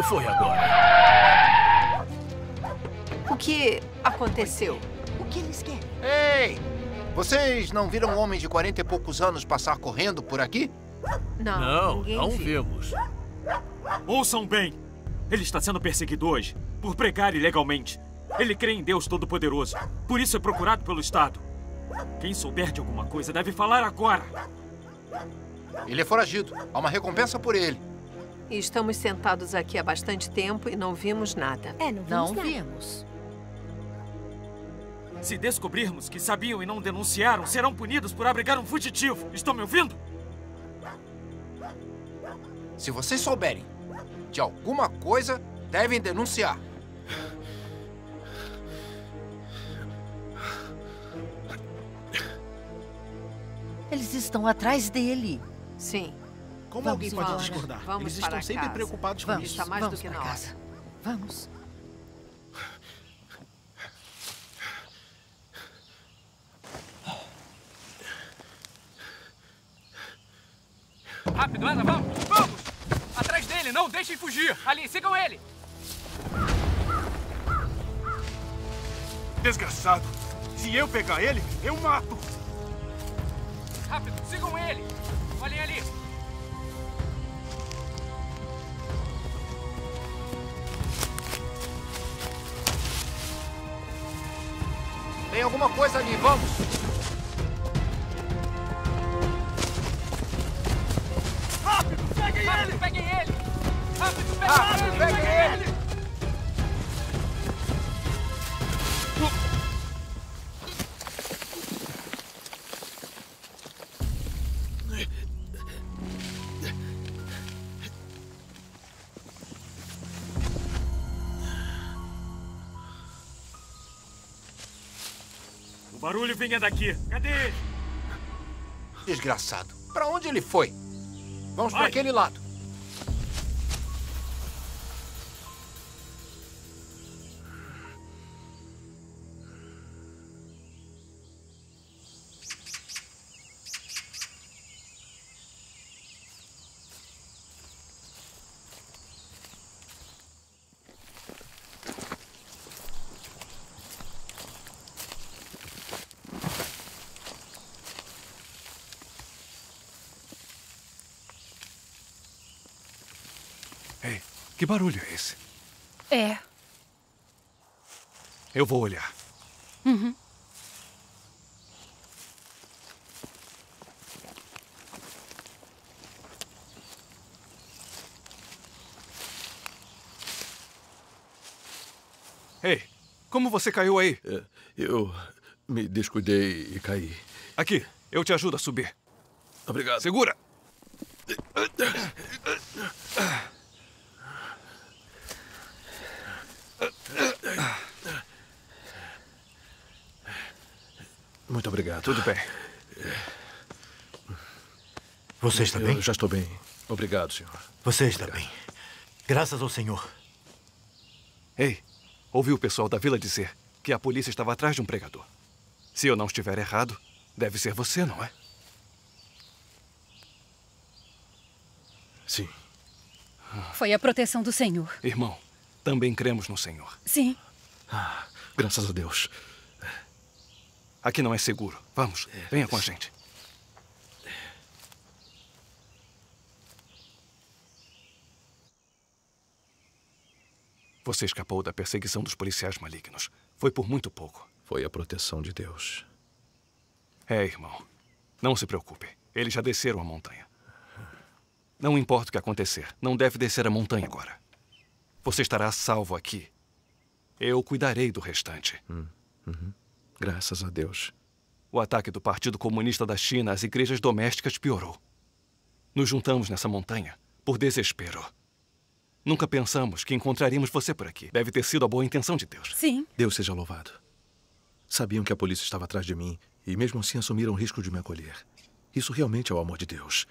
que foi agora? O que aconteceu? O que eles querem? Ei! Vocês não viram um homem de 40 e poucos anos passar correndo por aqui? Não, não, não viu. vimos. Ouçam bem. Ele está sendo perseguido hoje por pregar ilegalmente. Ele crê em Deus Todo-Poderoso. Por isso é procurado pelo Estado. Quem souber de alguma coisa deve falar agora. Ele é foragido. Há uma recompensa por ele. E estamos sentados aqui há bastante tempo e não vimos nada. É, não vimos. Não nada. vimos. Se descobrirmos que sabiam e não denunciaram, serão punidos por abrigar um fugitivo. Estão me ouvindo? Se vocês souberem de alguma coisa, devem denunciar. Eles estão atrás dele. Sim. Como Vamos alguém pode discordar? Vamos Eles estão sempre casa. preocupados Vamos. com isso. Está mais Vamos do que na Casa. Vamos. Rápido, Ana, vamos! Vamos! Atrás dele, não deixem fugir! Ali, sigam ele! Desgraçado! Se eu pegar ele, eu mato! Rápido, sigam ele! Olhem ali! Tem alguma coisa ali, vamos! Rápido, peguem ele! Rápido, peguem ele! Rápido, peguem ele! barulho vinha daqui. Cadê ele? Desgraçado. Pra onde ele foi? Vamos para aquele lado. Que barulho é esse? É. Eu vou olhar. Uhum. Ei, como você caiu aí? É, eu me descuidei e caí. Aqui, eu te ajudo a subir. Obrigado. Segura! Muito obrigado. Tudo bem. Você está bem? Eu já estou bem. Obrigado, senhor. Você está obrigado. bem. Graças ao senhor. Ei, ouvi o pessoal da vila dizer que a polícia estava atrás de um pregador. Se eu não estiver errado, deve ser você, não é? Sim. Foi a proteção do senhor. Irmão, também cremos no Senhor. Sim. Ah, graças a Deus. Aqui não é seguro. Vamos, é. venha com a gente. Você escapou da perseguição dos policiais malignos. Foi por muito pouco. Foi a proteção de Deus. É, irmão. Não se preocupe. Eles já desceram a montanha. Não importa o que acontecer, não deve descer a montanha agora. Você estará salvo aqui. Eu cuidarei do restante. Hum, uhum. Graças a Deus. O ataque do Partido Comunista da China às igrejas domésticas piorou. Nos juntamos nessa montanha por desespero. Nunca pensamos que encontraríamos você por aqui. Deve ter sido a boa intenção de Deus. Sim. Deus seja louvado. Sabiam que a polícia estava atrás de mim e, mesmo assim, assumiram o risco de me acolher. Isso realmente é o amor de Deus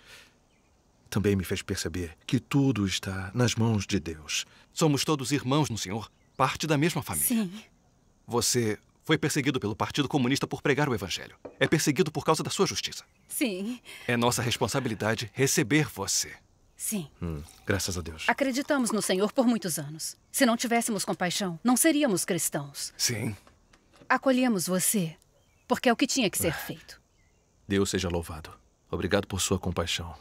também me fez perceber que tudo está nas mãos de Deus. Somos todos irmãos no Senhor, parte da mesma família. Sim. Você foi perseguido pelo Partido Comunista por pregar o Evangelho. É perseguido por causa da sua justiça. Sim. É nossa responsabilidade receber você. Sim. Hum, graças a Deus. Acreditamos no Senhor por muitos anos. Se não tivéssemos compaixão, não seríamos cristãos. Sim. Acolhemos você, porque é o que tinha que ser ah. feito. Deus seja louvado. Obrigado por sua compaixão.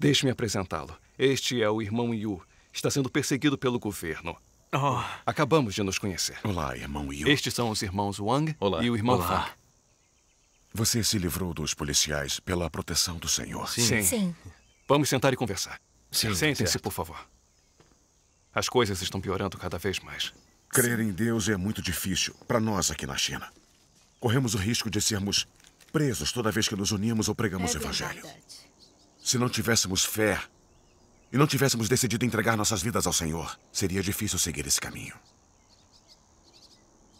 Deixe-me apresentá-lo. Este é o irmão Yu. Está sendo perseguido pelo governo. Oh. Acabamos de nos conhecer. Olá, irmão Yu. Estes são os irmãos Wang Olá. e o irmão Olá. Fang. Você se livrou dos policiais pela proteção do senhor. Sim. Sim. Sim. Vamos sentar e conversar. Sentem-se, por favor. As coisas estão piorando cada vez mais. Crer em Deus é muito difícil para nós aqui na China. Corremos o risco de sermos presos toda vez que nos unimos ou pregamos é o Evangelho. Verdade. Se não tivéssemos fé e não tivéssemos decidido entregar nossas vidas ao Senhor, seria difícil seguir esse caminho.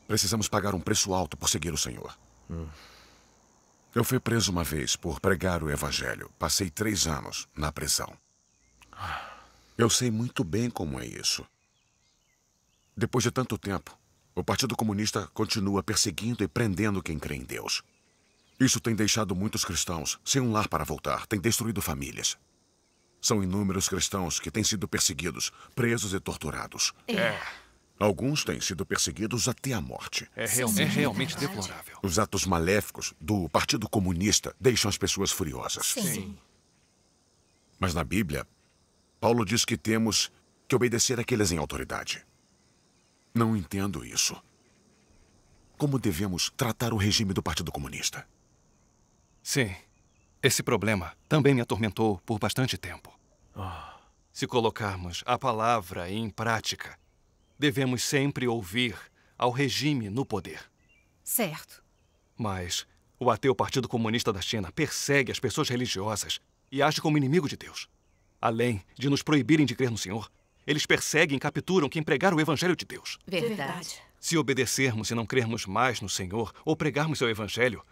Precisamos pagar um preço alto por seguir o Senhor. Hum. Eu fui preso uma vez por pregar o Evangelho. Passei três anos na prisão. Eu sei muito bem como é isso. Depois de tanto tempo, o Partido Comunista continua perseguindo e prendendo quem crê em Deus. Isso tem deixado muitos cristãos sem um lar para voltar, tem destruído famílias. São inúmeros cristãos que têm sido perseguidos, presos e torturados. É. é. Alguns têm sido perseguidos até a morte. É realmente, é, é realmente deplorável. Os atos maléficos do Partido Comunista deixam as pessoas furiosas. Sim. Sim. Mas na Bíblia, Paulo diz que temos que obedecer àqueles em autoridade. Não entendo isso. Como devemos tratar o regime do Partido Comunista? Sim. Esse problema também me atormentou por bastante tempo. Oh. Se colocarmos a palavra em prática, devemos sempre ouvir ao regime no poder. Certo. Mas o ateu Partido Comunista da China persegue as pessoas religiosas e age como inimigo de Deus. Além de nos proibirem de crer no Senhor, eles perseguem e capturam quem pregar o Evangelho de Deus. Verdade. Se obedecermos e não crermos mais no Senhor ou pregarmos seu Evangelho,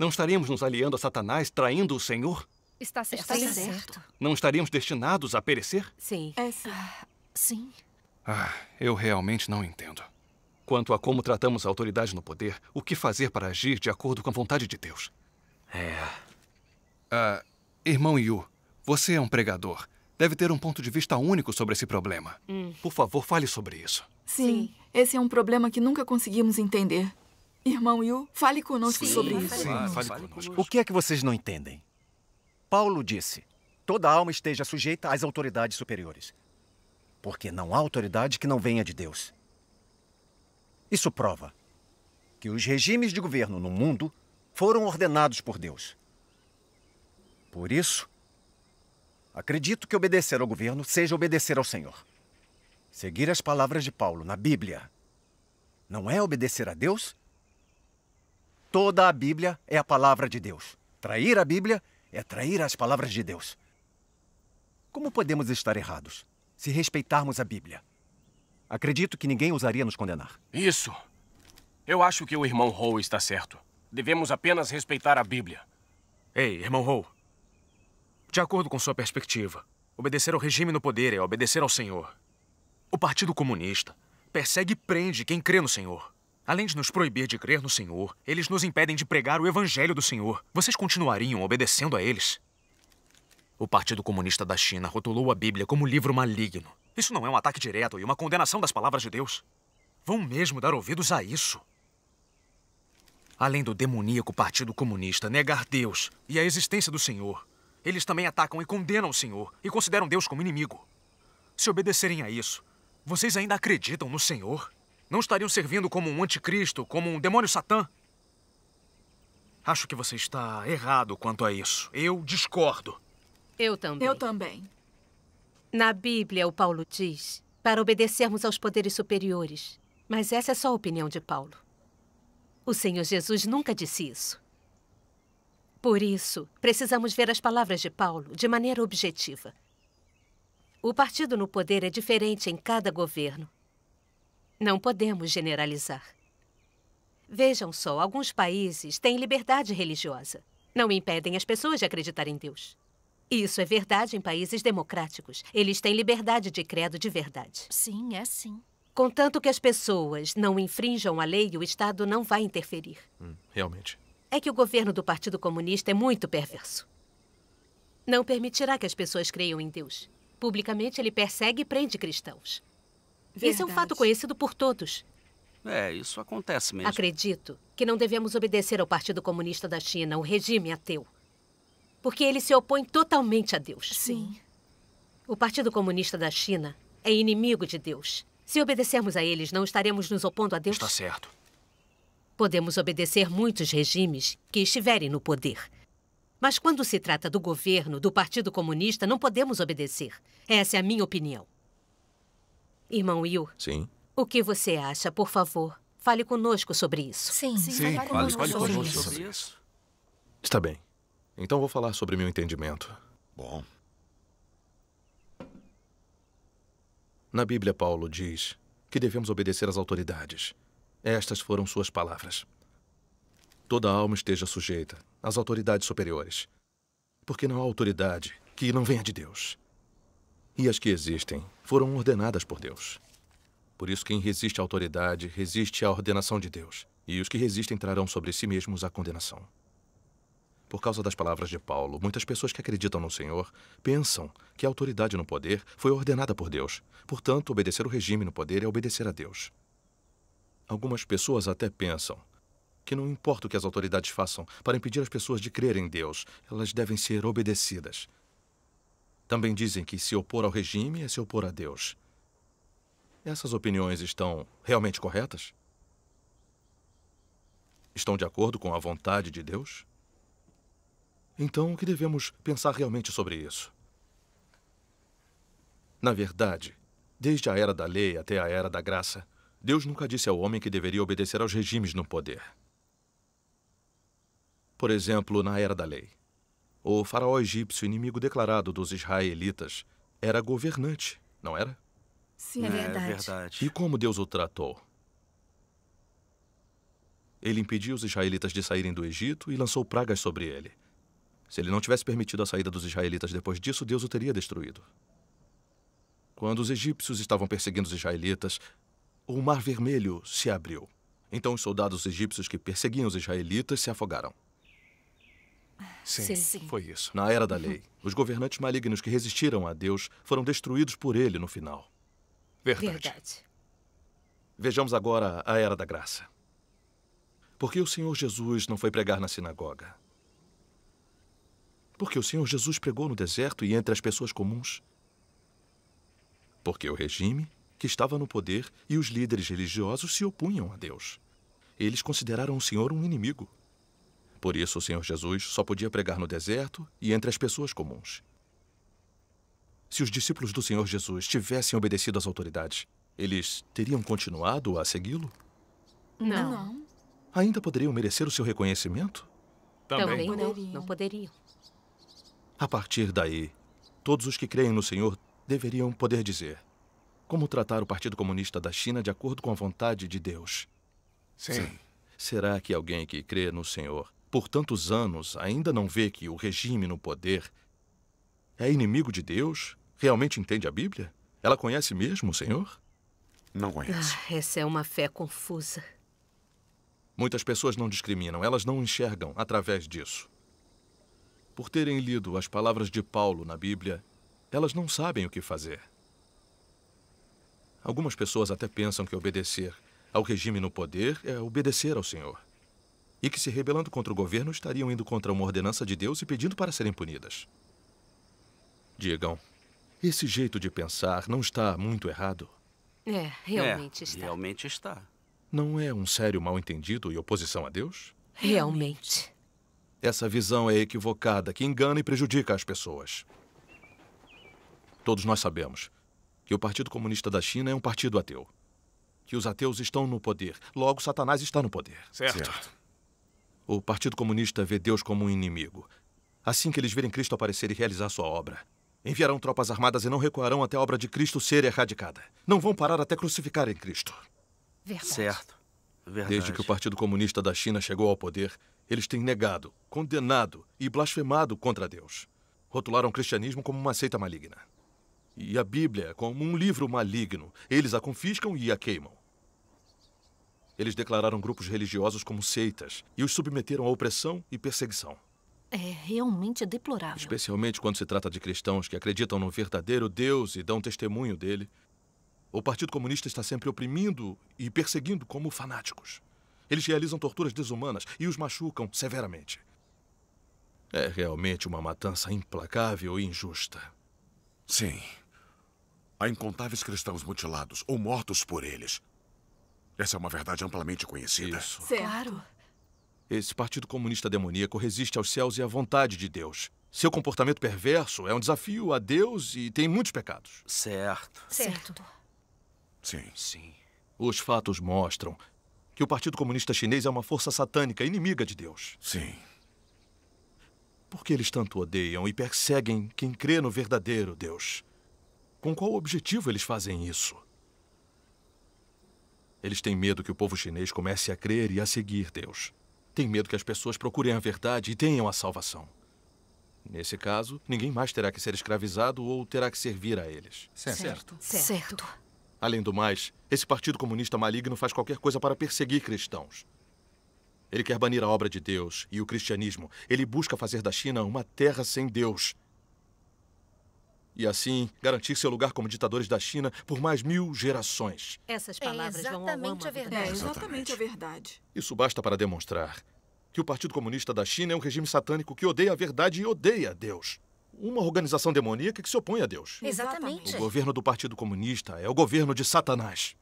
não estaremos nos aliando a Satanás, traindo o Senhor? Está certo. Está certo. Não estaríamos destinados a perecer? Sim. É sim. Ah, sim. Ah, eu realmente não entendo. Quanto a como tratamos a autoridade no poder, o que fazer para agir de acordo com a vontade de Deus? É. Ah, irmão Yu, você é um pregador. Deve ter um ponto de vista único sobre esse problema. Hum. Por favor, fale sobre isso. Sim, esse é um problema que nunca conseguimos entender. Irmão Will, fale conosco sim, sobre isso. Sim, fale, conosco. O que é que vocês não entendem? Paulo disse: toda alma esteja sujeita às autoridades superiores. Porque não há autoridade que não venha de Deus. Isso prova que os regimes de governo no mundo foram ordenados por Deus. Por isso, acredito que obedecer ao governo seja obedecer ao Senhor. Seguir as palavras de Paulo na Bíblia não é obedecer a Deus? Toda a Bíblia é a palavra de Deus. Trair a Bíblia é trair as palavras de Deus. Como podemos estar errados se respeitarmos a Bíblia? Acredito que ninguém ousaria nos condenar. Isso! Eu acho que o irmão Rowe está certo. Devemos apenas respeitar a Bíblia. Ei, irmão Rowe. De acordo com sua perspectiva, obedecer ao regime no poder é obedecer ao Senhor. O Partido Comunista persegue e prende quem crê no Senhor. Além de nos proibir de crer no Senhor, eles nos impedem de pregar o Evangelho do Senhor. Vocês continuariam obedecendo a eles? O Partido Comunista da China rotulou a Bíblia como livro maligno. Isso não é um ataque direto e uma condenação das palavras de Deus. Vão mesmo dar ouvidos a isso. Além do demoníaco Partido Comunista negar Deus e a existência do Senhor, eles também atacam e condenam o Senhor e consideram Deus como inimigo. Se obedecerem a isso, vocês ainda acreditam no Senhor? Não estariam servindo como um anticristo, como um demônio satã? Acho que você está errado quanto a isso. Eu discordo. Eu também. Eu também. Na Bíblia, o Paulo diz para obedecermos aos poderes superiores. Mas essa é só a opinião de Paulo. O Senhor Jesus nunca disse isso. Por isso, precisamos ver as palavras de Paulo de maneira objetiva. O partido no poder é diferente em cada governo não podemos generalizar. Vejam só, alguns países têm liberdade religiosa. Não impedem as pessoas de acreditar em Deus. Isso é verdade em países democráticos. Eles têm liberdade de credo de verdade. Sim, é sim. Contanto que as pessoas não infringam a lei, o Estado não vai interferir. Hum, realmente. É que o governo do Partido Comunista é muito perverso. Não permitirá que as pessoas creiam em Deus. Publicamente, ele persegue e prende cristãos. Verdade. Esse é um fato conhecido por todos. É, isso acontece mesmo. Acredito que não devemos obedecer ao Partido Comunista da China, o regime ateu. Porque ele se opõe totalmente a Deus. Sim. O Partido Comunista da China é inimigo de Deus. Se obedecermos a eles, não estaremos nos opondo a Deus? Está certo. Podemos obedecer muitos regimes que estiverem no poder. Mas quando se trata do governo, do Partido Comunista, não podemos obedecer. Essa é a minha opinião. Irmão Will. Sim. O que você acha, por favor? Fale conosco sobre isso. Sim, Sim, Sim fale, conosco, fale conosco sobre, sobre isso. Está bem. Então vou falar sobre meu entendimento. Bom. Na Bíblia, Paulo diz que devemos obedecer às autoridades. Estas foram suas palavras. Toda alma esteja sujeita às autoridades superiores, porque não há autoridade que não venha de Deus. E as que existem foram ordenadas por Deus. Por isso, quem resiste à autoridade resiste à ordenação de Deus, e os que resistem trarão sobre si mesmos a condenação. Por causa das palavras de Paulo, muitas pessoas que acreditam no Senhor pensam que a autoridade no poder foi ordenada por Deus. Portanto, obedecer o regime no poder é obedecer a Deus. Algumas pessoas até pensam que não importa o que as autoridades façam para impedir as pessoas de crerem em Deus, elas devem ser obedecidas. Também dizem que se opor ao regime é se opor a Deus. Essas opiniões estão realmente corretas? Estão de acordo com a vontade de Deus? Então, o que devemos pensar realmente sobre isso? Na verdade, desde a era da lei até a era da graça, Deus nunca disse ao homem que deveria obedecer aos regimes no poder. Por exemplo, na era da lei. O faraó egípcio, inimigo declarado dos israelitas, era governante, não era? Sim, é, é verdade. é verdade. E como Deus o tratou? Ele impediu os israelitas de saírem do Egito e lançou pragas sobre ele. Se ele não tivesse permitido a saída dos israelitas depois disso, Deus o teria destruído. Quando os egípcios estavam perseguindo os israelitas, o Mar Vermelho se abriu. Então os soldados egípcios que perseguiam os israelitas se afogaram. Sim, sim, sim, foi isso. Na era da lei, os governantes malignos que resistiram a Deus foram destruídos por ele no final. Verdade. Verdade. Vejamos agora a era da graça. Por que o Senhor Jesus não foi pregar na sinagoga? Porque o Senhor Jesus pregou no deserto e entre as pessoas comuns. Porque o regime que estava no poder e os líderes religiosos se opunham a Deus. Eles consideraram o Senhor um inimigo. Por isso, o Senhor Jesus só podia pregar no deserto e entre as pessoas comuns. Se os discípulos do Senhor Jesus tivessem obedecido às autoridades, eles teriam continuado a segui-lo? Não. não. Ainda poderiam merecer o seu reconhecimento? Também, Também não. não poderiam. A partir daí, todos os que creem no Senhor deveriam poder dizer como tratar o Partido Comunista da China de acordo com a vontade de Deus. Sim. Será que alguém que crê no Senhor por tantos anos ainda não vê que o regime no poder é inimigo de Deus? Realmente entende a Bíblia? Ela conhece mesmo o Senhor? Não conhece. Ah, essa é uma fé confusa. Muitas pessoas não discriminam, elas não enxergam através disso. Por terem lido as palavras de Paulo na Bíblia, elas não sabem o que fazer. Algumas pessoas até pensam que obedecer ao regime no poder é obedecer ao Senhor e que, se rebelando contra o governo, estariam indo contra uma ordenança de Deus e pedindo para serem punidas. Digam, esse jeito de pensar não está muito errado? É, é realmente é, está. Realmente está. Não é um sério mal-entendido e oposição a Deus? Realmente. Essa visão é equivocada, que engana e prejudica as pessoas. Todos nós sabemos que o Partido Comunista da China é um partido ateu. Que os ateus estão no poder, logo Satanás está no poder. Certo. certo. O Partido Comunista vê Deus como um inimigo. Assim que eles virem Cristo aparecer e realizar sua obra, enviarão tropas armadas e não recuarão até a obra de Cristo ser erradicada. Não vão parar até crucificarem Cristo. Verdade. Certo. Verdade. Desde que o Partido Comunista da China chegou ao poder, eles têm negado, condenado e blasfemado contra Deus. Rotularam o cristianismo como uma seita maligna. E a Bíblia como um livro maligno. Eles a confiscam e a queimam. Eles declararam grupos religiosos como seitas e os submeteram à opressão e perseguição. É realmente deplorável. Especialmente quando se trata de cristãos que acreditam no verdadeiro Deus e dão testemunho dele. O Partido Comunista está sempre oprimindo e perseguindo como fanáticos. Eles realizam torturas desumanas e os machucam severamente. É realmente uma matança implacável e injusta. Sim. Há incontáveis cristãos mutilados ou mortos por eles. Essa é uma verdade amplamente conhecida. Isso. Claro. Esse Partido Comunista Demoníaco resiste aos céus e à vontade de Deus. Seu comportamento perverso é um desafio a Deus e tem muitos pecados. Certo. Certo. Sim. Sim. Os fatos mostram que o Partido Comunista Chinês é uma força satânica, inimiga de Deus. Sim. Por que eles tanto odeiam e perseguem quem crê no verdadeiro Deus? Com qual objetivo eles fazem isso? Eles têm medo que o povo chinês comece a crer e a seguir Deus. Têm medo que as pessoas procurem a verdade e tenham a salvação. Nesse caso, ninguém mais terá que ser escravizado ou terá que servir a eles. Certo. Certo. certo. Além do mais, esse Partido Comunista Maligno faz qualquer coisa para perseguir cristãos. Ele quer banir a obra de Deus e o cristianismo. Ele busca fazer da China uma terra sem Deus e assim garantir seu lugar como ditadores da China por mais mil gerações. Essas é palavras é vão a verdade. É exatamente a verdade. Isso basta para demonstrar que o Partido Comunista da China é um regime satânico que odeia a verdade e odeia Deus. Uma organização demoníaca que se opõe a Deus. Exatamente. O governo do Partido Comunista é o governo de Satanás.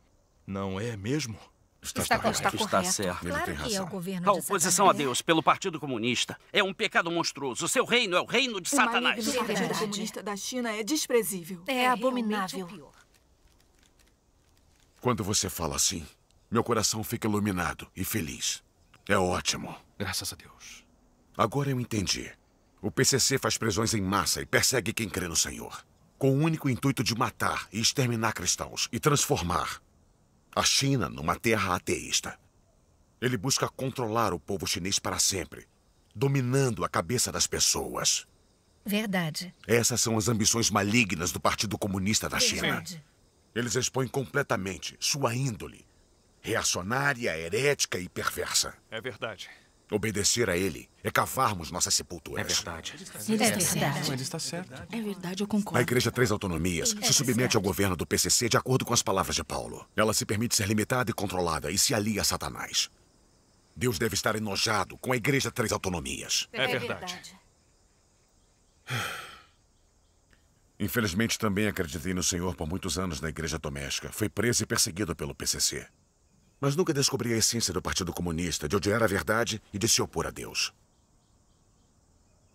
Não é mesmo? Está, está, está, está certo. Claro que é o governo A oposição é, Satanás. Né? a Deus pelo Partido Comunista é um pecado monstruoso. seu reino é o reino de o Satanás. O Partido Comunista da China é desprezível. É, é abominável. Quando você fala assim, meu coração fica iluminado e feliz. É ótimo. Graças a Deus. Agora eu entendi. O PCC faz prisões em massa e persegue quem crê no Senhor. Com o único intuito de matar e exterminar cristãos e transformar a China numa terra ateísta. Ele busca controlar o povo chinês para sempre, dominando a cabeça das pessoas. Verdade. Essas são as ambições malignas do Partido Comunista da China. Verdade. Eles expõem completamente sua índole, reacionária, herética e perversa. É verdade. Obedecer a ele é cavarmos nossas sepulturas. É verdade. Ele é Ele está certo. É verdade, eu concordo. A Igreja Três Autonomias é se submete é ao governo do PCC de acordo com as palavras de Paulo. Ela se permite ser limitada e controlada e se alia a Satanás. Deus deve estar enojado com a Igreja Três Autonomias. É verdade. É Infelizmente, também acreditei no Senhor por muitos anos na Igreja Doméstica. Fui preso e perseguido pelo PCC. Mas nunca descobri a essência do Partido Comunista, de odiar a verdade e de se opor a Deus.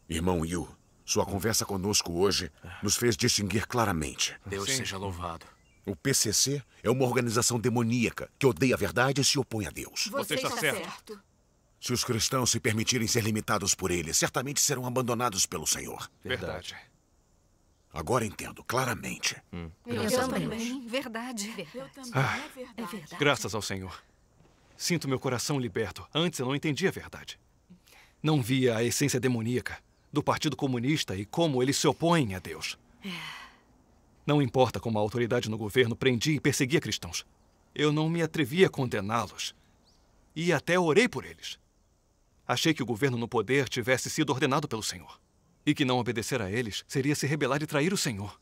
Irmão Yu, sua conversa conosco hoje nos fez distinguir claramente. Deus Sim. seja louvado. O PCC é uma organização demoníaca que odeia a verdade e se opõe a Deus. Você, Você está, está certo. certo. Se os cristãos se permitirem ser limitados por ele, certamente serão abandonados pelo Senhor. Verdade. Agora entendo claramente. Hum. Eu, eu também. Verdade. verdade. Eu também. Ah, é, verdade. Graças ao Senhor. Sinto meu coração liberto. Antes eu não entendia a verdade. Não via a essência demoníaca do Partido Comunista e como eles se opõem a Deus. É. Não importa como a autoridade no governo prendia e perseguia cristãos. Eu não me atrevia a condená-los. E até orei por eles. Achei que o governo no poder tivesse sido ordenado pelo Senhor. E que não obedecer a eles seria se rebelar e trair o Senhor.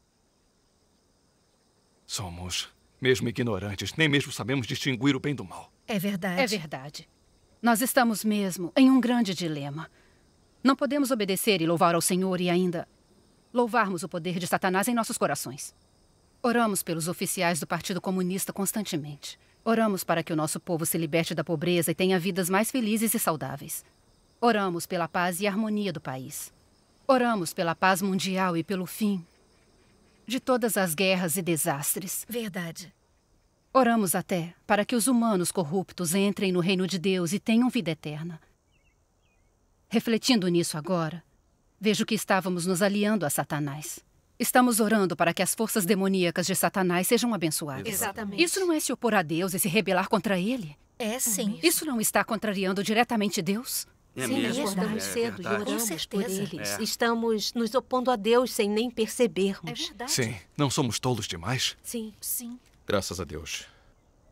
Somos mesmo ignorantes, nem mesmo sabemos distinguir o bem do mal. É verdade. É verdade. Nós estamos mesmo em um grande dilema. Não podemos obedecer e louvar ao Senhor e ainda louvarmos o poder de Satanás em nossos corações. Oramos pelos oficiais do Partido Comunista constantemente. Oramos para que o nosso povo se liberte da pobreza e tenha vidas mais felizes e saudáveis. Oramos pela paz e harmonia do país. Oramos pela paz mundial e pelo fim de todas as guerras e desastres. Verdade. Oramos até para que os humanos corruptos entrem no reino de Deus e tenham vida eterna. Refletindo nisso agora, vejo que estávamos nos aliando a Satanás. Estamos orando para que as forças demoníacas de Satanás sejam abençoadas. Exatamente. Isso não é se opor a Deus e se rebelar contra ele? É sim. Isso não está contrariando diretamente Deus? É Sim, mesmo, acordamos é, é cedo é e oramos por eles. É. Estamos nos opondo a Deus sem nem percebermos. É verdade. Sim, não somos tolos demais? Sim, sim. Graças a Deus.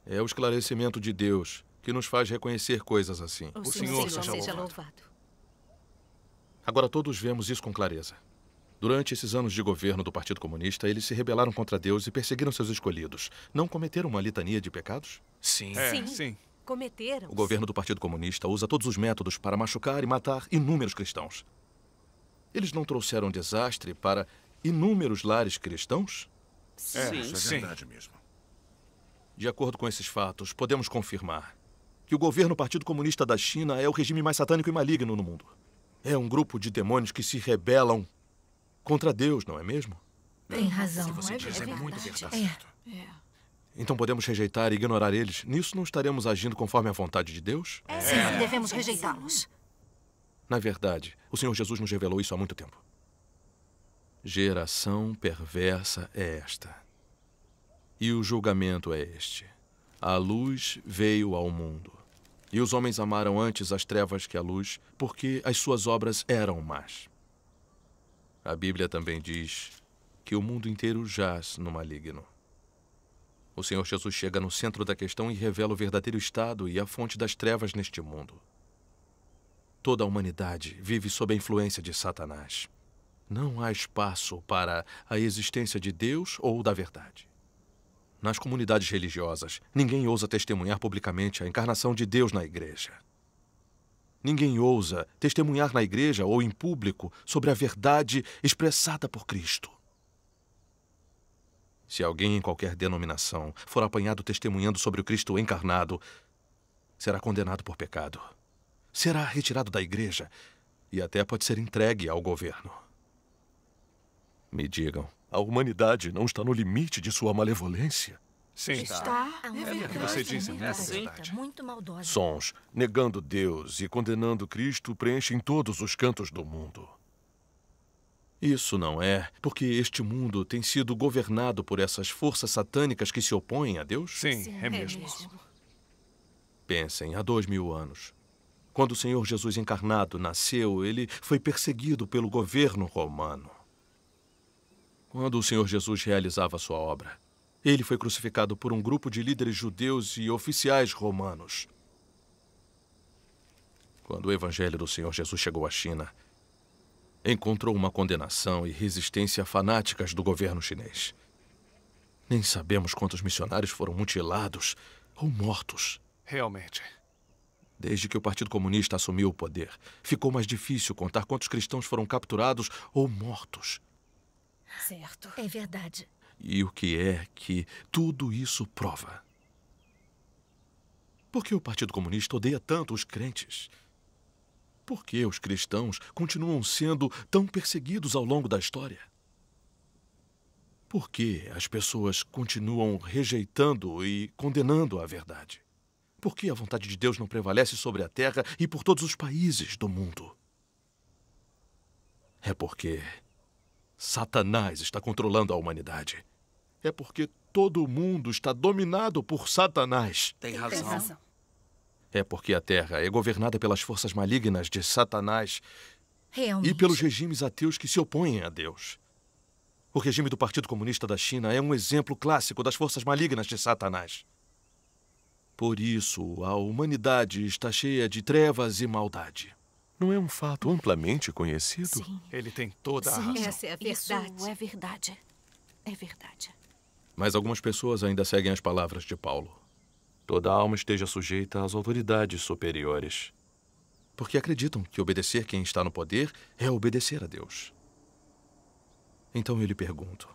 É o esclarecimento de Deus que nos faz reconhecer coisas assim. O, o Senhor, Senhor, seja, seja louvado. louvado. Agora todos vemos isso com clareza. Durante esses anos de governo do Partido Comunista, eles se rebelaram contra Deus e perseguiram seus escolhidos. Não cometeram uma litania de pecados? Sim. É, sim. sim cometeram. O governo do Partido Comunista usa todos os métodos para machucar e matar inúmeros cristãos. Eles não trouxeram desastre para inúmeros lares cristãos? É, Sim. É, isso é Sim. verdade mesmo. De acordo com esses fatos, podemos confirmar que o governo Partido Comunista da China é o regime mais satânico e maligno no mundo. É um grupo de demônios que se rebelam contra Deus, não é mesmo? Tem razão. Se você é diz, verdade. é muito verdade. É. é. Então podemos rejeitar e ignorar eles. Nisso não estaremos agindo conforme a vontade de Deus? É. Sim, devemos rejeitá-los. Na verdade, o Senhor Jesus nos revelou isso há muito tempo. Geração perversa é esta. E o julgamento é este. A luz veio ao mundo. E os homens amaram antes as trevas que a luz, porque as suas obras eram más. A Bíblia também diz que o mundo inteiro jaz no maligno o Senhor Jesus chega no centro da questão e revela o verdadeiro estado e a fonte das trevas neste mundo. Toda a humanidade vive sob a influência de Satanás. Não há espaço para a existência de Deus ou da verdade. Nas comunidades religiosas, ninguém ousa testemunhar publicamente a encarnação de Deus na igreja. Ninguém ousa testemunhar na igreja ou em público sobre a verdade expressada por Cristo. Se alguém em qualquer denominação for apanhado testemunhando sobre o Cristo encarnado, será condenado por pecado. Será retirado da igreja e até pode ser entregue ao governo. Me digam, a humanidade não está no limite de sua malevolência? Sim, está. está. É, é o que você disse, nessa Verdade. Muito maldosa. Sons negando Deus e condenando Cristo preenchem todos os cantos do mundo. Isso não é, porque este mundo tem sido governado por essas forças satânicas que se opõem a Deus? Sim, Sim é, é mesmo. é mesmo. Pensem, há dois mil anos. Quando o Senhor Jesus encarnado nasceu, ele foi perseguido pelo governo romano. Quando o Senhor Jesus realizava sua obra, ele foi crucificado por um grupo de líderes judeus e oficiais romanos. Quando o evangelho do Senhor Jesus chegou à China, encontrou uma condenação e resistência fanáticas do governo chinês. Nem sabemos quantos missionários foram mutilados ou mortos. Realmente. Desde que o Partido Comunista assumiu o poder, ficou mais difícil contar quantos cristãos foram capturados ou mortos. Certo. É verdade. E o que é que tudo isso prova? Por que o Partido Comunista odeia tanto os crentes? Por que os cristãos continuam sendo tão perseguidos ao longo da história? Por que as pessoas continuam rejeitando e condenando a verdade? Por que a vontade de Deus não prevalece sobre a terra e por todos os países do mundo? É porque Satanás está controlando a humanidade. É porque todo mundo está dominado por Satanás. Tem razão. Tem razão. É porque a Terra é governada pelas forças malignas de Satanás Realmente. e pelos regimes ateus que se opõem a Deus. O regime do Partido Comunista da China é um exemplo clássico das forças malignas de Satanás. Por isso, a humanidade está cheia de trevas e maldade. Não é um fato amplamente conhecido? Sim. Ele tem toda a Sim, razão. Essa é a é verdade. Isso é verdade. É verdade. Mas algumas pessoas ainda seguem as palavras de Paulo. Toda alma esteja sujeita às autoridades superiores. Porque acreditam que obedecer quem está no poder é obedecer a Deus. Então eu lhe pergunto: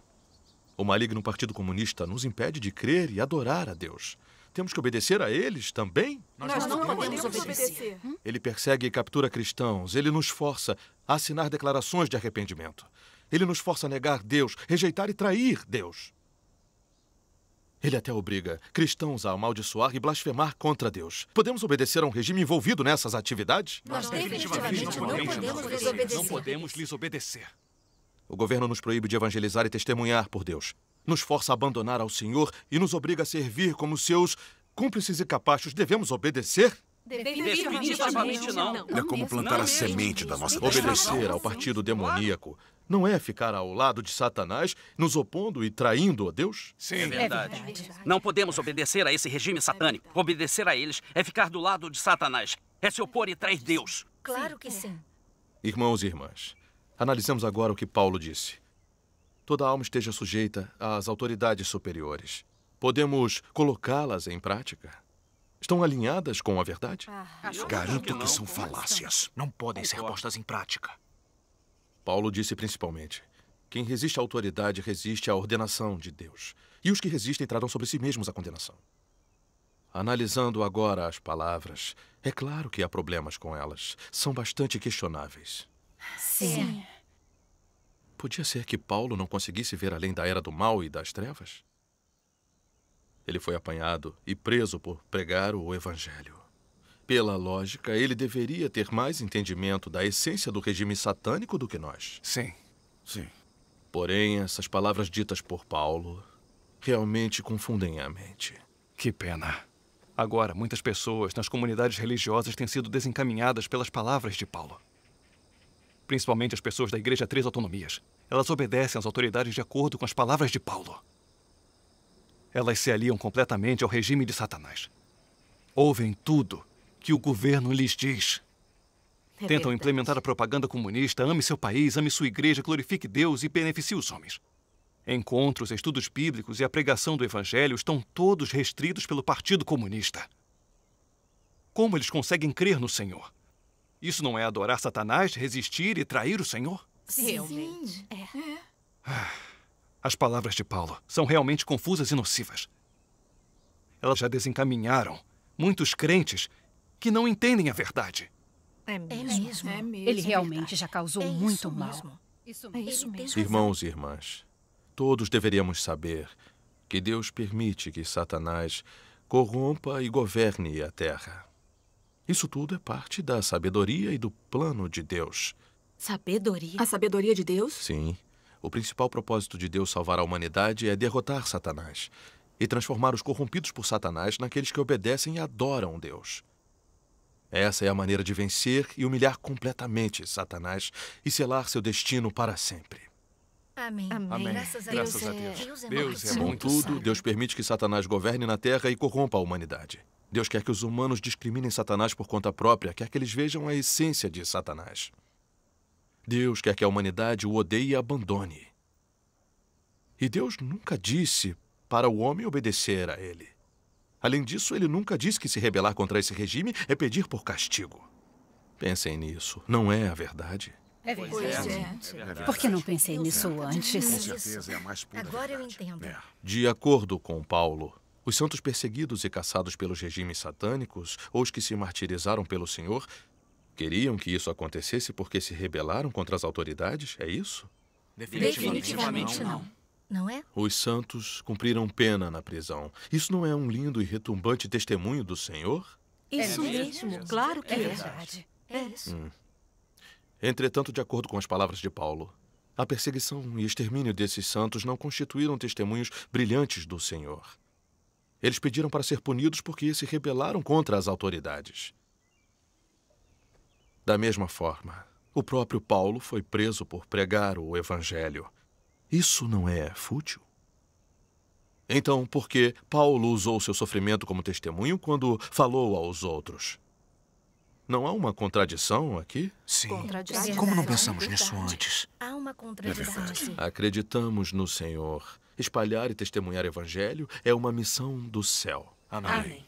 o maligno Partido Comunista nos impede de crer e adorar a Deus. Temos que obedecer a eles também? Nós, Nós não, não, podemos, podemos obedecer. obedecer. Hum? Ele persegue e captura cristãos. Ele nos força a assinar declarações de arrependimento. Ele nos força a negar Deus, rejeitar e trair Deus. Ele até obriga cristãos a amaldiçoar e blasfemar contra Deus. Podemos obedecer a um regime envolvido nessas atividades? Nós definitivamente não podemos lhes obedecer. Não podemos lhes obedecer. O governo nos proíbe de evangelizar e testemunhar por Deus. Nos força a abandonar ao Senhor e nos obriga a servir como seus cúmplices e capachos. Devemos obedecer? Definitivamente não. É como plantar a semente da nossa Obedecer ao partido demoníaco não é ficar ao lado de Satanás, nos opondo e traindo a Deus? Sim, é, é, é verdade. Não podemos obedecer a esse regime satânico. É obedecer a eles é ficar do lado de Satanás, é se opor e trair Deus. Claro que sim. Irmãos e irmãs, analisemos agora o que Paulo disse. Toda alma esteja sujeita às autoridades superiores. Podemos colocá-las em prática? Estão alinhadas com a verdade? Ah, Garanto que, que são falácias. Não podem ser postas em prática. Paulo disse principalmente: Quem resiste à autoridade resiste à ordenação de Deus, e os que resistem trarão sobre si mesmos a condenação. Analisando agora as palavras, é claro que há problemas com elas. São bastante questionáveis. Sim. Podia ser que Paulo não conseguisse ver além da era do mal e das trevas? Ele foi apanhado e preso por pregar o Evangelho. Pela lógica, ele deveria ter mais entendimento da essência do regime satânico do que nós. Sim, sim. Porém, essas palavras ditas por Paulo realmente confundem a mente. Que pena. Agora, muitas pessoas nas comunidades religiosas têm sido desencaminhadas pelas palavras de Paulo. Principalmente as pessoas da Igreja Três Autonomias. Elas obedecem às autoridades de acordo com as palavras de Paulo. Elas se aliam completamente ao regime de Satanás. Ouvem tudo que o governo lhes diz. É Tentam verdade. implementar a propaganda comunista, ame seu país, ame sua igreja, glorifique Deus e beneficie os homens. Encontros, estudos bíblicos e a pregação do Evangelho estão todos restritos pelo Partido Comunista. Como eles conseguem crer no Senhor? Isso não é adorar Satanás, resistir e trair o Senhor? Realmente. É. é. Ah, as palavras de Paulo são realmente confusas e nocivas. Elas já desencaminharam muitos crentes que não entendem a verdade. É, é mesmo. É mesmo. Ele é realmente já causou é muito mal. Mesmo. Isso mesmo. É isso mesmo. Irmãos e irmãs, todos deveríamos saber que Deus permite que Satanás corrompa e governe a terra. Isso tudo é parte da sabedoria e do plano de Deus. Sabedoria? A sabedoria de Deus? Sim. O principal propósito de Deus salvar a humanidade é derrotar Satanás e transformar os corrompidos por Satanás naqueles que obedecem e adoram Deus. Essa é a maneira de vencer e humilhar completamente Satanás e selar seu destino para sempre. Amém. Amém. Amém. Graças, a Graças Deus. É, é... Deus, é... Deus é bom. tudo. Deus permite que Satanás governe na terra e corrompa a humanidade. Deus quer que os humanos discriminem Satanás por conta própria, quer que eles vejam a essência de Satanás. Deus quer que a humanidade o odeie e abandone. E Deus nunca disse para o homem obedecer a ele. Além disso, ele nunca diz que se rebelar contra esse regime é pedir por castigo. Pensem nisso, não é a verdade? É verdade. É, é. é verdade. É por que não pensei nisso antes? Com certeza é a mais pura Agora verdade. eu entendo. É. De acordo com Paulo, os santos perseguidos e caçados pelos regimes satânicos ou os que se martirizaram pelo Senhor queriam que isso acontecesse porque se rebelaram contra as autoridades? É isso? Definitivamente, Definitivamente não. não não é? Os santos cumpriram pena na prisão. Isso não é um lindo e retumbante testemunho do Senhor? É isso é mesmo, claro que é. é. Verdade. É hum. isso. Hum. Entretanto, de acordo com as palavras de Paulo, a perseguição e extermínio desses santos não constituíram testemunhos brilhantes do Senhor. Eles pediram para ser punidos porque se rebelaram contra as autoridades. Da mesma forma, o próprio Paulo foi preso por pregar o Evangelho. Isso não é fútil? Então, por que Paulo usou seu sofrimento como testemunho quando falou aos outros? Não há uma contradição aqui? Sim. Contradição. Como não pensamos nisso antes? Há uma é contradição. É Acreditamos no Senhor. Espalhar e testemunhar o Evangelho é uma missão do céu. Amém. Amém.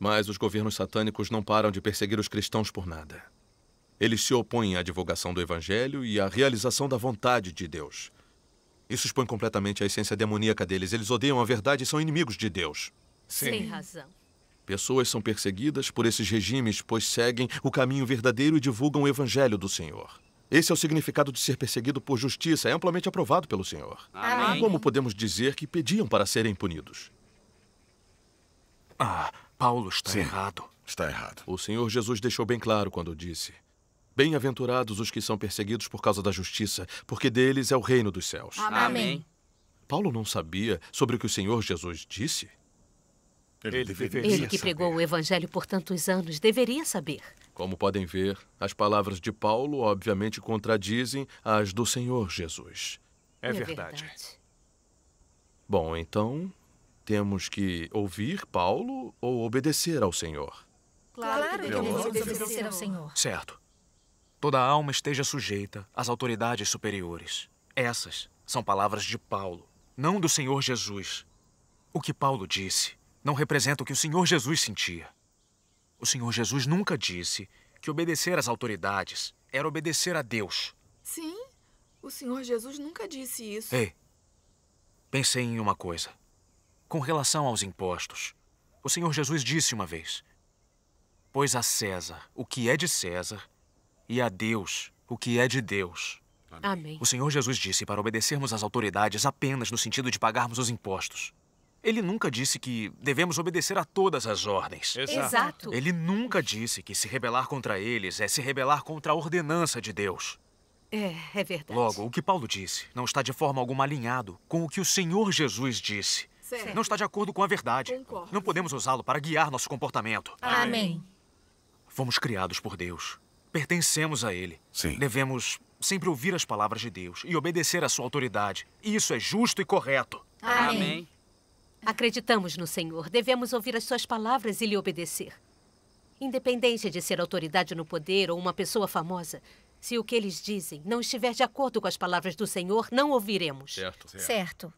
Mas os governos satânicos não param de perseguir os cristãos por nada. Eles se opõem à divulgação do Evangelho e à realização da vontade de Deus. Isso expõe completamente a essência demoníaca deles. Eles odeiam a verdade e são inimigos de Deus. Sim. Sem razão. Pessoas são perseguidas por esses regimes, pois seguem o caminho verdadeiro e divulgam o evangelho do Senhor. Esse é o significado de ser perseguido por justiça, é amplamente aprovado pelo Senhor. Amém. Como podemos dizer que pediam para serem punidos? Ah, Paulo está Sim, errado. Está errado. O Senhor Jesus deixou bem claro quando disse: Bem-aventurados os que são perseguidos por causa da justiça, porque deles é o reino dos céus. Amém. Paulo não sabia sobre o que o Senhor Jesus disse? Ele, deveria Ele que saber. pregou o evangelho por tantos anos deveria saber. Como podem ver, as palavras de Paulo obviamente contradizem as do Senhor Jesus. É, é verdade. Bom, então temos que ouvir Paulo ou obedecer ao Senhor? Claro, claro que devemos obedecer ao Senhor. Certo. Toda alma esteja sujeita às autoridades superiores. Essas são palavras de Paulo, não do Senhor Jesus. O que Paulo disse não representa o que o Senhor Jesus sentia. O Senhor Jesus nunca disse que obedecer às autoridades era obedecer a Deus. Sim, o Senhor Jesus nunca disse isso. Ei, pensei em uma coisa. Com relação aos impostos, o Senhor Jesus disse uma vez: Pois a César o que é de César e a Deus o que é de Deus. Amém. O Senhor Jesus disse para obedecermos às autoridades apenas no sentido de pagarmos os impostos. Ele nunca disse que devemos obedecer a todas as ordens. Exato. Ele nunca disse que se rebelar contra eles é se rebelar contra a ordenança de Deus. É, é verdade. Logo, o que Paulo disse não está de forma alguma alinhado com o que o Senhor Jesus disse. Certo. Não está de acordo com a verdade. Concordo. Não podemos usá-lo para guiar nosso comportamento. Amém. Fomos criados por Deus Pertencemos a Ele. Sim. Devemos sempre ouvir as palavras de Deus e obedecer à sua autoridade. Isso é justo e correto. Amém. Amém. Acreditamos no Senhor. Devemos ouvir as suas palavras e lhe obedecer. Independente de ser autoridade no poder ou uma pessoa famosa, se o que eles dizem não estiver de acordo com as palavras do Senhor, não ouviremos. Certo. Certo.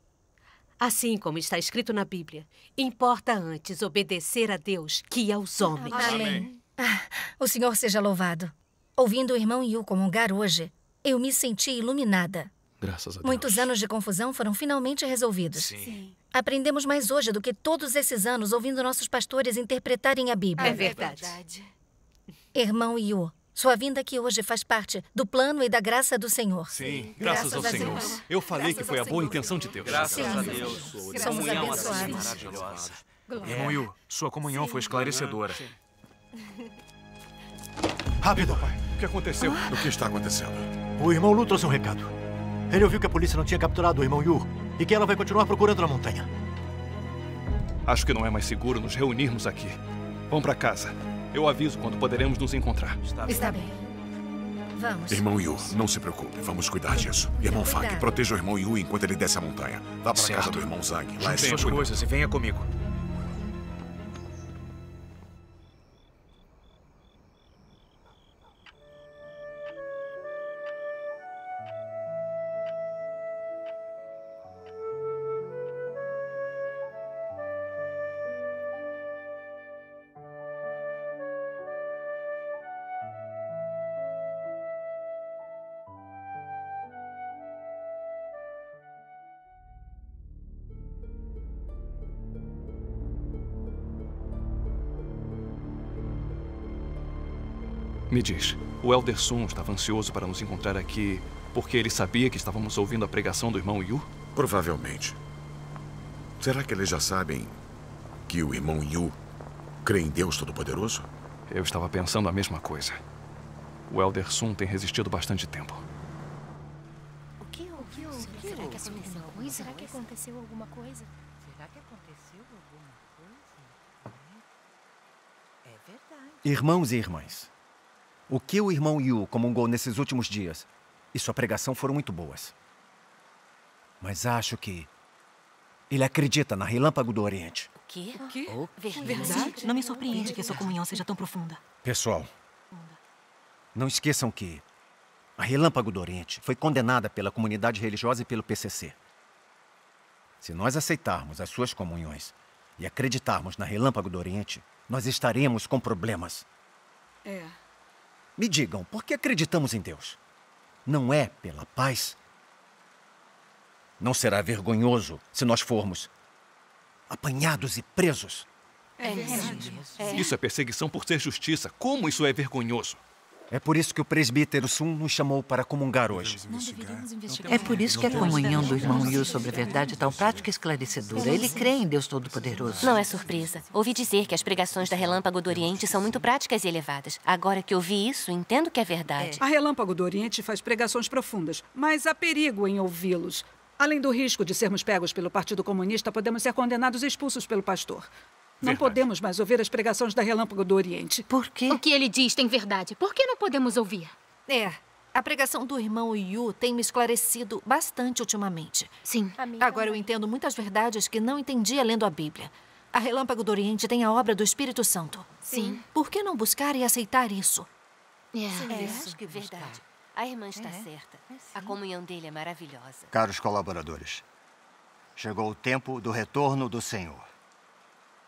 Assim como está escrito na Bíblia, importa antes obedecer a Deus que aos homens. Amém. Amém. Ah, o Senhor seja louvado. Ouvindo o irmão Yu comungar hoje, eu me senti iluminada. Graças a Deus. Muitos anos de confusão foram finalmente resolvidos. Sim. Sim. Aprendemos mais hoje do que todos esses anos ouvindo nossos pastores interpretarem a Bíblia. É verdade. É irmão Yu, sua vinda aqui hoje faz parte do plano e da graça do Senhor. Sim, graças, graças ao Senhor. Senhor. Eu falei graças que foi a boa intenção de Deus. Graças Sim. a Deus. Somos abençoados. Assim irmão Yu, sua comunhão Sim. foi esclarecedora. Rápido, pai. O que aconteceu? Ah. O que está acontecendo? O irmão Lu trouxe um recado. Ele ouviu que a polícia não tinha capturado o irmão Yu e que ela vai continuar procurando na montanha. Acho que não é mais seguro nos reunirmos aqui. Vão para casa. Eu aviso quando poderemos nos encontrar. Está bem. Está bem. Vamos. Irmão Yu, não se preocupe. Vamos cuidar disso. Irmão Fang, tá. proteja o irmão Yu enquanto ele desce a montanha. Vá para casa do irmão Zang. Lá é as coisas e venha comigo. Me diz, o Elderson estava ansioso para nos encontrar aqui porque ele sabia que estávamos ouvindo a pregação do irmão Yu? Provavelmente. Será que eles já sabem que o irmão Yu crê em Deus Todo-Poderoso? Eu estava pensando a mesma coisa. O Elderson tem resistido bastante tempo. O que houve? Será que aconteceu alguma coisa? Será que aconteceu alguma coisa? Será que aconteceu alguma coisa? É verdade. Irmãos e irmãs, o que o irmão Yu comungou nesses últimos dias e sua pregação foram muito boas. Mas acho que ele acredita na relâmpago do Oriente. O quê? O quê? Verdade? Verdade? Não me surpreende que a sua comunhão seja tão profunda. Pessoal, não esqueçam que a Relâmpago do Oriente foi condenada pela comunidade religiosa e pelo PCC. Se nós aceitarmos as suas comunhões e acreditarmos na Relâmpago do Oriente, nós estaremos com problemas. É. Me digam, por que acreditamos em Deus? Não é pela paz? Não será vergonhoso se nós formos apanhados e presos? É isso. Isso é perseguição por ser justiça. Como isso é vergonhoso? É por isso que o presbítero Sun nos chamou para comungar hoje. É por isso que a comunhão do irmão Yu sobre a verdade é tão prática e esclarecedora. Ele crê em Deus Todo-Poderoso. Não é surpresa. Ouvi dizer que as pregações da Relâmpago do Oriente são muito práticas e elevadas. Agora que ouvi isso, entendo que é verdade. É. A Relâmpago do Oriente faz pregações profundas, mas há perigo em ouvi-los. Além do risco de sermos pegos pelo Partido Comunista, podemos ser condenados e expulsos pelo pastor. Não verdade. podemos mais ouvir as pregações da Relâmpago do Oriente. Por quê? O que ele diz tem verdade. Por que não podemos ouvir? É. A pregação do irmão Yu tem me esclarecido bastante ultimamente. Sim. Agora eu entendo muitas verdades que não entendia lendo a Bíblia. A Relâmpago do Oriente tem a obra do Espírito Santo. Sim. Por que não buscar e aceitar isso? É, Sim, é. Isso. que é verdade. A irmã está é. certa. É, a comunhão dele é maravilhosa. Caros colaboradores, chegou o tempo do retorno do Senhor.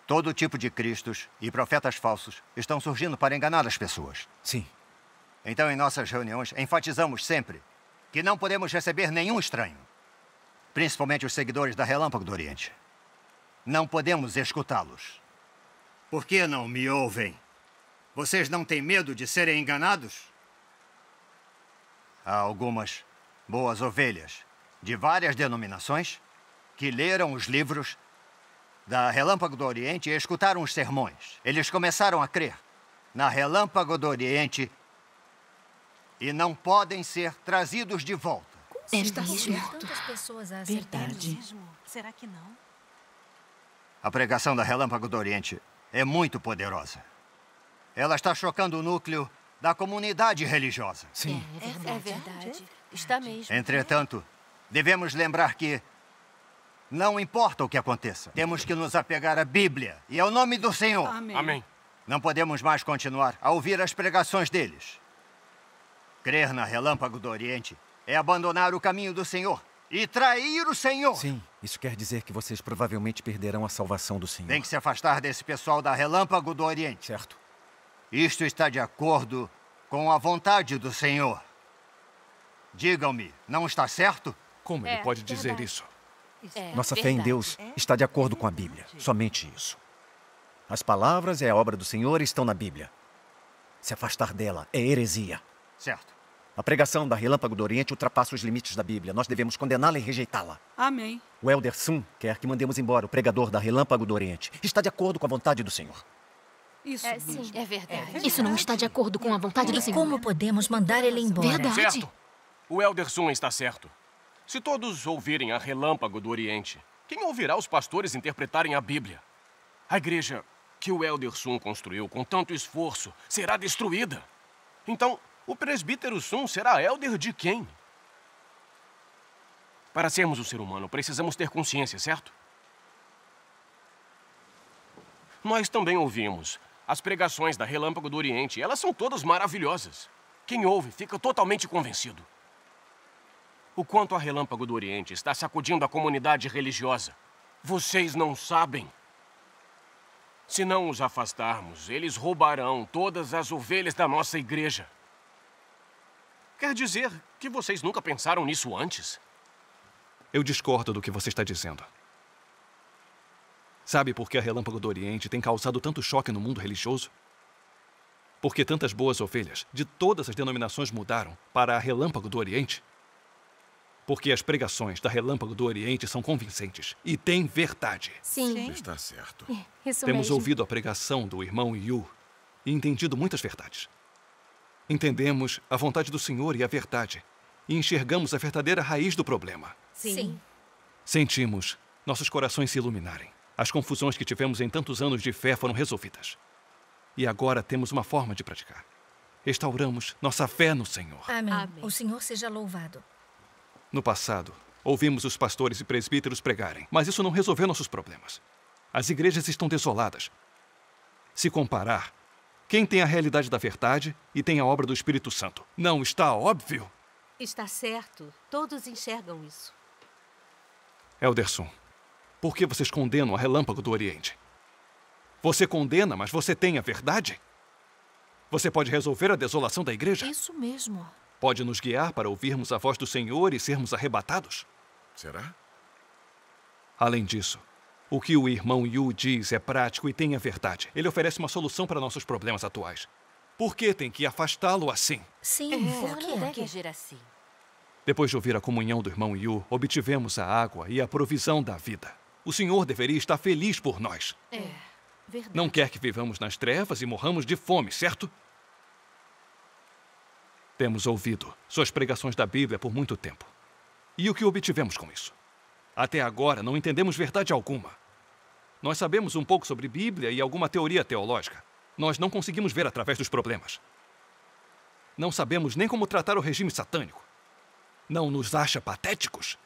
Todo tipo de cristos e profetas falsos estão surgindo para enganar as pessoas. Sim. Então, em nossas reuniões, enfatizamos sempre que não podemos receber nenhum estranho, principalmente os seguidores da Relâmpago do Oriente. Não podemos escutá-los. Por que não me ouvem? Vocês não têm medo de serem enganados? Há algumas boas ovelhas de várias denominações que leram os livros da Relâmpago do Oriente e escutaram os sermões. Eles começaram a crer na Relâmpago do Oriente e não podem ser trazidos de volta. É Está Verdade. Será que não? A pregação da Relâmpago do Oriente é muito poderosa. Ela está chocando o núcleo da comunidade religiosa. Sim, é, é, é verdade. é verdade. Está mesmo. Entretanto, né? devemos lembrar que não importa o que aconteça, temos que nos apegar à Bíblia e ao nome do Senhor. Amém. Amém. Não podemos mais continuar a ouvir as pregações deles. Crer na relâmpago do Oriente é abandonar o caminho do Senhor e trair o Senhor. Sim, isso quer dizer que vocês provavelmente perderão a salvação do Senhor. Tem que se afastar desse pessoal da relâmpago do Oriente. Certo. Isto está de acordo com a vontade do Senhor. Digam-me, não está certo? Como é, ele pode é dizer verdade. isso? É, Nossa fé em Deus é. está de acordo com a Bíblia. Somente isso. As palavras e a obra do Senhor estão na Bíblia. Se afastar dela é heresia. Certo. A pregação da Relâmpago do Oriente ultrapassa os limites da Bíblia. Nós devemos condená-la e rejeitá-la. Amém. O Elder Sun quer que mandemos embora o pregador da Relâmpago do Oriente. Está de acordo com a vontade do Senhor. Isso é, sim. É verdade. é verdade. Isso não é está de acordo com a vontade do Senhor. como podemos mandar ele embora? Verdade. Certo. O Elder Sun está certo. Se todos ouvirem a relâmpago do Oriente, quem ouvirá os pastores interpretarem a Bíblia? A igreja que o Elder Sun construiu com tanto esforço será destruída. Então, o presbítero Sun será Elder de quem? Para sermos um ser humano, precisamos ter consciência, certo? Nós também ouvimos as pregações da Relâmpago do Oriente. Elas são todas maravilhosas. Quem ouve fica totalmente convencido o quanto a relâmpago do Oriente está sacudindo a comunidade religiosa. Vocês não sabem. Se não os afastarmos, eles roubarão todas as ovelhas da nossa igreja. Quer dizer que vocês nunca pensaram nisso antes? Eu discordo do que você está dizendo. Sabe por que a Relâmpago do Oriente tem causado tanto choque no mundo religioso? Porque tantas boas ovelhas de todas as denominações mudaram para a Relâmpago do Oriente? Porque as pregações da Relâmpago do Oriente são convincentes e têm verdade. Sim. Sim. Está certo. É, isso Temos mesmo. ouvido a pregação do irmão Yu e entendido muitas verdades. Entendemos a vontade do Senhor e a verdade e enxergamos a verdadeira raiz do problema. Sim. Sim. Sentimos nossos corações se iluminarem. As confusões que tivemos em tantos anos de fé foram resolvidas. E agora temos uma forma de praticar. Restauramos nossa fé no Senhor. Amém. Amém. O Senhor seja louvado. No passado, ouvimos os pastores e presbíteros pregarem, mas isso não resolveu nossos problemas. As igrejas estão desoladas. Se comparar, quem tem a realidade da verdade e tem a obra do Espírito Santo? Não está óbvio? Está certo. Todos enxergam isso. Elderson, por que vocês condenam a relâmpago do Oriente? Você condena, mas você tem a verdade? Você pode resolver a desolação da igreja? Isso mesmo. Pode nos guiar para ouvirmos a voz do Senhor e sermos arrebatados? Será? Além disso, o que o irmão Yu diz é prático e tem a verdade. Ele oferece uma solução para nossos problemas atuais. Por que tem que afastá-lo assim? Sim, é, por que deve que... agir assim? Depois de ouvir a comunhão do irmão Yu, obtivemos a água e a provisão da vida. O Senhor deveria estar feliz por nós. É, verdade. Não quer que vivamos nas trevas e morramos de fome, certo? Temos ouvido suas pregações da Bíblia por muito tempo. E o que obtivemos com isso? Até agora não entendemos verdade alguma. Nós sabemos um pouco sobre Bíblia e alguma teoria teológica. Nós não conseguimos ver através dos problemas. Não sabemos nem como tratar o regime satânico. Não nos acha patéticos?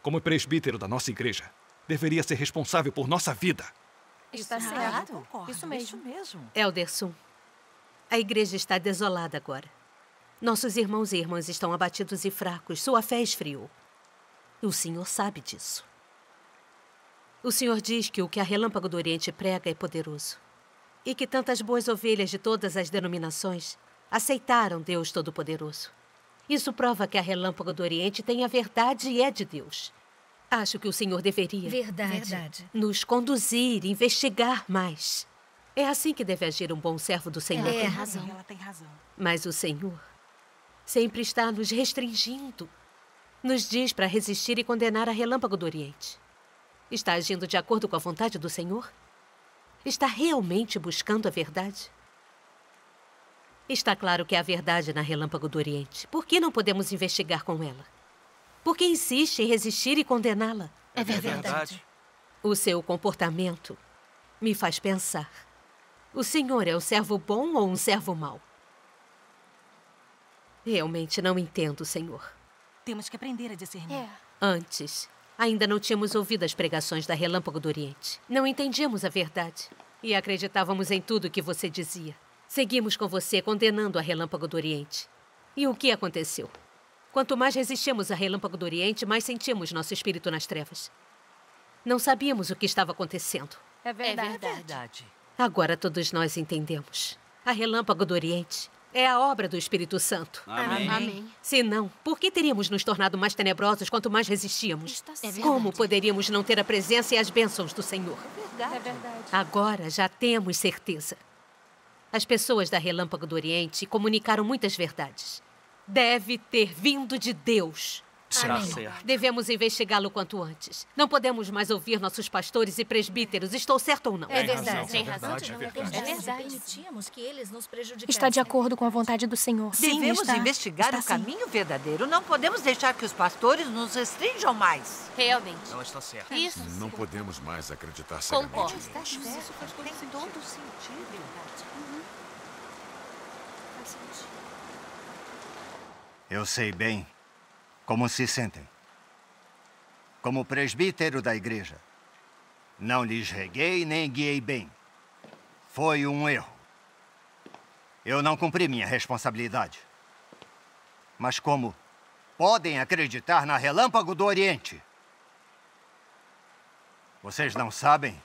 Como presbítero da nossa igreja, deveria ser responsável por nossa vida. Está certo. Isso mesmo. Isso mesmo. Elderson, a igreja está desolada agora. Nossos irmãos e irmãs estão abatidos e fracos. Sua fé esfriou. E o Senhor sabe disso. O Senhor diz que o que a Relâmpago do Oriente prega é poderoso. E que tantas boas ovelhas de todas as denominações aceitaram Deus Todo-Poderoso. Isso prova que a Relâmpago do Oriente tem a verdade e é de Deus. Acho que o Senhor deveria. Verdade. verdade. Nos conduzir, investigar mais. É assim que deve agir um bom servo do Senhor. É. Ela tem razão. Ela tem razão. Mas o Senhor sempre está nos restringindo. Nos diz para resistir e condenar a relâmpago do Oriente. Está agindo de acordo com a vontade do Senhor? Está realmente buscando a verdade? Está claro que há verdade na Relâmpago do Oriente. Por que não podemos investigar com ela? Por que insiste em resistir e condená-la? É, é verdade. O seu comportamento me faz pensar. O senhor é um servo bom ou um servo mau? Realmente não entendo, senhor. Temos que aprender a discernir. É. Antes, ainda não tínhamos ouvido as pregações da Relâmpago do Oriente. Não entendíamos a verdade. E acreditávamos em tudo o que você dizia. Seguimos com você condenando a Relâmpago do Oriente. E o que aconteceu? Quanto mais resistimos a Relâmpago do Oriente, mais sentimos nosso espírito nas trevas. Não sabíamos o que estava acontecendo. É verdade. É verdade. Agora todos nós entendemos. A Relâmpago do Oriente é a obra do Espírito Santo. Amém. Amém. Se não, por que teríamos nos tornado mais tenebrosos quanto mais resistíamos? É Como poderíamos não ter a presença e as bênçãos do Senhor? É verdade. É verdade. Agora já temos certeza. As pessoas da Relâmpago do Oriente comunicaram muitas verdades. Deve ter vindo de Deus. Será certo. Devemos investigá-lo quanto antes. Não podemos mais ouvir nossos pastores e presbíteros. Estou certo ou não? É verdade. Tem razão. É verdade. Está de acordo com a vontade do Senhor. Sim, Devemos está. investigar está o caminho verdadeiro. Não podemos deixar que os pastores nos restringam mais. Realmente. Não está certo. Isso. Não podemos mais acreditar cegamente. Concordo. Está certo. Tem todo sentido. Uhum. Faz sentido. Eu sei bem como se sentem? Como presbítero da igreja, não lhes reguei nem guiei bem. Foi um erro. Eu não cumpri minha responsabilidade. Mas como podem acreditar na relâmpago do Oriente? Vocês não sabem?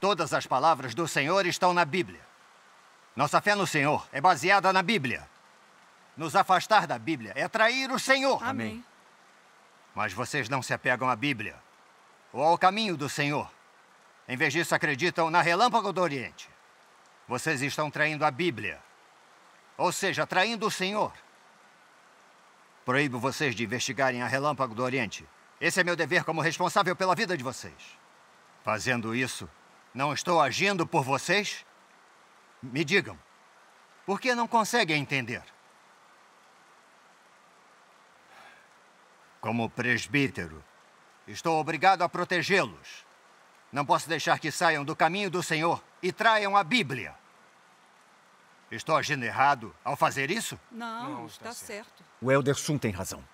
Todas as palavras do Senhor estão na Bíblia. Nossa fé no Senhor é baseada na Bíblia. Nos afastar da Bíblia é trair o Senhor. Amém. Mas vocês não se apegam à Bíblia ou ao caminho do Senhor. Em vez disso, acreditam na relâmpago do Oriente. Vocês estão traindo a Bíblia, ou seja, traindo o Senhor. Proíbo vocês de investigarem a relâmpago do Oriente. Esse é meu dever como responsável pela vida de vocês. Fazendo isso, não estou agindo por vocês? Me digam, por que não conseguem entender? Como presbítero, estou obrigado a protegê-los. Não posso deixar que saiam do caminho do Senhor e traiam a Bíblia. Estou agindo errado ao fazer isso? Não, Não está, está certo. certo. O Elder Sun tem razão.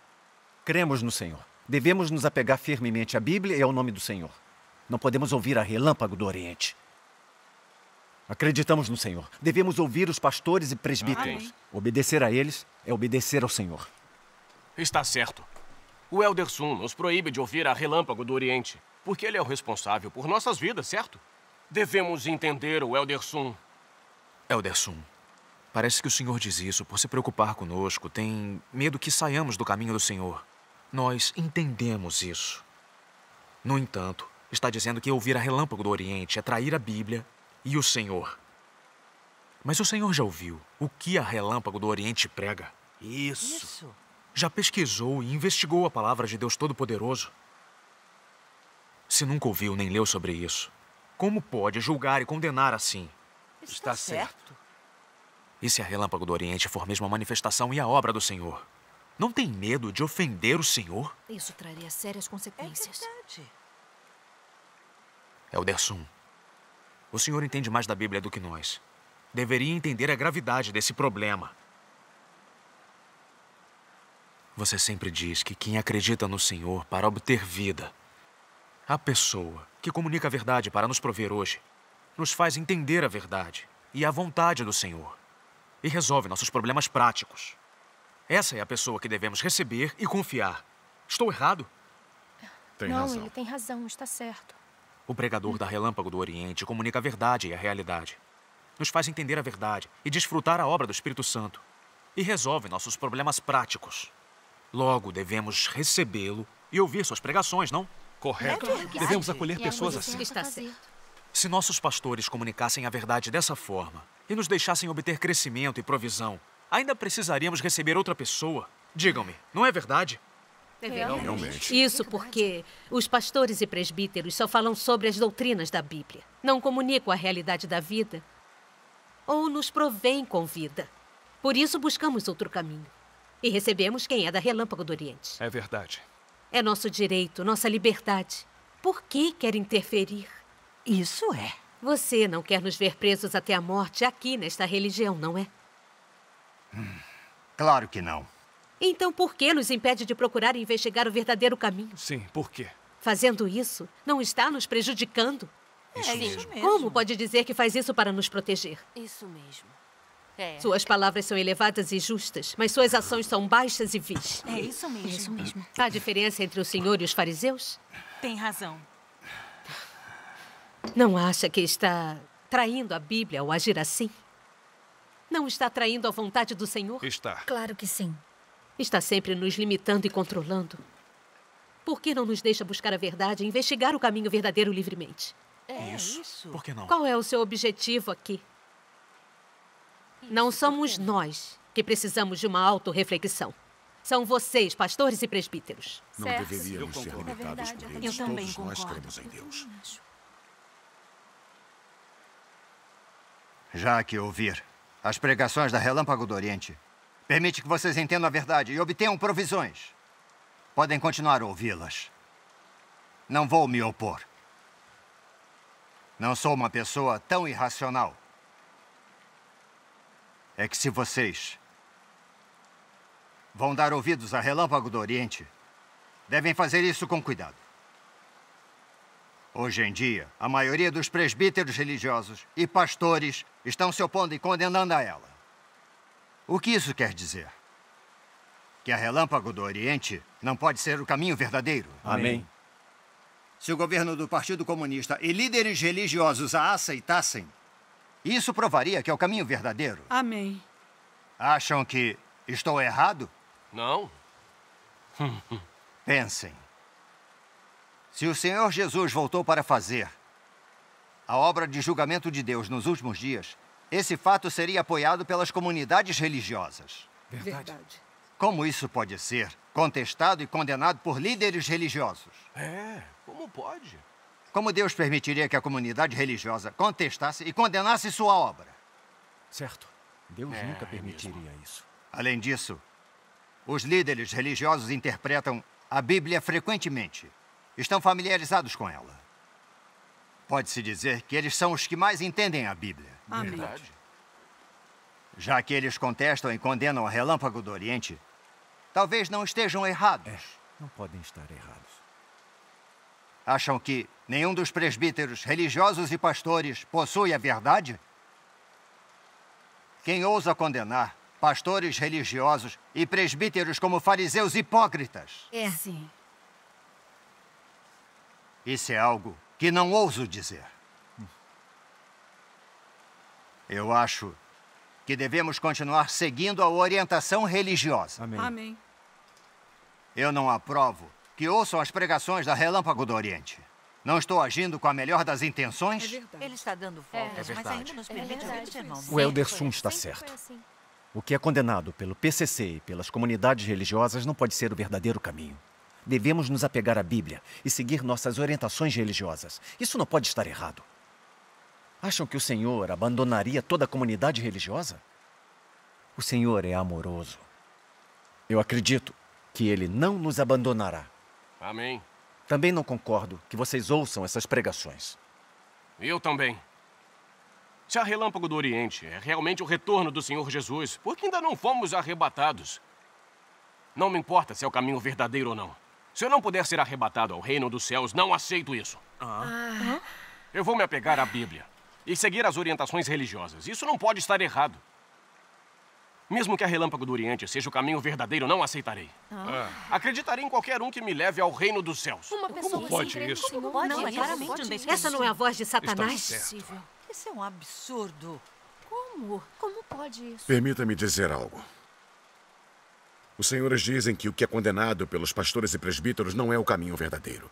Cremos no Senhor. Devemos nos apegar firmemente à Bíblia e ao nome do Senhor. Não podemos ouvir a relâmpago do Oriente. Acreditamos no Senhor. Devemos ouvir os pastores e presbíteros. Amém. Obedecer a eles é obedecer ao Senhor. Está certo. O Elderson nos proíbe de ouvir a Relâmpago do Oriente, porque ele é o responsável por nossas vidas, certo? Devemos entender o Elderson. Elderson, parece que o senhor diz isso por se preocupar conosco. Tem medo que saiamos do caminho do senhor. Nós entendemos isso. No entanto, está dizendo que ouvir a Relâmpago do Oriente é trair a Bíblia e o senhor. Mas o senhor já ouviu o que a Relâmpago do Oriente prega? Isso. isso já pesquisou e investigou a palavra de Deus Todo-Poderoso? Se nunca ouviu nem leu sobre isso, como pode julgar e condenar assim? Está, tá certo. certo. E se a relâmpago do Oriente for mesmo a manifestação e a obra do Senhor? Não tem medo de ofender o Senhor? Isso traria sérias consequências. É verdade. Elderson, é o senhor entende mais da Bíblia do que nós. Deveria entender a gravidade desse problema. Você sempre diz que quem acredita no Senhor para obter vida, a pessoa que comunica a verdade para nos prover hoje, nos faz entender a verdade e a vontade do Senhor e resolve nossos problemas práticos. Essa é a pessoa que devemos receber e confiar. Estou errado? Tem Não, razão. ele tem razão, está certo. O pregador da Relâmpago do Oriente comunica a verdade e a realidade. Nos faz entender a verdade e desfrutar a obra do Espírito Santo. E resolve nossos problemas práticos. Logo, devemos recebê-lo e ouvir suas pregações, não? Correto. É devemos acolher pessoas assim. Está certo. Se nossos pastores comunicassem a verdade dessa forma e nos deixassem obter crescimento e provisão, ainda precisaríamos receber outra pessoa. Digam-me, não é verdade? É Realmente. Realmente. Isso é porque os pastores e presbíteros só falam sobre as doutrinas da Bíblia. Não comunicam a realidade da vida ou nos provém com vida. Por isso buscamos outro caminho. E recebemos quem é da Relâmpago do Oriente. É verdade. É nosso direito, nossa liberdade. Por que quer interferir? Isso é. Você não quer nos ver presos até a morte aqui nesta religião, não é? Hum, claro que não. Então por que nos impede de procurar e investigar o verdadeiro caminho? Sim, por quê? Fazendo isso, não está nos prejudicando? É, isso mesmo. Como pode dizer que faz isso para nos proteger? Isso mesmo. É. Suas palavras são elevadas e justas, mas suas ações são baixas e vis. É isso mesmo. É isso mesmo. Há diferença entre o senhor e os fariseus? Tem razão. Não acha que está traindo a Bíblia ao agir assim? Não está traindo a vontade do Senhor? Está. Claro que sim. Está sempre nos limitando e controlando. Por que não nos deixa buscar a verdade e investigar o caminho verdadeiro livremente? É isso. isso. Por que não? Qual é o seu objetivo aqui? Não somos nós que precisamos de uma autorreflexão. São vocês, pastores e presbíteros. Não certo. deveríamos ser limitados é por eles. Eu Todos concordo. nós cremos em Deus. Já que ouvir as pregações da Relâmpago do Oriente permite que vocês entendam a verdade e obtenham provisões. Podem continuar a ouvi-las. Não vou me opor. Não sou uma pessoa tão irracional é que se vocês vão dar ouvidos a Relâmpago do Oriente, devem fazer isso com cuidado. Hoje em dia, a maioria dos presbíteros religiosos e pastores estão se opondo e condenando a ela. O que isso quer dizer? Que a Relâmpago do Oriente não pode ser o caminho verdadeiro. Amém. Se o governo do Partido Comunista e líderes religiosos a aceitassem, isso provaria que é o caminho verdadeiro. Amém. Acham que estou errado? Não. Pensem. Se o Senhor Jesus voltou para fazer a obra de julgamento de Deus nos últimos dias, esse fato seria apoiado pelas comunidades religiosas. Verdade. Como isso pode ser contestado e condenado por líderes religiosos? É, como pode? Como Deus permitiria que a comunidade religiosa contestasse e condenasse sua obra? Certo. Deus é, nunca é permitiria é isso. Além disso, os líderes religiosos interpretam a Bíblia frequentemente. Estão familiarizados com ela. Pode-se dizer que eles são os que mais entendem a Bíblia. Amém. Verdade. Já que eles contestam e condenam o relâmpago do Oriente, talvez não estejam errados. É, não podem estar errados. Acham que Nenhum dos presbíteros, religiosos e pastores possui a verdade? Quem ousa condenar pastores religiosos e presbíteros como fariseus hipócritas? É. Sim. Isso é algo que não ouso dizer. Eu acho que devemos continuar seguindo a orientação religiosa. Amém. Amém. Eu não aprovo que ouçam as pregações da Relâmpago do Oriente. Não estou agindo com a melhor das intenções? É verdade. Ele está dando é. voltas, é, mas ainda nos é permite é O Elderson está certo. Assim. O que é condenado pelo PCC e pelas comunidades religiosas não pode ser o verdadeiro caminho. Devemos nos apegar à Bíblia e seguir nossas orientações religiosas. Isso não pode estar errado. Acham que o Senhor abandonaria toda a comunidade religiosa? O Senhor é amoroso. Eu acredito que Ele não nos abandonará. Amém. Também não concordo que vocês ouçam essas pregações. Eu também. Se a relâmpago do Oriente é realmente o retorno do Senhor Jesus, por que ainda não fomos arrebatados? Não me importa se é o caminho verdadeiro ou não. Se eu não puder ser arrebatado ao reino dos céus, não aceito isso. Ah. ah. Eu vou me apegar à Bíblia e seguir as orientações religiosas. Isso não pode estar errado. Mesmo que a Relâmpago do Oriente seja o caminho verdadeiro, não aceitarei. Ah. ah. Acreditarei em qualquer um que me leve ao reino dos céus. Uma pessoa Como pode assim, isso? Como pode não, é claramente pode um Essa não é a voz de Satanás? Isso é um absurdo. Como? Como pode isso? Permita-me dizer algo. Os senhores dizem que o que é condenado pelos pastores e presbíteros não é o caminho verdadeiro.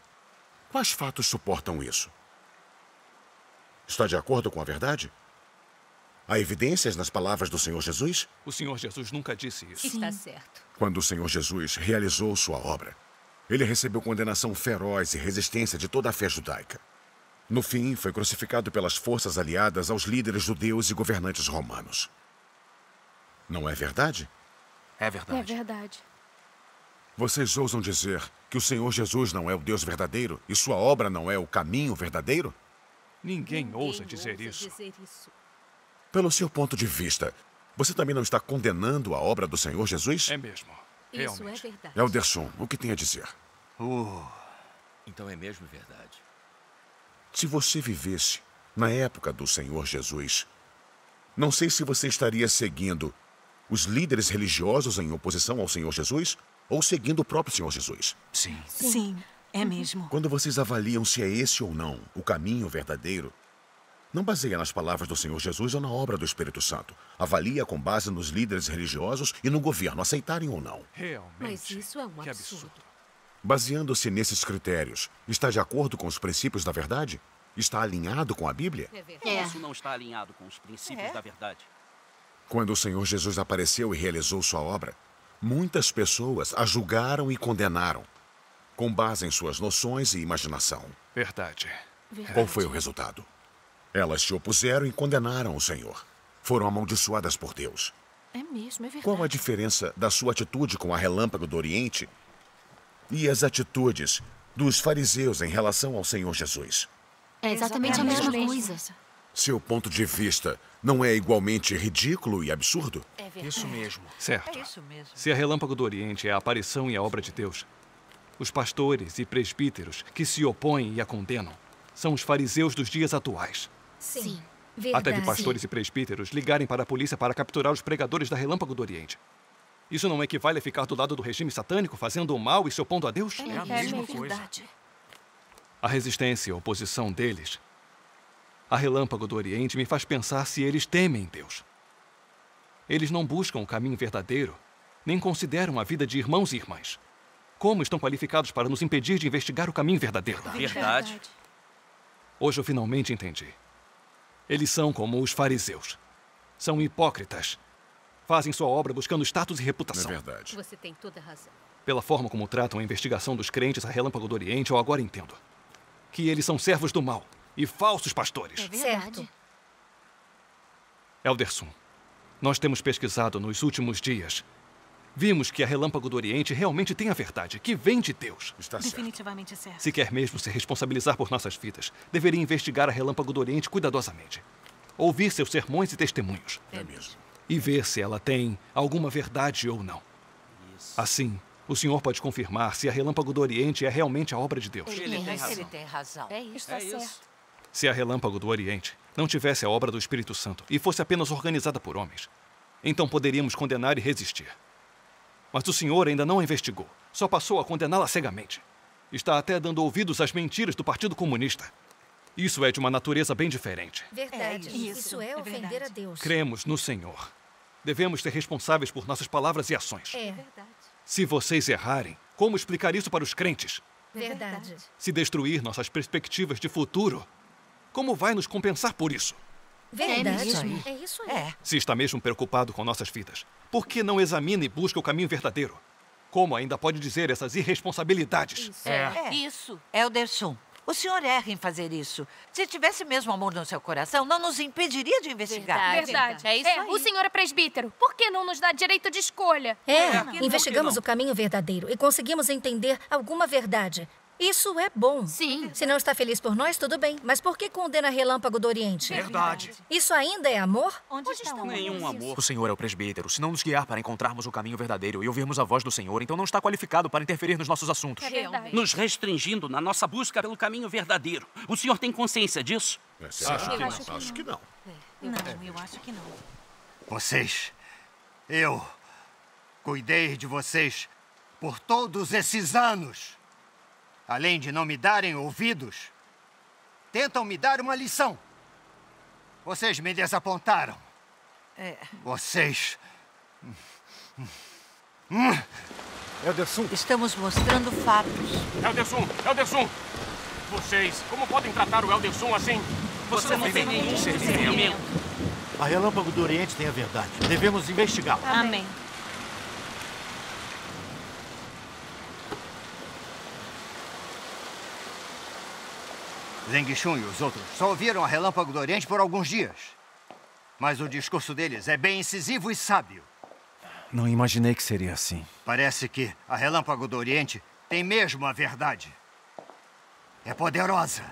Quais fatos suportam isso? Está de acordo com a verdade? Há evidências nas palavras do Senhor Jesus? O Senhor Jesus nunca disse isso. Sim. Está certo. Quando o Senhor Jesus realizou sua obra, ele recebeu condenação feroz e resistência de toda a fé judaica. No fim, foi crucificado pelas forças aliadas aos líderes judeus e governantes romanos. Não é verdade? É verdade. É verdade. Vocês ousam dizer que o Senhor Jesus não é o Deus verdadeiro e sua obra não é o caminho verdadeiro? Ninguém, Ninguém ousa, dizer, ousa isso. dizer isso. Pelo seu ponto de vista, você também não está condenando a obra do Senhor Jesus? É mesmo. Realmente. Isso é verdade. Elderson, o que tem a dizer? Uh, então é mesmo verdade. Se você vivesse na época do Senhor Jesus, não sei se você estaria seguindo os líderes religiosos em oposição ao Senhor Jesus ou seguindo o próprio Senhor Jesus. Sim. Sim, é uhum. mesmo. Quando vocês avaliam se é esse ou não o caminho verdadeiro, não baseia nas palavras do Senhor Jesus ou na obra do Espírito Santo. Avalia com base nos líderes religiosos e no governo aceitarem ou não. Realmente. Mas isso é um absurdo. absurdo. Baseando-se nesses critérios, está de acordo com os princípios da verdade? Está alinhado com a Bíblia? É, é. Isso não está alinhado com os princípios é. da verdade. Quando o Senhor Jesus apareceu e realizou sua obra, muitas pessoas a julgaram e condenaram, com base em suas noções e imaginação. Verdade. verdade. Qual foi o resultado? Elas se opuseram e condenaram o Senhor. Foram amaldiçoadas por Deus. É mesmo, é verdade. Qual a diferença da sua atitude com a relâmpago do Oriente e as atitudes dos fariseus em relação ao Senhor Jesus? É exatamente a mesma coisa. Seu ponto de vista não é igualmente ridículo e absurdo? É verdade. Isso mesmo. Certo. É isso mesmo. Se a relâmpago do Oriente é a aparição e a obra de Deus, os pastores e presbíteros que se opõem e a condenam são os fariseus dos dias atuais. Sim. Sim. Verdade. Até vi pastores e presbíteros ligarem para a polícia para capturar os pregadores da Relâmpago do Oriente. Isso não equivale a ficar do lado do regime satânico, fazendo o mal e se opondo a Deus? É, é a é mesma coisa. A resistência e a oposição deles, a Relâmpago do Oriente, me faz pensar se eles temem Deus. Eles não buscam o caminho verdadeiro, nem consideram a vida de irmãos e irmãs. Como estão qualificados para nos impedir de investigar o caminho verdadeiro? Verdade. Hoje eu finalmente entendi. Eles são como os fariseus. São hipócritas. Fazem sua obra buscando status e reputação. É verdade. Você tem toda razão. Pela forma como tratam a investigação dos crentes a Relâmpago do Oriente, eu agora entendo. Que eles são servos do mal e falsos pastores. É certo. Elderson, nós temos pesquisado nos últimos dias Vimos que a Relâmpago do Oriente realmente tem a verdade, que vem de Deus. Está Definitivamente certo. É certo. Se quer mesmo se responsabilizar por nossas vidas, deveria investigar a Relâmpago do Oriente cuidadosamente. Ouvir seus sermões e testemunhos. É mesmo. E ver se ela tem alguma verdade ou não. Isso. Assim, o senhor pode confirmar se a Relâmpago do Oriente é realmente a obra de Deus. Ele, tem, razão. Ele tem razão. É isso. Está é certo. Isso. Se a Relâmpago do Oriente não tivesse a obra do Espírito Santo e fosse apenas organizada por homens, então poderíamos condenar e resistir. Mas o senhor ainda não a investigou. Só passou a condená-la cegamente. Está até dando ouvidos às mentiras do Partido Comunista. Isso é de uma natureza bem diferente. Verdade. É isso. isso. é, é ofender a Deus. Cremos no Senhor. Devemos ser responsáveis por nossas palavras e ações. É. é verdade. Se vocês errarem, como explicar isso para os crentes? Verdade. Se destruir nossas perspectivas de futuro, como vai nos compensar por isso? Verdade. É, é isso aí. É. Se está mesmo preocupado com nossas vidas, por que não examina e busca o caminho verdadeiro? Como ainda pode dizer essas irresponsabilidades? Isso. É. é. é. Isso. É, Elderson, o senhor erra em fazer isso. Se tivesse mesmo amor no seu coração, não nos impediria de investigar. Verdade. Verdade. É isso é, aí. O senhor é presbítero. Por que não nos dá direito de escolha? É. é. Investigamos o caminho verdadeiro e conseguimos entender alguma verdade. Isso é bom. Sim. Se não está feliz por nós, tudo bem. Mas por que condena relâmpago do Oriente? Verdade. Isso ainda é amor? Onde, Onde está Nenhum amor. O Senhor é o presbítero. Se não nos guiar para encontrarmos o caminho verdadeiro e ouvirmos a voz do Senhor, então não está qualificado para interferir nos nossos assuntos. É Realmente. Nos restringindo na nossa busca pelo caminho verdadeiro. O Senhor tem consciência disso? É, acho, acho, que, não. acho, é, que, não. acho que não. Não, eu acho que não. Vocês. Eu. Cuidei de vocês por todos esses anos além de não me darem ouvidos, tentam me dar uma lição. Vocês me desapontaram. É. Vocês. Elderson. É Estamos mostrando fatos. Elderson, é Elderson. É Vocês, como podem tratar o Elderson assim? Você, Você não, não tem nenhum discernimento. A Relâmpago do Oriente tem a verdade. Devemos investigá-la. Amém. Zeng Xun e os outros só ouviram a Relâmpago do Oriente por alguns dias. Mas o discurso deles é bem incisivo e sábio. Não imaginei que seria assim. Parece que a Relâmpago do Oriente tem mesmo a verdade. É poderosa.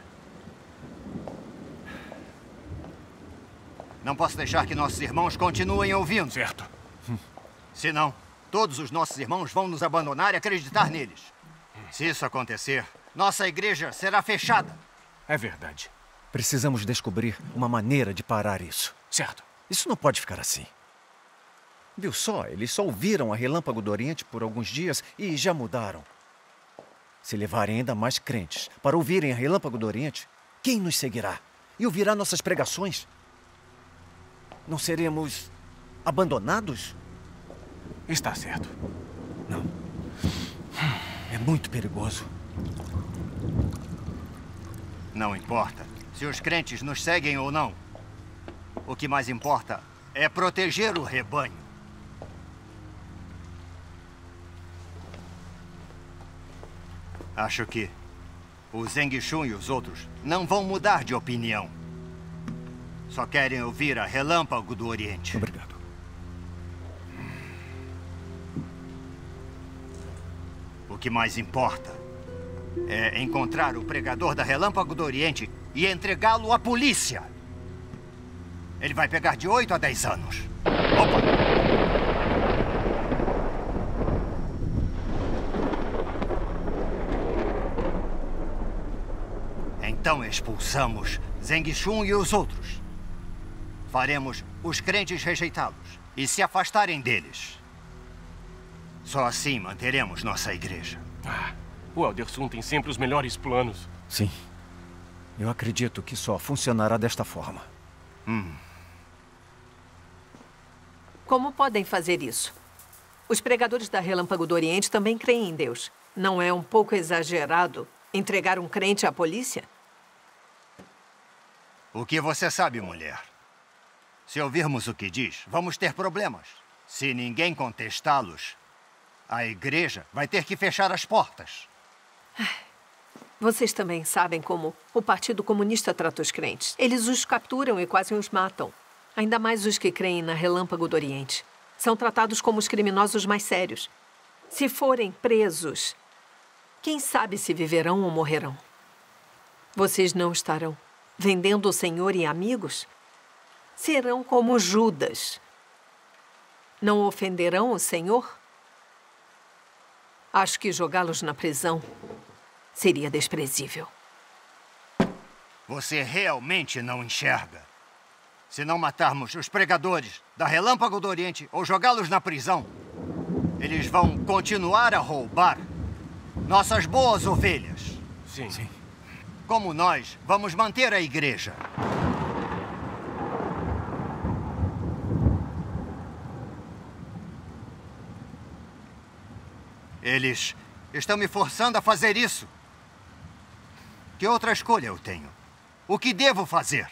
Não posso deixar que nossos irmãos continuem ouvindo. Certo. Senão, todos os nossos irmãos vão nos abandonar e acreditar neles. Se isso acontecer, nossa igreja será fechada. É verdade. Precisamos descobrir uma maneira de parar isso. Certo. Isso não pode ficar assim. Viu só, eles só ouviram a Relâmpago do Oriente por alguns dias e já mudaram. Se levarem ainda mais crentes para ouvirem a Relâmpago do Oriente, quem nos seguirá? E ouvirá nossas pregações? Não seremos abandonados? Está certo. Não. É muito perigoso. Não importa se os crentes nos seguem ou não. O que mais importa é proteger o rebanho. Acho que o Zeng Shun e os outros não vão mudar de opinião. Só querem ouvir a relâmpago do Oriente. Obrigado. O que mais importa é encontrar o pregador da Relâmpago do Oriente e entregá-lo à polícia. Ele vai pegar de 8 a 10 anos. Opa! Então expulsamos Zeng Shun e os outros. Faremos os crentes rejeitá-los e se afastarem deles. Só assim manteremos nossa igreja. Ah. O Alderson tem sempre os melhores planos. Sim. Eu acredito que só funcionará desta forma. Hum. Como podem fazer isso? Os pregadores da Relâmpago do Oriente também creem em Deus. Não é um pouco exagerado entregar um crente à polícia? O que você sabe, mulher? Se ouvirmos o que diz, vamos ter problemas. Se ninguém contestá-los, a igreja vai ter que fechar as portas. Vocês também sabem como o Partido Comunista trata os crentes. Eles os capturam e quase os matam. Ainda mais os que creem na Relâmpago do Oriente. São tratados como os criminosos mais sérios. Se forem presos, quem sabe se viverão ou morrerão? Vocês não estarão vendendo o Senhor e amigos? Serão como Judas. Não ofenderão o Senhor? Acho que jogá-los na prisão seria desprezível. Você realmente não enxerga. Se não matarmos os pregadores da Relâmpago do Oriente ou jogá-los na prisão, eles vão continuar a roubar nossas boas ovelhas. Sim. Sim. Como nós, vamos manter a igreja. Eles estão me forçando a fazer isso. Que outra escolha eu tenho? O que devo fazer?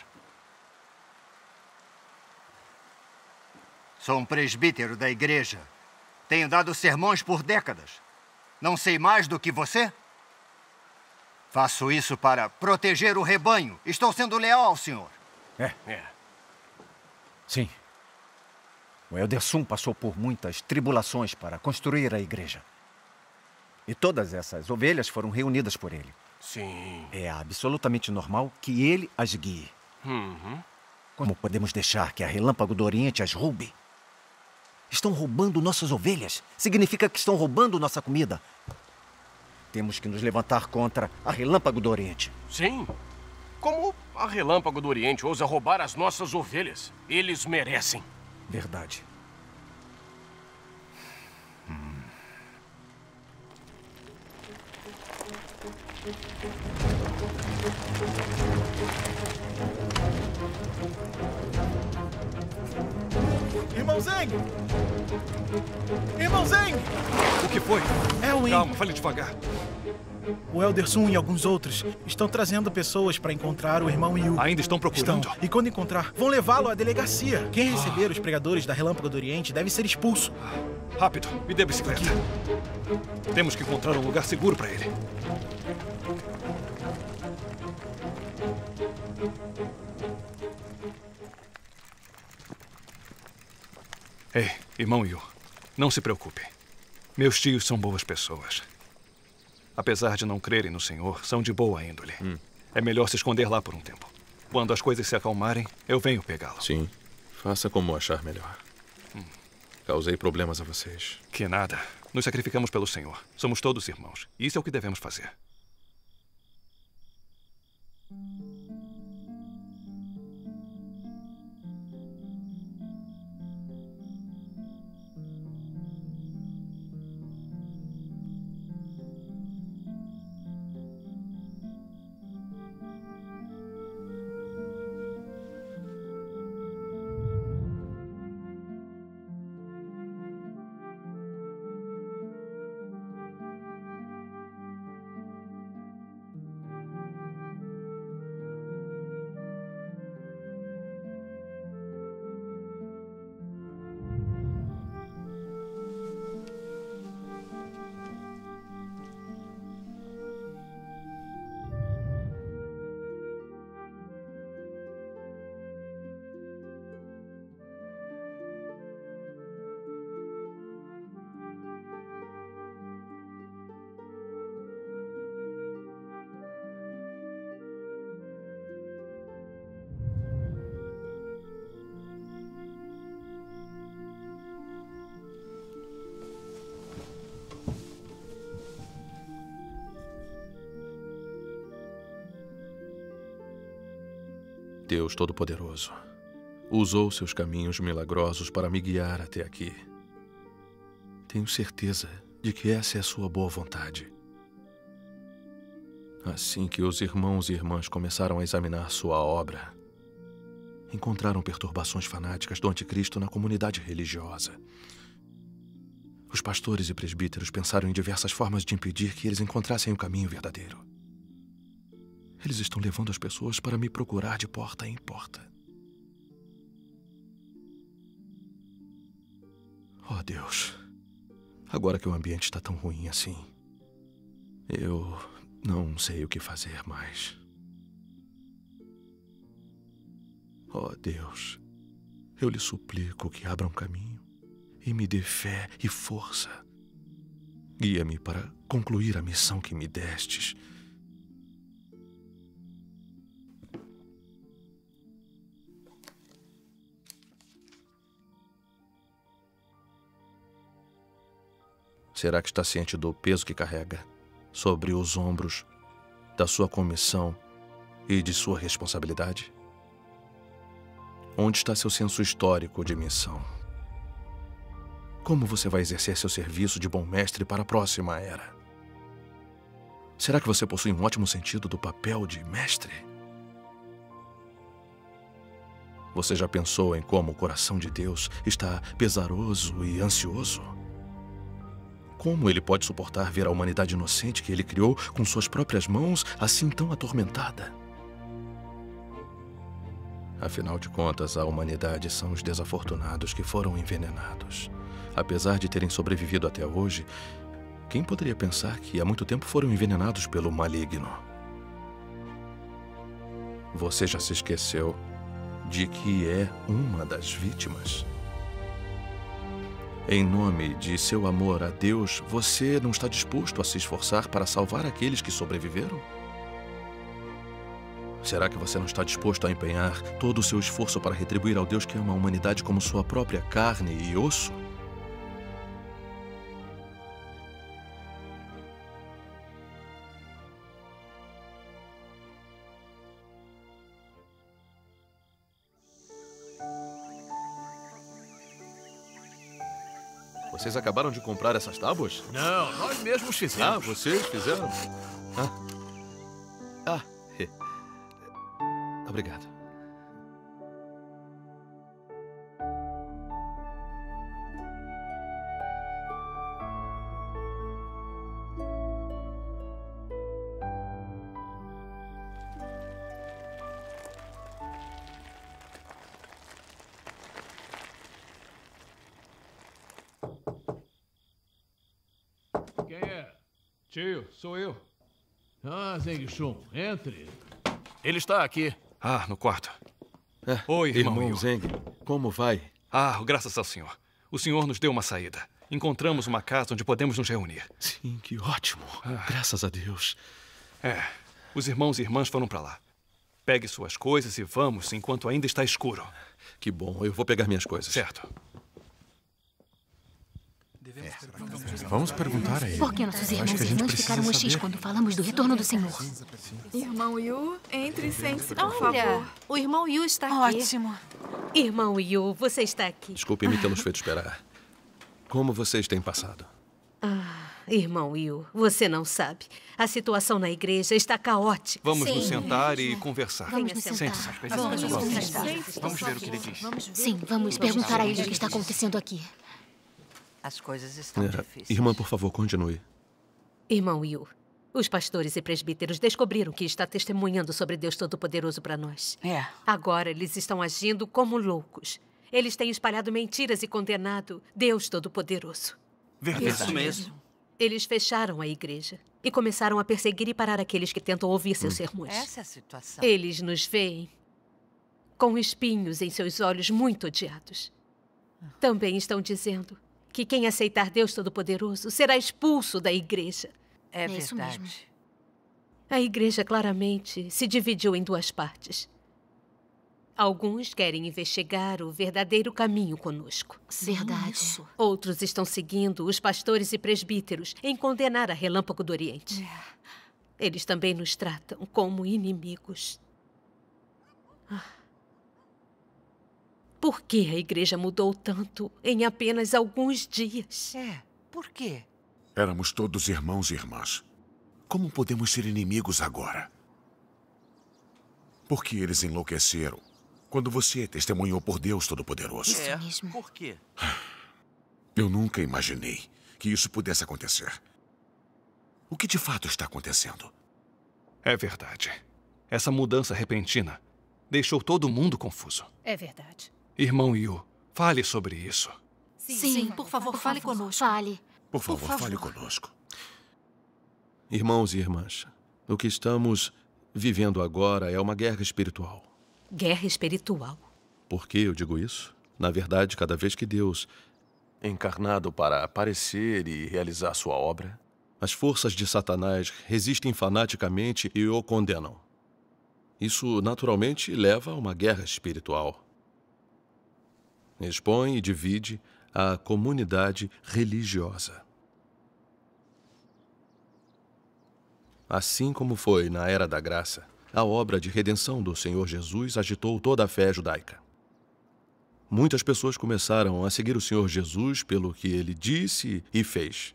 Sou um presbítero da igreja. Tenho dado sermões por décadas. Não sei mais do que você? Faço isso para proteger o rebanho. Estou sendo leal ao senhor. É. é. Sim. O Elderson passou por muitas tribulações para construir a igreja. E todas essas ovelhas foram reunidas por ele. Sim. É absolutamente normal que ele as guie. Uhum. Como podemos deixar que a Relâmpago do Oriente as roube? Estão roubando nossas ovelhas. Significa que estão roubando nossa comida. Temos que nos levantar contra a Relâmpago do Oriente. Sim. Como a Relâmpago do Oriente ousa roubar as nossas ovelhas? Eles merecem. Verdade. Irmão Zeng! Irmão Zeng! O que foi? É Elwin! Calma, fale devagar. O Elder Sun e alguns outros estão trazendo pessoas para encontrar o irmão Yu. Ainda estão procurando? Estão. E quando encontrar, vão levá-lo à delegacia. Quem receber ah. os pregadores da Relâmpago do Oriente deve ser expulso. Rápido, me dê a bicicleta. Aqui. Temos que encontrar um lugar seguro para ele. Ei, é, irmão Yu, não se preocupe. Meus tios são boas pessoas. Apesar de não crerem no Senhor, são de boa índole. Hum. É melhor se esconder lá por um tempo. Quando as coisas se acalmarem, eu venho pegá-lo. Sim, faça como achar melhor. Hum. Causei problemas a vocês. Que nada. Nos sacrificamos pelo Senhor. Somos todos irmãos. Isso é o que devemos fazer. Deus Todo-Poderoso, usou seus caminhos milagrosos para me guiar até aqui. Tenho certeza de que essa é a sua boa vontade. Assim que os irmãos e irmãs começaram a examinar sua obra, encontraram perturbações fanáticas do anticristo na comunidade religiosa. Os pastores e presbíteros pensaram em diversas formas de impedir que eles encontrassem o caminho verdadeiro. Eles estão levando as pessoas para me procurar de porta em porta. Oh, Deus. Agora que o ambiente está tão ruim assim, eu não sei o que fazer mais. Oh, Deus, eu lhe suplico que abra um caminho e me dê fé e força. Guia-me para concluir a missão que me destes Será que está ciente do peso que carrega sobre os ombros da sua comissão e de sua responsabilidade? Onde está seu senso histórico de missão? Como você vai exercer seu serviço de bom mestre para a próxima era? Será que você possui um ótimo sentido do papel de mestre? Você já pensou em como o coração de Deus está pesaroso e ansioso? Como ele pode suportar ver a humanidade inocente que ele criou com suas próprias mãos assim tão atormentada? Afinal de contas, a humanidade são os desafortunados que foram envenenados. Apesar de terem sobrevivido até hoje, quem poderia pensar que há muito tempo foram envenenados pelo maligno? Você já se esqueceu de que é uma das vítimas? Em nome de seu amor a Deus, você não está disposto a se esforçar para salvar aqueles que sobreviveram? Será que você não está disposto a empenhar todo o seu esforço para retribuir ao Deus que ama a humanidade como sua própria carne e osso? Vocês acabaram de comprar essas tábuas? Não, nós mesmos fizemos. Ah, vocês fizeram? Ah. Ah. Obrigado. Sou eu. Ah, Zeng Shun, entre. Ele está aqui. Ah, no quarto. É, Oi, irmão. Irmão Zeng, como vai? Ah, graças ao senhor. O senhor nos deu uma saída. Encontramos uma casa onde podemos nos reunir. Sim, que ótimo. Ah. Graças a Deus. É, os irmãos e irmãs foram para lá. Pegue suas coisas e vamos enquanto ainda está escuro. Que bom, eu vou pegar minhas coisas. Certo. É, vamos perguntar a ele. Por que nossos irmãos e irmãs ficaram X quando falamos do retorno do Senhor? Irmão Yu, entre sem se por Olha, o irmão Yu está aqui. Ótimo. Irmão Yu, você está aqui. Desculpe-me tê-los feito esperar. Como vocês têm passado? Ah, irmão Yu você não sabe. A situação na igreja está caótica. Vamos Sim, nos sentar e conversar. Vamos nos sentar. Vamos, vamos, vamos, vamos ver o que ele diz. Sim, vamos perguntar a ele o que está acontecendo aqui. As coisas estão é. difíceis. Irmã, por favor, continue. Irmão Will, os pastores e presbíteros descobriram que está testemunhando sobre Deus Todo-Poderoso para nós. É. Agora eles estão agindo como loucos. Eles têm espalhado mentiras e condenado Deus Todo-Poderoso. Verdade. É isso mesmo. Eles fecharam a igreja e começaram a perseguir e parar aqueles que tentam ouvir seus hum. sermões. Essa é a situação. Eles nos veem com espinhos em seus olhos muito odiados. Ah. Também estão dizendo que quem aceitar Deus Todo-Poderoso será expulso da igreja. É, é verdade. A igreja claramente se dividiu em duas partes. Alguns querem investigar o verdadeiro caminho conosco. Verdade. Isso. Outros estão seguindo os pastores e presbíteros em condenar a Relâmpago do Oriente. É. Eles também nos tratam como inimigos. Ah. Por que a igreja mudou tanto em apenas alguns dias? É, por quê? Éramos todos irmãos e irmãs. Como podemos ser inimigos agora? Por que eles enlouqueceram quando você é testemunhou por Deus Todo-Poderoso? É, mesmo. por quê? Eu nunca imaginei que isso pudesse acontecer. O que de fato está acontecendo? É verdade. Essa mudança repentina deixou todo mundo confuso. É verdade. Irmão Yu, fale sobre isso. Sim, Sim por favor, por fale favor, conosco. Fale. Por favor, por favor, fale conosco. Irmãos e irmãs, o que estamos vivendo agora é uma guerra espiritual. Guerra espiritual? Por que eu digo isso? Na verdade, cada vez que Deus encarnado para aparecer e realizar sua obra, as forças de Satanás resistem fanaticamente e o condenam. Isso naturalmente leva a uma guerra espiritual expõe e divide a comunidade religiosa. Assim como foi na Era da Graça, a obra de redenção do Senhor Jesus agitou toda a fé judaica. Muitas pessoas começaram a seguir o Senhor Jesus pelo que ele disse e fez.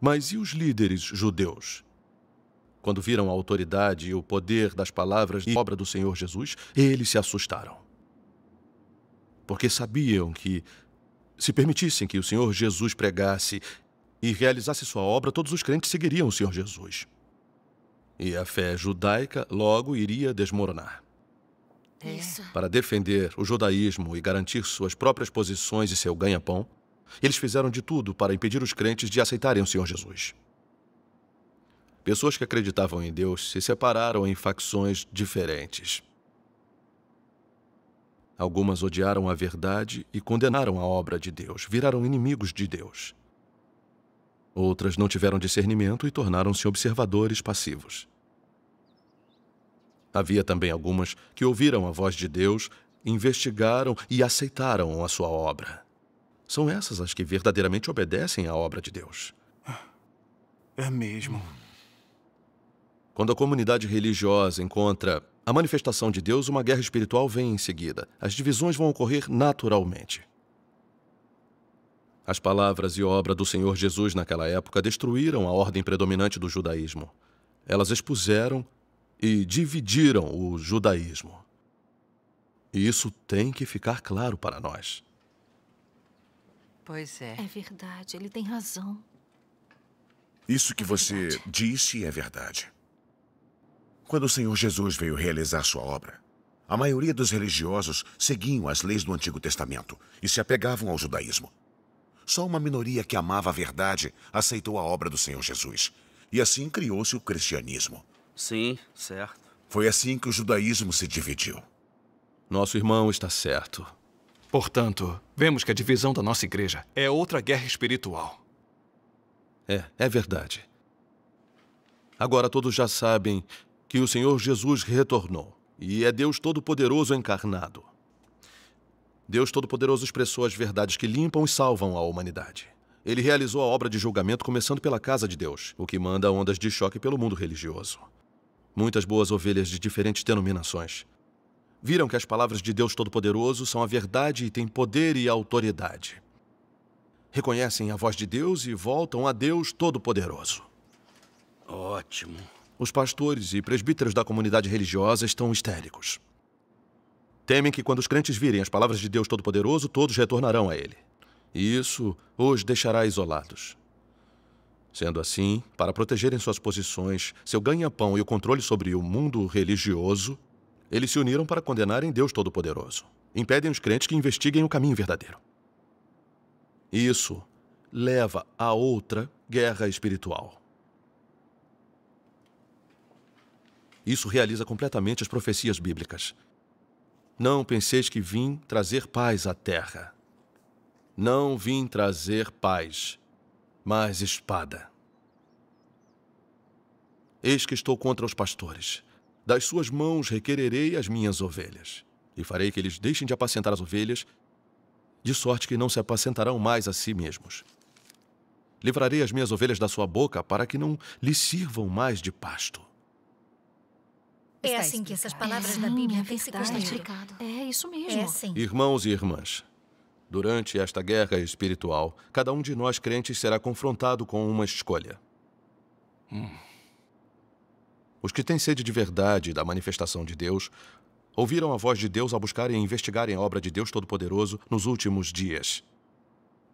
Mas e os líderes judeus? Quando viram a autoridade e o poder das palavras e obra do Senhor Jesus, eles se assustaram porque sabiam que, se permitissem que o Senhor Jesus pregasse e realizasse sua obra, todos os crentes seguiriam o Senhor Jesus. E a fé judaica logo iria desmoronar. É. Isso. Para defender o judaísmo e garantir suas próprias posições e seu ganha-pão, eles fizeram de tudo para impedir os crentes de aceitarem o Senhor Jesus. Pessoas que acreditavam em Deus se separaram em facções diferentes. Algumas odiaram a verdade e condenaram a obra de Deus, viraram inimigos de Deus. Outras não tiveram discernimento e tornaram-se observadores passivos. Havia também algumas que ouviram a voz de Deus, investigaram e aceitaram a sua obra. São essas as que verdadeiramente obedecem à obra de Deus. É mesmo. Quando a comunidade religiosa encontra a manifestação de Deus, uma guerra espiritual vem em seguida. As divisões vão ocorrer naturalmente. As palavras e obra do Senhor Jesus naquela época destruíram a ordem predominante do judaísmo. Elas expuseram e dividiram o judaísmo. E isso tem que ficar claro para nós. Pois é. É verdade, ele tem razão. Isso que é você disse é verdade. Quando o Senhor Jesus veio realizar sua obra, a maioria dos religiosos seguiam as leis do Antigo Testamento e se apegavam ao judaísmo. Só uma minoria que amava a verdade aceitou a obra do Senhor Jesus. E assim criou-se o cristianismo. Sim, certo. Foi assim que o judaísmo se dividiu. Nosso irmão está certo. Portanto, vemos que a divisão da nossa igreja é outra guerra espiritual. É, é verdade. Agora todos já sabem que o Senhor Jesus retornou e é Deus Todo-Poderoso encarnado. Deus Todo-Poderoso expressou as verdades que limpam e salvam a humanidade. Ele realizou a obra de julgamento começando pela casa de Deus, o que manda ondas de choque pelo mundo religioso. Muitas boas ovelhas de diferentes denominações viram que as palavras de Deus Todo-Poderoso são a verdade e têm poder e autoridade. Reconhecem a voz de Deus e voltam a Deus Todo-Poderoso. Ótimo. Os pastores e presbíteros da comunidade religiosa estão histéricos. Temem que quando os crentes virem as palavras de Deus Todo-Poderoso, todos retornarão a Ele. E isso os deixará isolados. Sendo assim, para protegerem suas posições, seu ganha-pão e o controle sobre o mundo religioso, eles se uniram para condenarem Deus Todo-Poderoso. Impedem os crentes que investiguem o caminho verdadeiro. Isso leva a outra guerra espiritual. Isso realiza completamente as profecias bíblicas. Não penseis que vim trazer paz à terra. Não vim trazer paz, mas espada. Eis que estou contra os pastores. Das suas mãos requererei as minhas ovelhas, e farei que eles deixem de apacentar as ovelhas, de sorte que não se apacentarão mais a si mesmos. Livrarei as minhas ovelhas da sua boca para que não lhe sirvam mais de pasto. É assim que essas palavras é, da assim, Bíblia têm se explicado. É isso mesmo. É assim. Irmãos e irmãs, durante esta guerra espiritual, cada um de nós crentes será confrontado com uma escolha. Hum. Os que têm sede de verdade da manifestação de Deus ouviram a voz de Deus ao buscarem e investigarem a obra de Deus Todo-Poderoso nos últimos dias.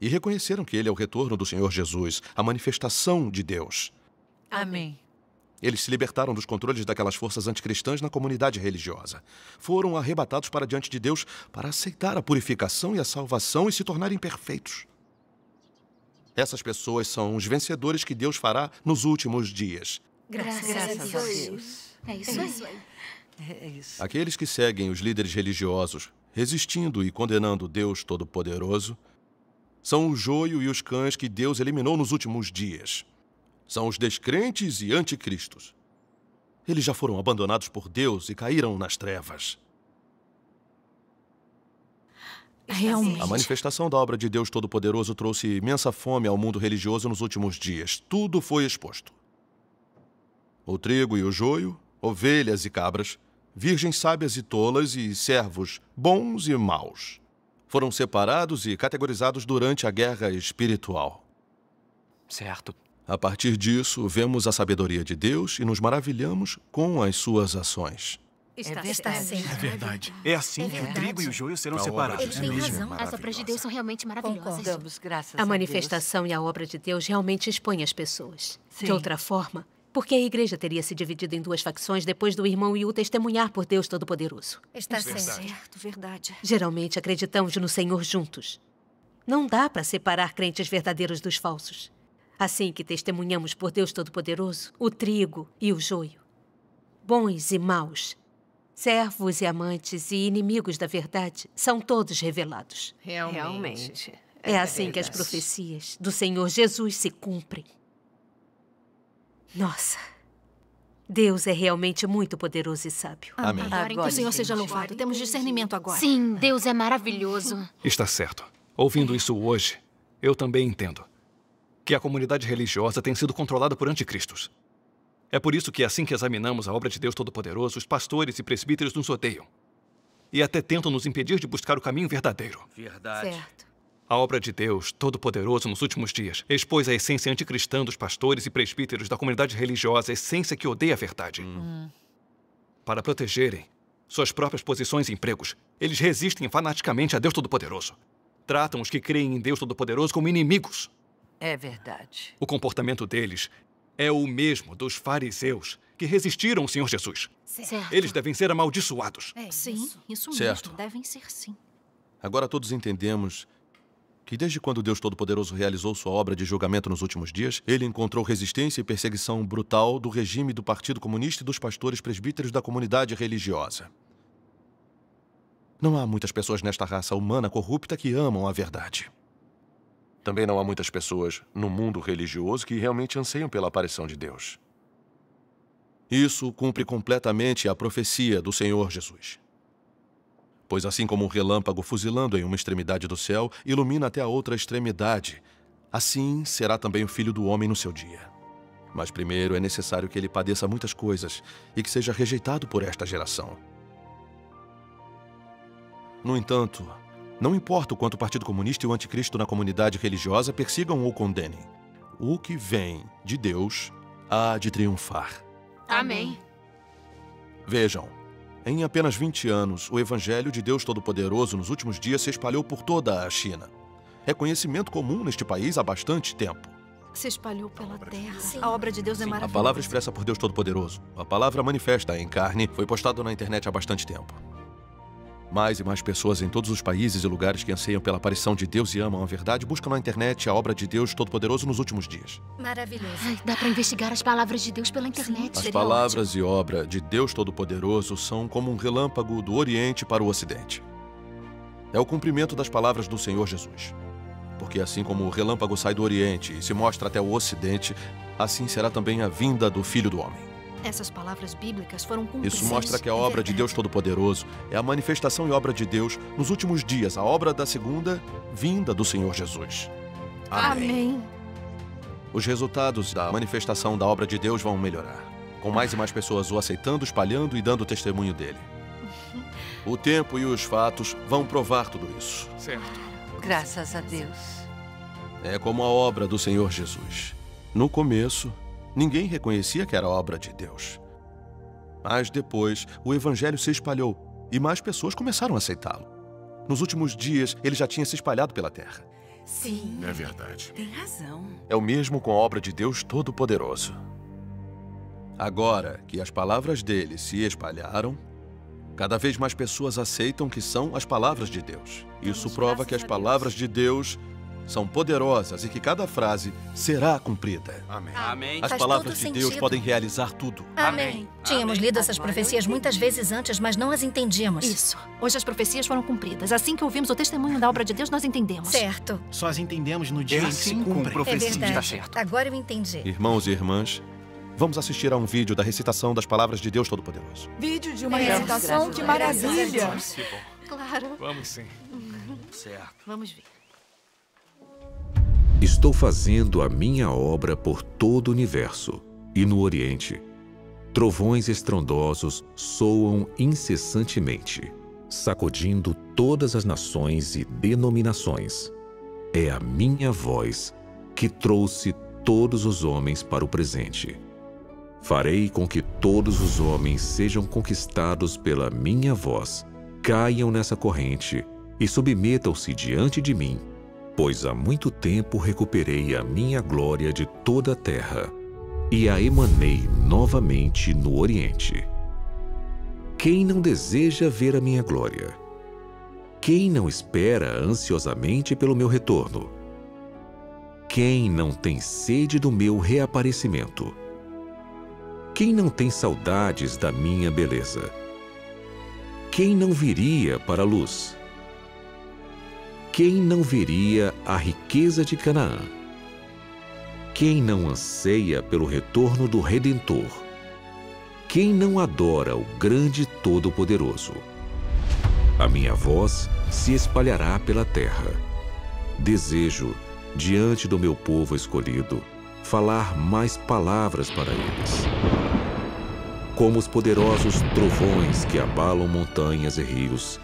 E reconheceram que ele é o retorno do Senhor Jesus, a manifestação de Deus. Amém. Eles se libertaram dos controles daquelas forças anticristãs na comunidade religiosa. Foram arrebatados para diante de Deus para aceitar a purificação e a salvação e se tornarem perfeitos. Essas pessoas são os vencedores que Deus fará nos últimos dias. Graças, Graças a Deus. é isso é aí. É, é isso. Aqueles que seguem os líderes religiosos, resistindo e condenando Deus Todo-Poderoso, são o joio e os cães que Deus eliminou nos últimos dias são os descrentes e anticristos. Eles já foram abandonados por Deus e caíram nas trevas. Realmente. A manifestação da obra de Deus Todo-Poderoso trouxe imensa fome ao mundo religioso nos últimos dias. Tudo foi exposto: o trigo e o joio, ovelhas e cabras, virgens sábias e tolas e servos bons e maus. Foram separados e categorizados durante a guerra espiritual. Certo. A partir disso, vemos a sabedoria de Deus e nos maravilhamos com as suas ações. Está, é certo. É, é verdade. É assim é que verdade. o trigo e o joio serão separados. Ele tem é razão. As obras de Deus são realmente maravilhosas. graças a manifestação a e a obra de Deus realmente expõem as pessoas. Sim. De outra forma, por que a igreja teria se dividido em duas facções depois do irmão Yu testemunhar por Deus Todo-Poderoso? Está certo, verdade. Geralmente acreditamos no Senhor juntos. Não dá para separar crentes verdadeiros dos falsos. Assim que testemunhamos por Deus Todo-Poderoso o trigo e o joio, bons e maus, servos e amantes e inimigos da verdade, são todos revelados. Realmente. Realmente. É, é assim que as profecias do Senhor Jesus se cumprem. Nossa, Deus é realmente muito poderoso e sábio. Amém. Agora, agora que o Senhor seja louvado. Temos discernimento agora. Sim, Deus é maravilhoso. Está certo. Ouvindo isso hoje, eu também entendo que a comunidade religiosa tem sido controlada por anticristos. É por isso que, assim que examinamos a obra de Deus Todo-Poderoso, os pastores e presbíteros nos odeiam. E até tentam nos impedir de buscar o caminho verdadeiro. Verdade. Certo. A obra de Deus Todo-Poderoso nos últimos dias expôs a essência anticristã dos pastores e presbíteros da comunidade religiosa, essência que odeia a verdade. Hum. Para protegerem suas próprias posições e empregos, eles resistem fanaticamente a Deus Todo-Poderoso. Tratam os que creem em Deus Todo-Poderoso como inimigos. É verdade. O comportamento deles é o mesmo dos fariseus que resistiram ao Senhor Jesus. Certo. Eles devem ser amaldiçoados. É Sim, isso mesmo. Certo. Devem ser sim. Agora todos entendemos que desde quando Deus Todo-Poderoso realizou sua obra de julgamento nos últimos dias, ele encontrou resistência e perseguição brutal do regime do Partido Comunista e dos pastores presbíteros da comunidade religiosa. Não há muitas pessoas nesta raça humana corrupta que amam a verdade. Também não há muitas pessoas no mundo religioso que realmente anseiam pela aparição de Deus. Isso cumpre completamente a profecia do Senhor Jesus. Pois assim como um relâmpago fuzilando em uma extremidade do céu ilumina até a outra extremidade, assim será também o Filho do Homem no seu dia. Mas primeiro é necessário que ele padeça muitas coisas e que seja rejeitado por esta geração. No entanto, não importa o quanto o Partido Comunista e o Anticristo na comunidade religiosa persigam ou condenem, o que vem de Deus há de triunfar. Amém. Vejam, em apenas 20 anos, o Evangelho de Deus Todo-Poderoso nos últimos dias se espalhou por toda a China. É conhecimento comum neste país há bastante tempo. Se espalhou pela terra. A obra de Deus é maravilhosa. A palavra expressa por Deus Todo-Poderoso, a palavra manifesta em carne, foi postada na internet há bastante tempo. Mais e mais pessoas em todos os países e lugares que anseiam pela aparição de Deus e amam a verdade buscam na internet a obra de Deus Todo-Poderoso nos últimos dias. Maravilhoso. Ai, dá para investigar as palavras de Deus pela internet. Sim, as palavras ótimo. e obra de Deus Todo-Poderoso são como um relâmpago do Oriente para o Ocidente. É o cumprimento das palavras do Senhor Jesus. Porque assim como o relâmpago sai do Oriente e se mostra até o Ocidente, assim será também a vinda do Filho do Homem. Essas palavras bíblicas foram cumpridas. Isso mostra que a obra de Deus Todo-Poderoso é a manifestação e obra de Deus nos últimos dias, a obra da segunda vinda do Senhor Jesus. Amém. Amém. Os resultados da manifestação da obra de Deus vão melhorar, com mais e mais pessoas o aceitando, espalhando e dando testemunho dele. O tempo e os fatos vão provar tudo isso. Certo. Graças a Deus. É como a obra do Senhor Jesus. No começo, Ninguém reconhecia que era obra de Deus. Mas depois, o evangelho se espalhou e mais pessoas começaram a aceitá-lo. Nos últimos dias, ele já tinha se espalhado pela terra. Sim. É verdade. Tem razão. É o mesmo com a obra de Deus Todo-Poderoso. Agora que as palavras dele se espalharam, cada vez mais pessoas aceitam que são as palavras de Deus. Isso prova que as palavras de Deus são poderosas e que cada frase será cumprida. Amém. Amém. As palavras de Deus podem realizar tudo. Amém. Amém. Tínhamos lido essas profecias muitas vezes antes, mas não as entendíamos. Isso. Hoje as profecias foram cumpridas. Assim que ouvimos o testemunho da obra de Deus, nós entendemos. Certo. Só as entendemos no é dia assim é assim que se cumpre. profecia. É verdade. Está certo. Agora eu entendi. Irmãos e irmãs, vamos assistir a um vídeo da recitação das palavras de Deus Todo-Poderoso. Vídeo de uma é. recitação? Que maravilha! Claro. Vamos sim. Certo. Vamos ver. Estou fazendo a minha obra por todo o universo e no Oriente. Trovões estrondosos soam incessantemente, sacudindo todas as nações e denominações. É a minha voz que trouxe todos os homens para o presente. Farei com que todos os homens sejam conquistados pela minha voz, caiam nessa corrente e submetam-se diante de mim pois há muito tempo recuperei a minha glória de toda a terra e a emanei novamente no Oriente. Quem não deseja ver a minha glória? Quem não espera ansiosamente pelo meu retorno? Quem não tem sede do meu reaparecimento? Quem não tem saudades da minha beleza? Quem não viria para a luz? Quem não veria a riqueza de Canaã? Quem não anseia pelo retorno do Redentor? Quem não adora o grande Todo-Poderoso? A minha voz se espalhará pela terra. Desejo, diante do meu povo escolhido, falar mais palavras para eles. Como os poderosos trovões que abalam montanhas e rios,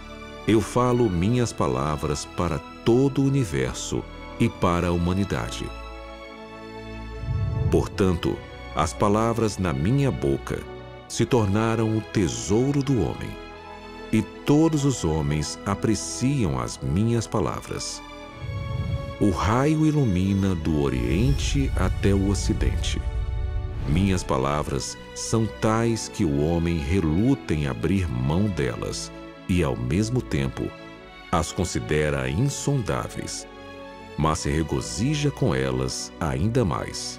eu falo minhas palavras para todo o universo e para a humanidade. Portanto, as palavras na minha boca se tornaram o tesouro do homem, e todos os homens apreciam as minhas palavras. O raio ilumina do Oriente até o Ocidente. Minhas palavras são tais que o homem reluta em abrir mão delas e, ao mesmo tempo, as considera insondáveis, mas se regozija com elas ainda mais.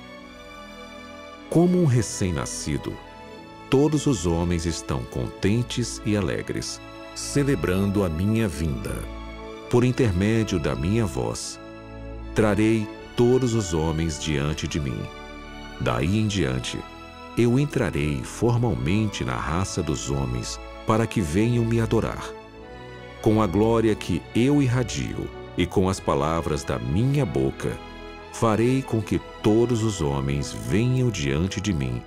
Como um recém-nascido, todos os homens estão contentes e alegres, celebrando a minha vinda. Por intermédio da minha voz, trarei todos os homens diante de mim. Daí em diante, eu entrarei formalmente na raça dos homens para que venham me adorar. Com a glória que eu irradio e com as palavras da minha boca, farei com que todos os homens venham diante de mim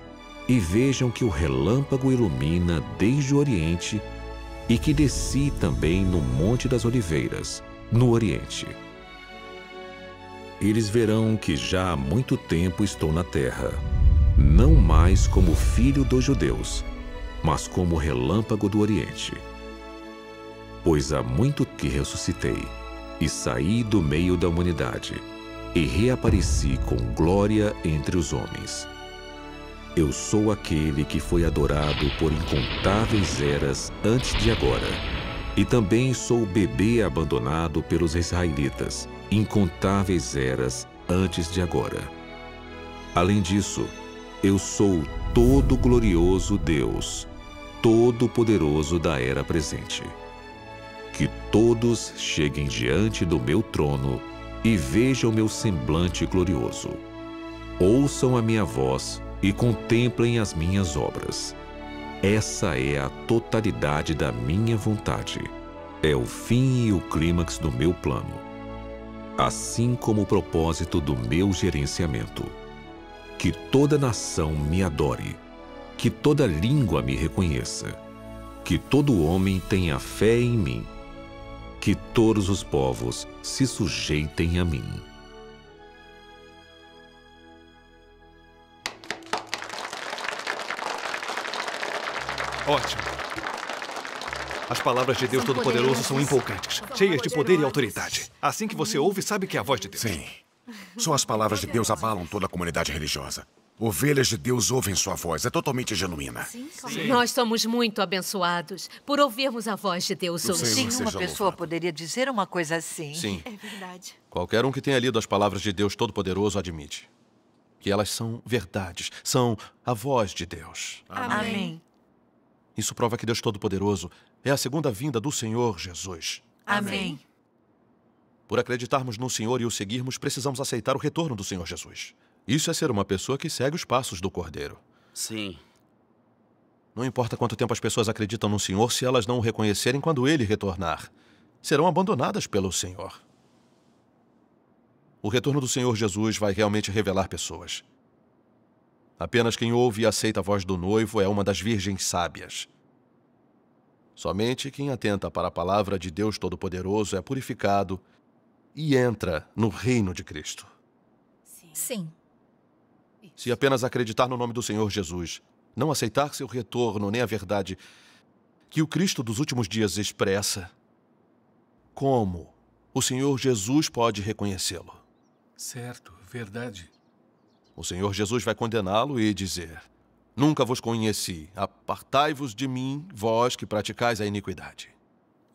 e vejam que o relâmpago ilumina desde o Oriente e que desci também no Monte das Oliveiras, no Oriente. Eles verão que já há muito tempo estou na terra, não mais como filho dos judeus, mas como o relâmpago do Oriente. Pois há muito que ressuscitei, e saí do meio da humanidade, e reapareci com glória entre os homens. Eu sou aquele que foi adorado por incontáveis eras antes de agora, e também sou o bebê abandonado pelos israelitas, incontáveis eras antes de agora. Além disso, eu sou todo glorioso Deus, Todo-Poderoso da era presente. Que todos cheguem diante do meu trono e vejam meu semblante glorioso. Ouçam a minha voz e contemplem as minhas obras. Essa é a totalidade da minha vontade. É o fim e o clímax do meu plano, assim como o propósito do meu gerenciamento. Que toda nação me adore que toda língua me reconheça, que todo homem tenha fé em mim, que todos os povos se sujeitem a mim. Ótimo. As palavras de Deus Todo-Poderoso são empolgantes, cheias de poder e autoridade. Assim que você ouve, sabe que é a voz de Deus. Sim. Só as palavras de Deus abalam toda a comunidade religiosa. Ovelhas de Deus ouvem sua voz, é totalmente genuína. Sim, Sim. Nós somos muito abençoados por ouvirmos a voz de Deus hoje. Sim, uma pessoa louvado. poderia dizer uma coisa assim. Sim. É verdade. Qualquer um que tenha lido as palavras de Deus Todo-Poderoso admite que elas são verdades, são a voz de Deus. Amém. Amém. Isso prova que Deus Todo-Poderoso é a segunda vinda do Senhor Jesus. Amém. Por acreditarmos no Senhor e o seguirmos, precisamos aceitar o retorno do Senhor Jesus. Isso é ser uma pessoa que segue os passos do cordeiro. Sim. Não importa quanto tempo as pessoas acreditam no Senhor, se elas não o reconhecerem quando ele retornar, serão abandonadas pelo Senhor. O retorno do Senhor Jesus vai realmente revelar pessoas. Apenas quem ouve e aceita a voz do noivo é uma das virgens sábias. Somente quem atenta para a palavra de Deus Todo-Poderoso é purificado e entra no reino de Cristo. Sim. Sim. Se apenas acreditar no nome do Senhor Jesus, não aceitar seu retorno nem a verdade que o Cristo dos últimos dias expressa, como o Senhor Jesus pode reconhecê-lo? Certo, verdade. O Senhor Jesus vai condená-lo e dizer: Nunca vos conheci, apartai-vos de mim, vós que praticais a iniquidade.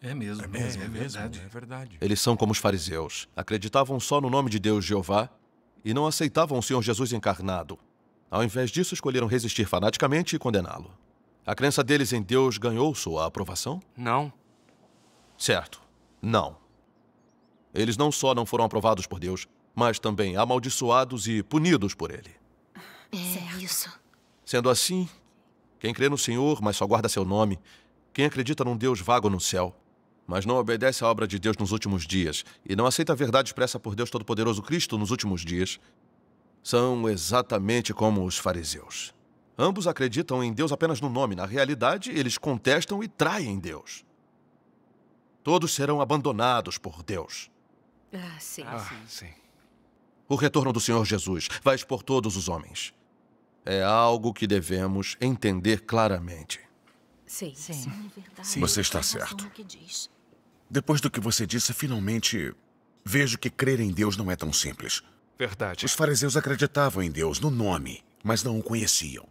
É mesmo, é, mesmo, é, é verdade. é verdade. Eles são como os fariseus. Acreditavam só no nome de Deus Jeová e não aceitavam o Senhor Jesus encarnado. Ao invés disso, escolheram resistir fanaticamente e condená-lo. A crença deles em Deus ganhou sua aprovação? Não. Certo. Não. Eles não só não foram aprovados por Deus, mas também amaldiçoados e punidos por Ele. É isso. Sendo assim, quem crê no Senhor, mas só guarda seu nome, quem acredita num Deus vago no céu, mas não obedece à obra de Deus nos últimos dias e não aceita a verdade expressa por Deus Todo-Poderoso Cristo nos últimos dias, são exatamente como os fariseus. Ambos acreditam em Deus apenas no nome, na realidade, eles contestam e traem Deus. Todos serão abandonados por Deus. Ah, sim. Ah, sim. sim. O retorno do Senhor Jesus vai expor todos os homens. É algo que devemos entender claramente. Sim, sim. sim. É Você está certo. Depois do que você disse, finalmente vejo que crer em Deus não é tão simples. Verdade. Os fariseus acreditavam em Deus no nome, mas não o conheciam.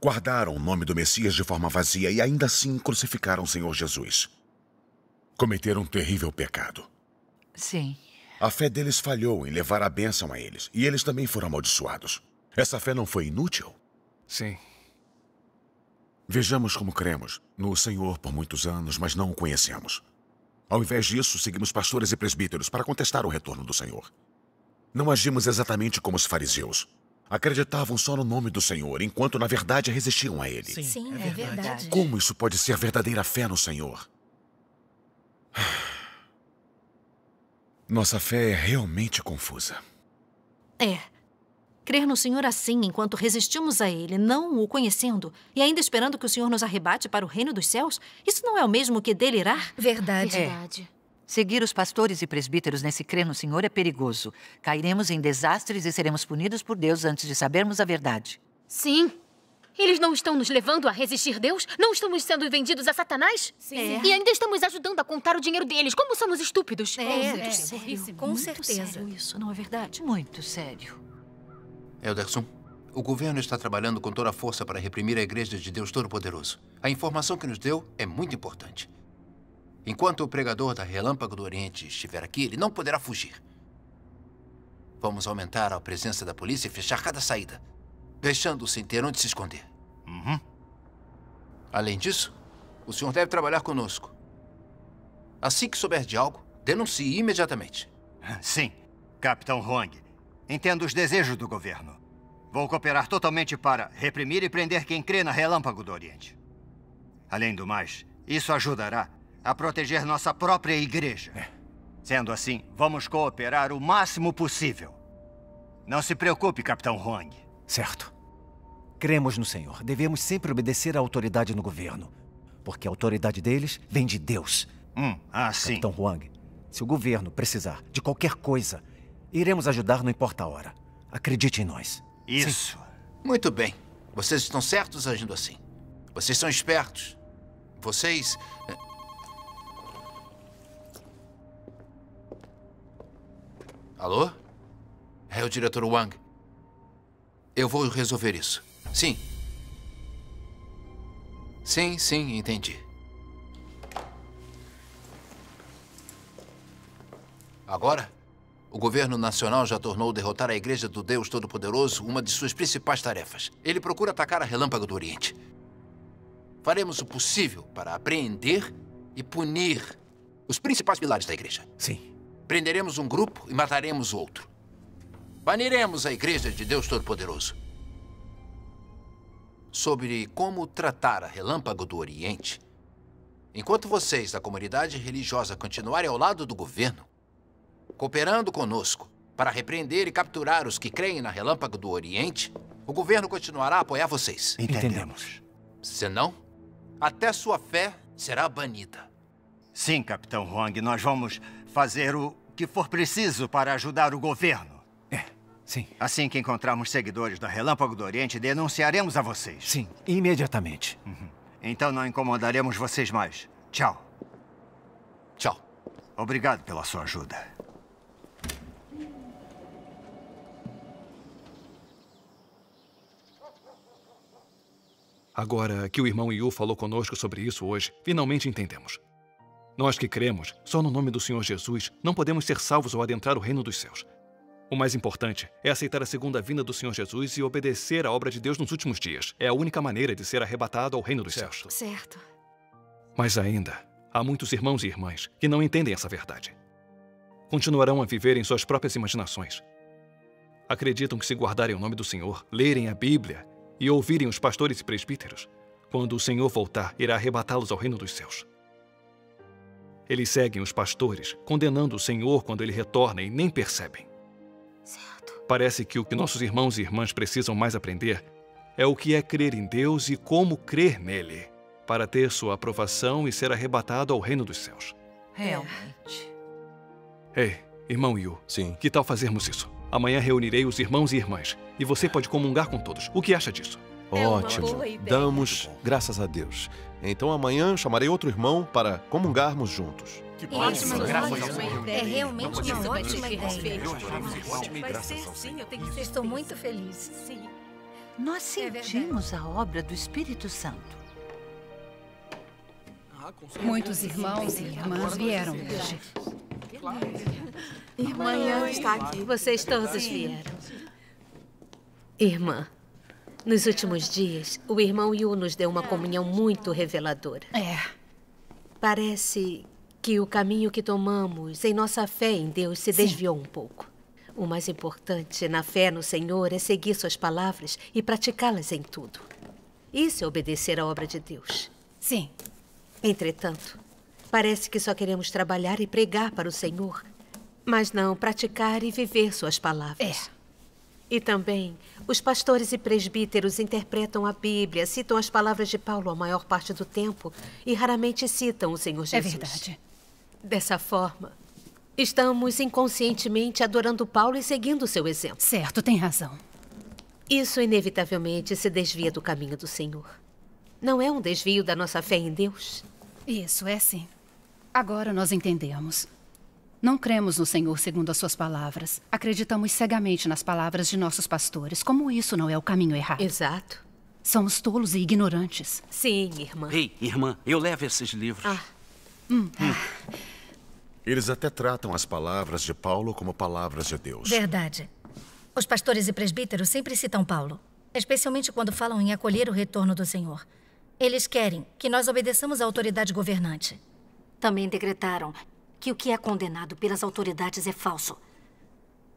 Guardaram o nome do Messias de forma vazia e ainda assim crucificaram o Senhor Jesus. Cometeram um terrível pecado. Sim. A fé deles falhou em levar a bênção a eles, e eles também foram amaldiçoados. Essa fé não foi inútil? Sim. Vejamos como cremos no Senhor por muitos anos, mas não o conhecemos. Ao invés disso, seguimos pastores e presbíteros para contestar o retorno do Senhor. Não agimos exatamente como os fariseus. Acreditavam só no nome do Senhor, enquanto na verdade resistiam a ele. Sim, Sim é, é verdade. é verdade. Como isso pode ser verdadeira fé no Senhor? Nossa fé é realmente confusa. É. Crer no Senhor assim, enquanto resistimos a Ele, não o conhecendo, e ainda esperando que o Senhor nos arrebate para o reino dos céus, isso não é o mesmo que delirar? Verdade. Verdade. É. Seguir os pastores e presbíteros nesse crer no Senhor é perigoso. Cairemos em desastres e seremos punidos por Deus antes de sabermos a verdade. Sim. Eles não estão nos levando a resistir Deus? Não estamos sendo vendidos a Satanás? Sim. É. E ainda estamos ajudando a contar o dinheiro deles. Como somos estúpidos? É, é, é sério. Com Muito certeza. Sério isso, não é verdade? Muito sério. Elderson, o governo está trabalhando com toda a força para reprimir a Igreja de Deus Todo-Poderoso. A informação que nos deu é muito importante. Enquanto o pregador da Relâmpago do Oriente estiver aqui, ele não poderá fugir. Vamos aumentar a presença da polícia e fechar cada saída, deixando sem ter onde se esconder. Uhum. Além disso, o senhor deve trabalhar conosco. Assim que souber de algo, denuncie imediatamente. Sim, Capitão Huang. Entendo os desejos do governo. Vou cooperar totalmente para reprimir e prender quem crê na relâmpago do Oriente. Além do mais, isso ajudará a proteger nossa própria igreja. É. Sendo assim, vamos cooperar o máximo possível. Não se preocupe, Capitão Huang. Certo. Cremos no Senhor. Devemos sempre obedecer à autoridade no governo. Porque a autoridade deles vem de Deus. Hum, ah, sim. Capitão Huang, se o governo precisar de qualquer coisa, Iremos ajudar, não importa a hora. Acredite em nós. Isso. Sim. Muito bem. Vocês estão certos agindo assim. Vocês são espertos. Vocês. Eh, Alô? É o diretor Wang. Eu vou resolver isso. Sim. Sim, sim, entendi. Agora? O governo nacional já tornou derrotar a Igreja do Deus Todo-Poderoso uma de suas principais tarefas. Ele procura atacar a relâmpago do Oriente. Faremos o possível para apreender e punir os principais pilares da Igreja. Sim. Prenderemos um grupo e mataremos outro. Baniremos a Igreja de Deus Todo-Poderoso. Sobre como tratar a relâmpago do Oriente, enquanto vocês da comunidade religiosa continuarem ao lado do governo, Cooperando conosco para repreender e capturar os que creem na Relâmpago do Oriente, o governo continuará a apoiar vocês. Entendemos. não? até sua fé será banida. Sim, Capitão Huang, nós vamos fazer o que for preciso para ajudar o governo. É, sim. Assim que encontrarmos seguidores da Relâmpago do Oriente, denunciaremos a vocês. Sim, imediatamente. Uhum. Então não incomodaremos vocês mais. Tchau. Tchau. Obrigado pela sua ajuda. Agora que o irmão Yu falou conosco sobre isso hoje, finalmente entendemos. Nós que cremos só no nome do Senhor Jesus não podemos ser salvos ou adentrar o reino dos céus. O mais importante é aceitar a segunda vinda do Senhor Jesus e obedecer à obra de Deus nos últimos dias. É a única maneira de ser arrebatado ao reino dos certo. céus. Certo. Mas ainda, há muitos irmãos e irmãs que não entendem essa verdade. Continuarão a viver em suas próprias imaginações. Acreditam que se guardarem o nome do Senhor, lerem a Bíblia e ouvirem os pastores e presbíteros, quando o Senhor voltar, irá arrebatá-los ao reino dos céus. Eles seguem os pastores, condenando o Senhor quando ele retorna e nem percebem. Certo. Parece que o que nossos irmãos e irmãs precisam mais aprender é o que é crer em Deus e como crer nele, para ter sua aprovação e ser arrebatado ao reino dos céus. Realmente. Ei, irmão Yu, Sim. que tal fazermos isso? Amanhã reunirei os irmãos e irmãs e você pode comungar com todos. O que acha disso? É Ótimo. Damos graças a Deus. Então amanhã chamarei outro irmão para comungarmos juntos. Que ótima, ótima ideia. É realmente uma ótima, ideia. eu tenho que ser. Estou muito feliz. Sim. Nós é sentimos a obra do Espírito Santo. Muitos irmãos e irmãs vieram hoje. Irmã Ian está aqui. Vocês todos vieram. Irmã, nos últimos dias, o irmão Yu nos deu uma comunhão muito reveladora. É. Parece que o caminho que tomamos em nossa fé em Deus se Sim. desviou um pouco. O mais importante na fé no Senhor é seguir suas palavras e praticá-las em tudo. Isso é obedecer à obra de Deus. Sim. Entretanto, parece que só queremos trabalhar e pregar para o Senhor, mas não praticar e viver suas palavras. É. E também, os pastores e presbíteros interpretam a Bíblia, citam as palavras de Paulo a maior parte do tempo e raramente citam o Senhor é Jesus. É verdade. Dessa forma, estamos inconscientemente adorando Paulo e seguindo seu exemplo. Certo, tem razão. Isso inevitavelmente se desvia do caminho do Senhor. Não é um desvio da nossa fé em Deus? Isso, é sim. Agora nós entendemos. Não cremos no Senhor segundo as suas palavras. Acreditamos cegamente nas palavras de nossos pastores. Como isso não é o caminho errado? Exato. Somos tolos e ignorantes. Sim, irmã. Ei, irmã, eu levo esses livros. Ah. Hum. Hum. Ah. Eles até tratam as palavras de Paulo como palavras de Deus. Verdade. Os pastores e presbíteros sempre citam Paulo, especialmente quando falam em acolher o retorno do Senhor. Eles querem que nós obedeçamos à autoridade governante. Também decretaram que o que é condenado pelas autoridades é falso.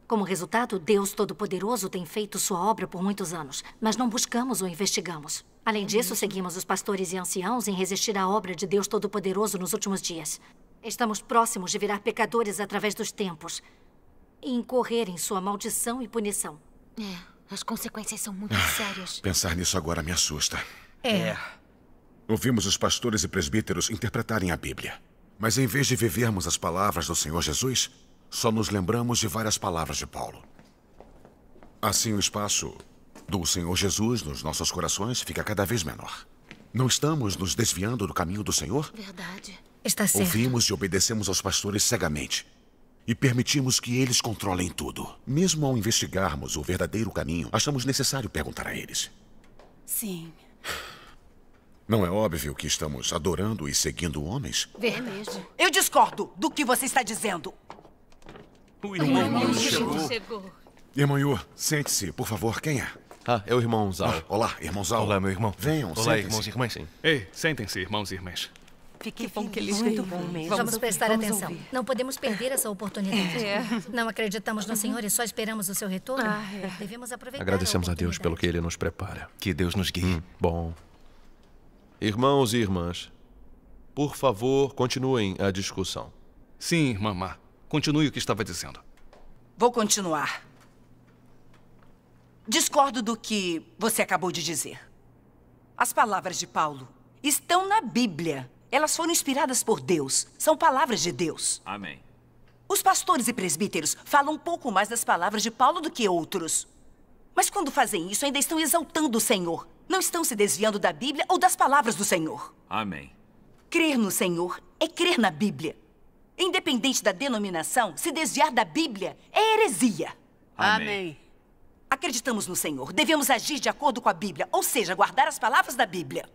Como resultado, Deus Todo-Poderoso tem feito sua obra por muitos anos, mas não buscamos ou investigamos. Além disso, uhum. seguimos os pastores e anciãos em resistir à obra de Deus Todo-Poderoso nos últimos dias. Estamos próximos de virar pecadores através dos tempos e incorrer em sua maldição e punição. É, as consequências são muito ah, sérias. Pensar nisso agora me assusta. É. é. Ouvimos os pastores e presbíteros interpretarem a Bíblia. Mas em vez de vivermos as palavras do Senhor Jesus, só nos lembramos de várias palavras de Paulo. Assim, o espaço do Senhor Jesus nos nossos corações fica cada vez menor. Não estamos nos desviando do caminho do Senhor? Verdade. Está certo. Ouvimos e obedecemos aos pastores cegamente. E permitimos que eles controlem tudo. Mesmo ao investigarmos o verdadeiro caminho, achamos necessário perguntar a eles. Sim. Não é óbvio que estamos adorando e seguindo homens? Verdade. É Eu discordo do que você está dizendo. O irmão, o irmão chegou. chegou. Irmão sente-se, por favor. Quem é? Ah, é o irmão Zal. Ah, olá, irmão Zal. Olá, meu irmão. Venham, Olá, irmãos e irmãs. Sim. Ei, sentem-se, irmãos e irmãs. Fiquei bom que eles Muito bom mesmo. Vamos, vamos prestar vamos atenção. Ouvir. Não podemos perder essa oportunidade. É. Não acreditamos no Senhor e só esperamos o seu retorno. Ah, é. Devemos aproveitar. Agradecemos a, a Deus pelo que ele nos prepara. Que Deus nos guie. Hum. Bom, Irmãos e irmãs, por favor, continuem a discussão. Sim, irmã Má. Continue o que estava dizendo. Vou continuar. Discordo do que você acabou de dizer. As palavras de Paulo estão na Bíblia. Elas foram inspiradas por Deus. São palavras de Deus. Amém. Os pastores e presbíteros falam um pouco mais das palavras de Paulo do que outros. Mas quando fazem isso, ainda estão exaltando o Senhor. Não estão se desviando da Bíblia ou das palavras do Senhor. Amém. Crer no Senhor é crer na Bíblia. Independente da denominação, se desviar da Bíblia é heresia. Amém. Acreditamos no Senhor, devemos agir de acordo com a Bíblia, ou seja, guardar as palavras da Bíblia.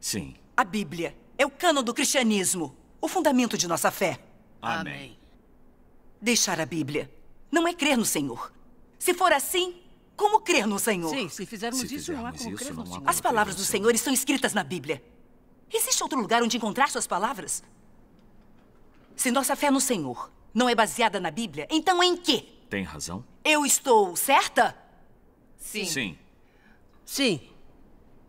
Sim. A Bíblia é o cano do cristianismo, o fundamento de nossa fé. Amém. Deixar a Bíblia não é crer no Senhor. Se for assim, como crer no Senhor? Sim, se fizermos, se isso, não há como crer no, no Senhor. As palavras do Senhor estão escritas na Bíblia. Existe outro lugar onde encontrar suas palavras? Se nossa fé no Senhor não é baseada na Bíblia, então em quê? Tem razão. Eu estou certa? Sim. Sim. Sim.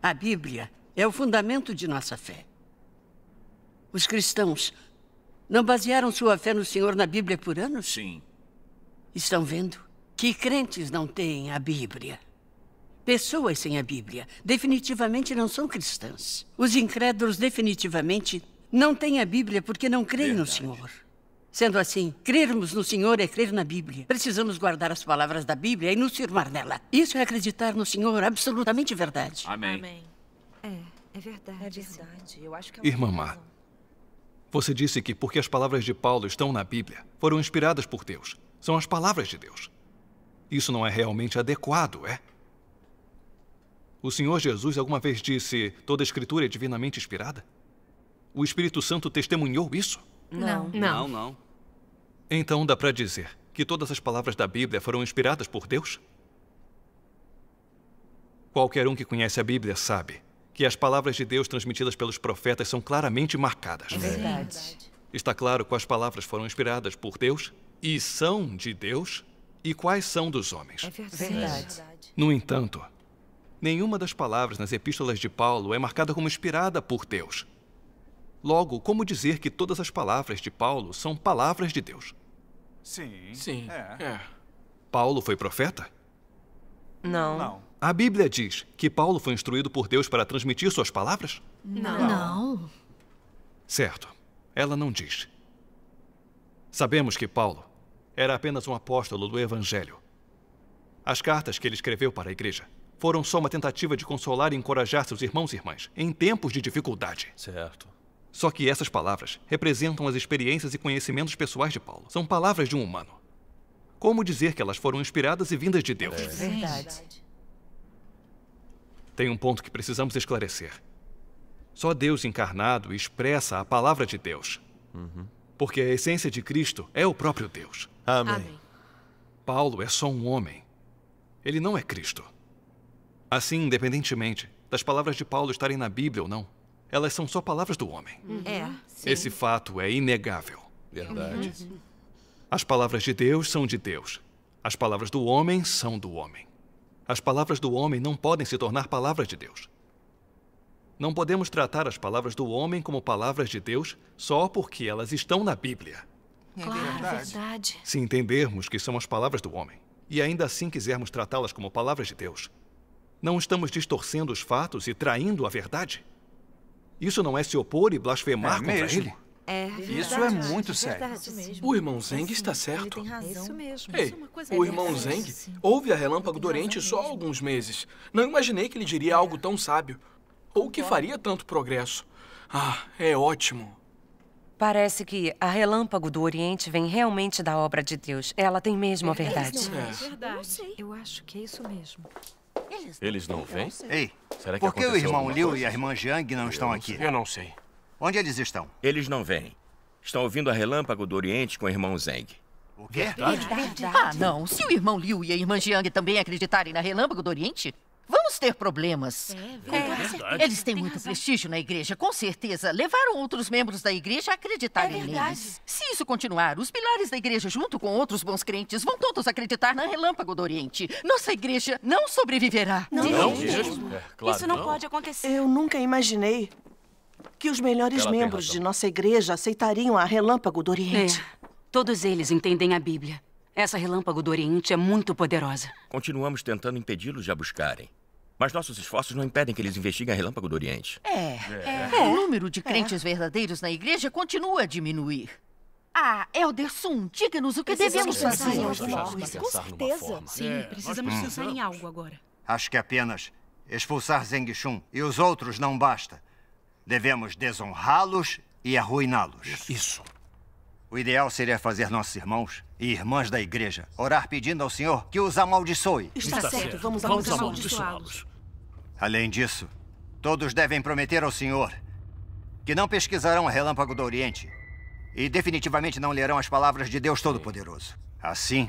A Bíblia é o fundamento de nossa fé. Os cristãos não basearam sua fé no Senhor na Bíblia por anos? Sim. Estão vendo? que crentes não têm a Bíblia. Pessoas sem a Bíblia definitivamente não são cristãs. Os incrédulos definitivamente não têm a Bíblia porque não creem Verdade. no Senhor. Sendo assim, crermos no Senhor é crer na Bíblia. Precisamos guardar as palavras da Bíblia e nos firmar nela. Isso é acreditar no Senhor, absolutamente verdade. Amém. Amém. É, é verdade. É, é verdade. Eu acho que é uma Irmã Má, você disse que porque as palavras de Paulo estão na Bíblia, foram inspiradas por Deus. São as palavras de Deus. Isso não é realmente adequado, é? O Senhor Jesus alguma vez disse: toda escritura é divinamente inspirada? O Espírito Santo testemunhou isso? Não. Não, não. não. Então dá para dizer que todas as palavras da Bíblia foram inspiradas por Deus? Qualquer um que conhece a Bíblia sabe que as palavras de Deus transmitidas pelos profetas são claramente marcadas. É verdade. Está claro quais palavras foram inspiradas por Deus e são de Deus e quais são dos homens. É, é verdade. No entanto, nenhuma das palavras nas epístolas de Paulo é marcada como inspirada por Deus. Logo, como dizer que todas as palavras de Paulo são palavras de Deus? Sim. Sim. É. é. Paulo foi profeta? Não. Não. A Bíblia diz que Paulo foi instruído por Deus para transmitir suas palavras? Não. Não. Certo. Ela não diz. Sabemos que Paulo era apenas um apóstolo do Evangelho. As cartas que ele escreveu para a igreja foram só uma tentativa de consolar e encorajar seus irmãos e irmãs em tempos de dificuldade. Certo. Só que essas palavras representam as experiências e conhecimentos pessoais de Paulo. São palavras de um humano. Como dizer que elas foram inspiradas e vindas de Deus? É verdade. Tem um ponto que precisamos esclarecer. Só Deus encarnado expressa a palavra de Deus. Uhum porque a essência de Cristo é o próprio Deus. Amém. Amém. Paulo é só um homem. Ele não é Cristo. Assim, independentemente das palavras de Paulo estarem na Bíblia ou não, elas são só palavras do homem. Uhum. É. Sim. Esse fato é inegável. Verdade. Uhum. As palavras de Deus são de Deus. As palavras do homem são do homem. As palavras do homem não podem se tornar palavras de Deus. Não podemos tratar as palavras do homem como palavras de Deus só porque elas estão na Bíblia. É claro, é verdade. verdade. Se entendermos que são as palavras do homem e ainda assim quisermos tratá-las como palavras de Deus, não estamos distorcendo os fatos e traindo a verdade? Isso não é se opor e blasfemar é contra mesmo. ele? É, verdade, isso é muito é verdade, sério. o irmão Zeng é está certo. Isso mesmo. Ei, o irmão Zeng ouve a Relâmpago do Oriente só há alguns meses. Não imaginei que ele diria algo tão sábio ou que faria tanto progresso. Ah, é ótimo. Parece que a relâmpago do Oriente vem realmente da obra de Deus. Ela tem mesmo a verdade. É. é, verdade. Eu acho que é isso mesmo. Eles não vêm? Ei, Será que por que o irmão Liu coisa? e a irmã Jiang não eu estão não aqui? Eu não sei. Onde eles estão? Eles não vêm. Estão ouvindo a relâmpago do Oriente com o irmão Zeng. O quê? Verdade? verdade. Ah, não. Se o irmão Liu e a irmã Jiang também acreditarem na relâmpago do Oriente, Vamos ter problemas. É, é. Eles têm Tem muito razão. prestígio na igreja, com certeza. Levaram outros membros da igreja a acreditarem é neles. Se isso continuar, os pilares da igreja, junto com outros bons crentes, vão todos acreditar na relâmpago do Oriente. Nossa igreja não sobreviverá. Não, não. mesmo. É, claro isso não, não pode acontecer. Eu nunca imaginei que os melhores Ela membros de nossa igreja aceitariam a relâmpago do Oriente. É. Todos eles entendem a Bíblia. Essa relâmpago do Oriente é muito poderosa. Continuamos tentando impedi-los de a buscarem. Mas nossos esforços não impedem que eles investiguem a Relâmpago do Oriente. É, é. é. O número de crentes é. verdadeiros na igreja continua a diminuir. Ah, Elderson, diga-nos o que precisamos devemos fazer. em Com certeza. É, Sim, precisamos é, pensar em algo agora. Acho que apenas expulsar Zeng Shun e os outros não basta. Devemos desonrá-los e arruiná-los. Isso. O ideal seria fazer nossos irmãos e irmãs da igreja orar pedindo ao Senhor que os amaldiçoe. Está, Está certo. certo, vamos, vamos amaldiçoá-los. Além disso, todos devem prometer ao senhor que não pesquisarão o relâmpago do Oriente e definitivamente não lerão as palavras de Deus Todo-Poderoso. Assim,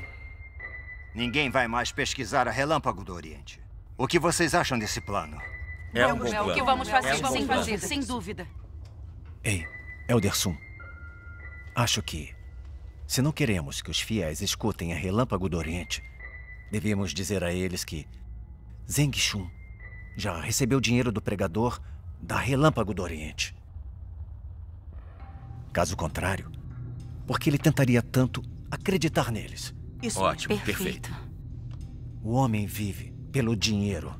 ninguém vai mais pesquisar a relâmpago do Oriente. O que vocês acham desse plano? É um bom plano. É o que vamos fazer, é um vamos fazer, sem dúvida. Ei, Elderson. Acho que, se não queremos que os fiéis escutem a Relâmpago do Oriente, devemos dizer a eles que Zeng Shun já recebeu dinheiro do pregador da Relâmpago do Oriente. Caso contrário, porque ele tentaria tanto acreditar neles? Isso é Ótimo, perfeito. perfeito. O homem vive pelo dinheiro.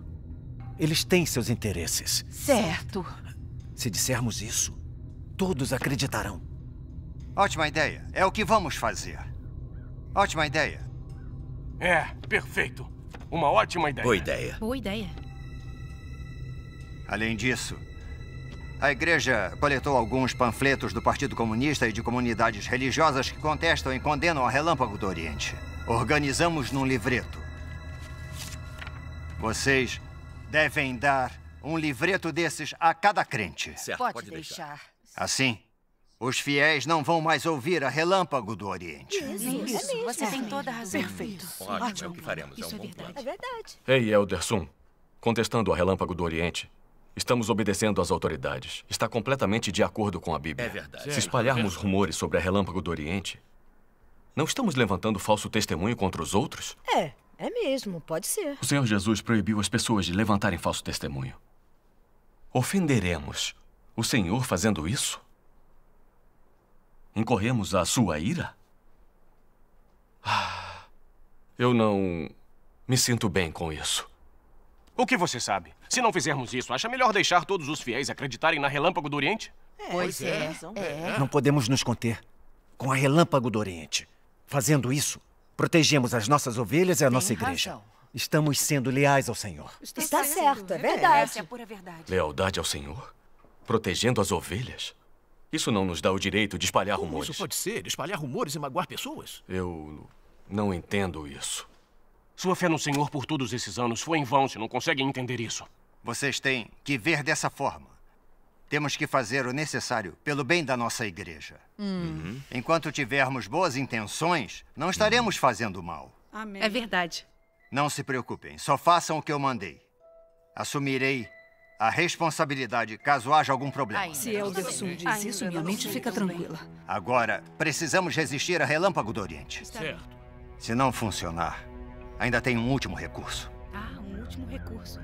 Eles têm seus interesses. Certo. Se dissermos isso, todos acreditarão. Ótima ideia. É o que vamos fazer. Ótima ideia. É, perfeito. Uma ótima ideia. Boa ideia. Boa ideia. Além disso, a igreja coletou alguns panfletos do Partido Comunista e de comunidades religiosas que contestam e condenam a Relâmpago do Oriente. Organizamos num livreto. Vocês devem dar um livreto desses a cada crente. Certo, pode, pode deixar. Assim, os fiéis não vão mais ouvir a Relâmpago do Oriente. Isso, isso. você é. tem toda a razão. Perfeito. Ótimo, Ótimo. é o que faremos. Isso é, um é verdade. Plano. É verdade. Ei, Elderson, contestando a Relâmpago do Oriente, Estamos obedecendo às autoridades. Está completamente de acordo com a Bíblia. É verdade. Se espalharmos rumores sobre a Relâmpago do Oriente, não estamos levantando falso testemunho contra os outros? É, é mesmo, pode ser. O Senhor Jesus proibiu as pessoas de levantarem falso testemunho. Ofenderemos o Senhor fazendo isso? Incorremos a sua ira? Ah, eu não me sinto bem com isso. O que você sabe? Se não fizermos isso, acha melhor deixar todos os fiéis acreditarem na Relâmpago do Oriente? É, pois é. É. é. é. Não podemos nos conter. Com a Relâmpago do Oriente. Fazendo isso, protegemos as nossas ovelhas e a Tem nossa igreja. Razão. Estamos sendo leais ao Senhor. Está, Está certo, é verdade. Essa é a pura verdade. Lealdade ao Senhor? Protegendo as ovelhas? Isso não nos dá o direito de espalhar Como rumores. Isso pode ser, espalhar rumores e magoar pessoas? Eu não entendo isso. Sua fé no Senhor por todos esses anos foi em vão se não consegue entender isso. Vocês têm que ver dessa forma. Temos que fazer o necessário pelo bem da nossa igreja. Uhum. uhum. Enquanto tivermos boas intenções, não estaremos uhum. fazendo mal. Amém. É verdade. Não se preocupem, só façam o que eu mandei. Assumirei a responsabilidade caso haja algum problema. Ai, se Elderson diz isso, minha mente fica tranquila. Agora, precisamos resistir a Relâmpago do Oriente. Certo. Se não funcionar, ainda tem um último recurso. Ah, um último recurso.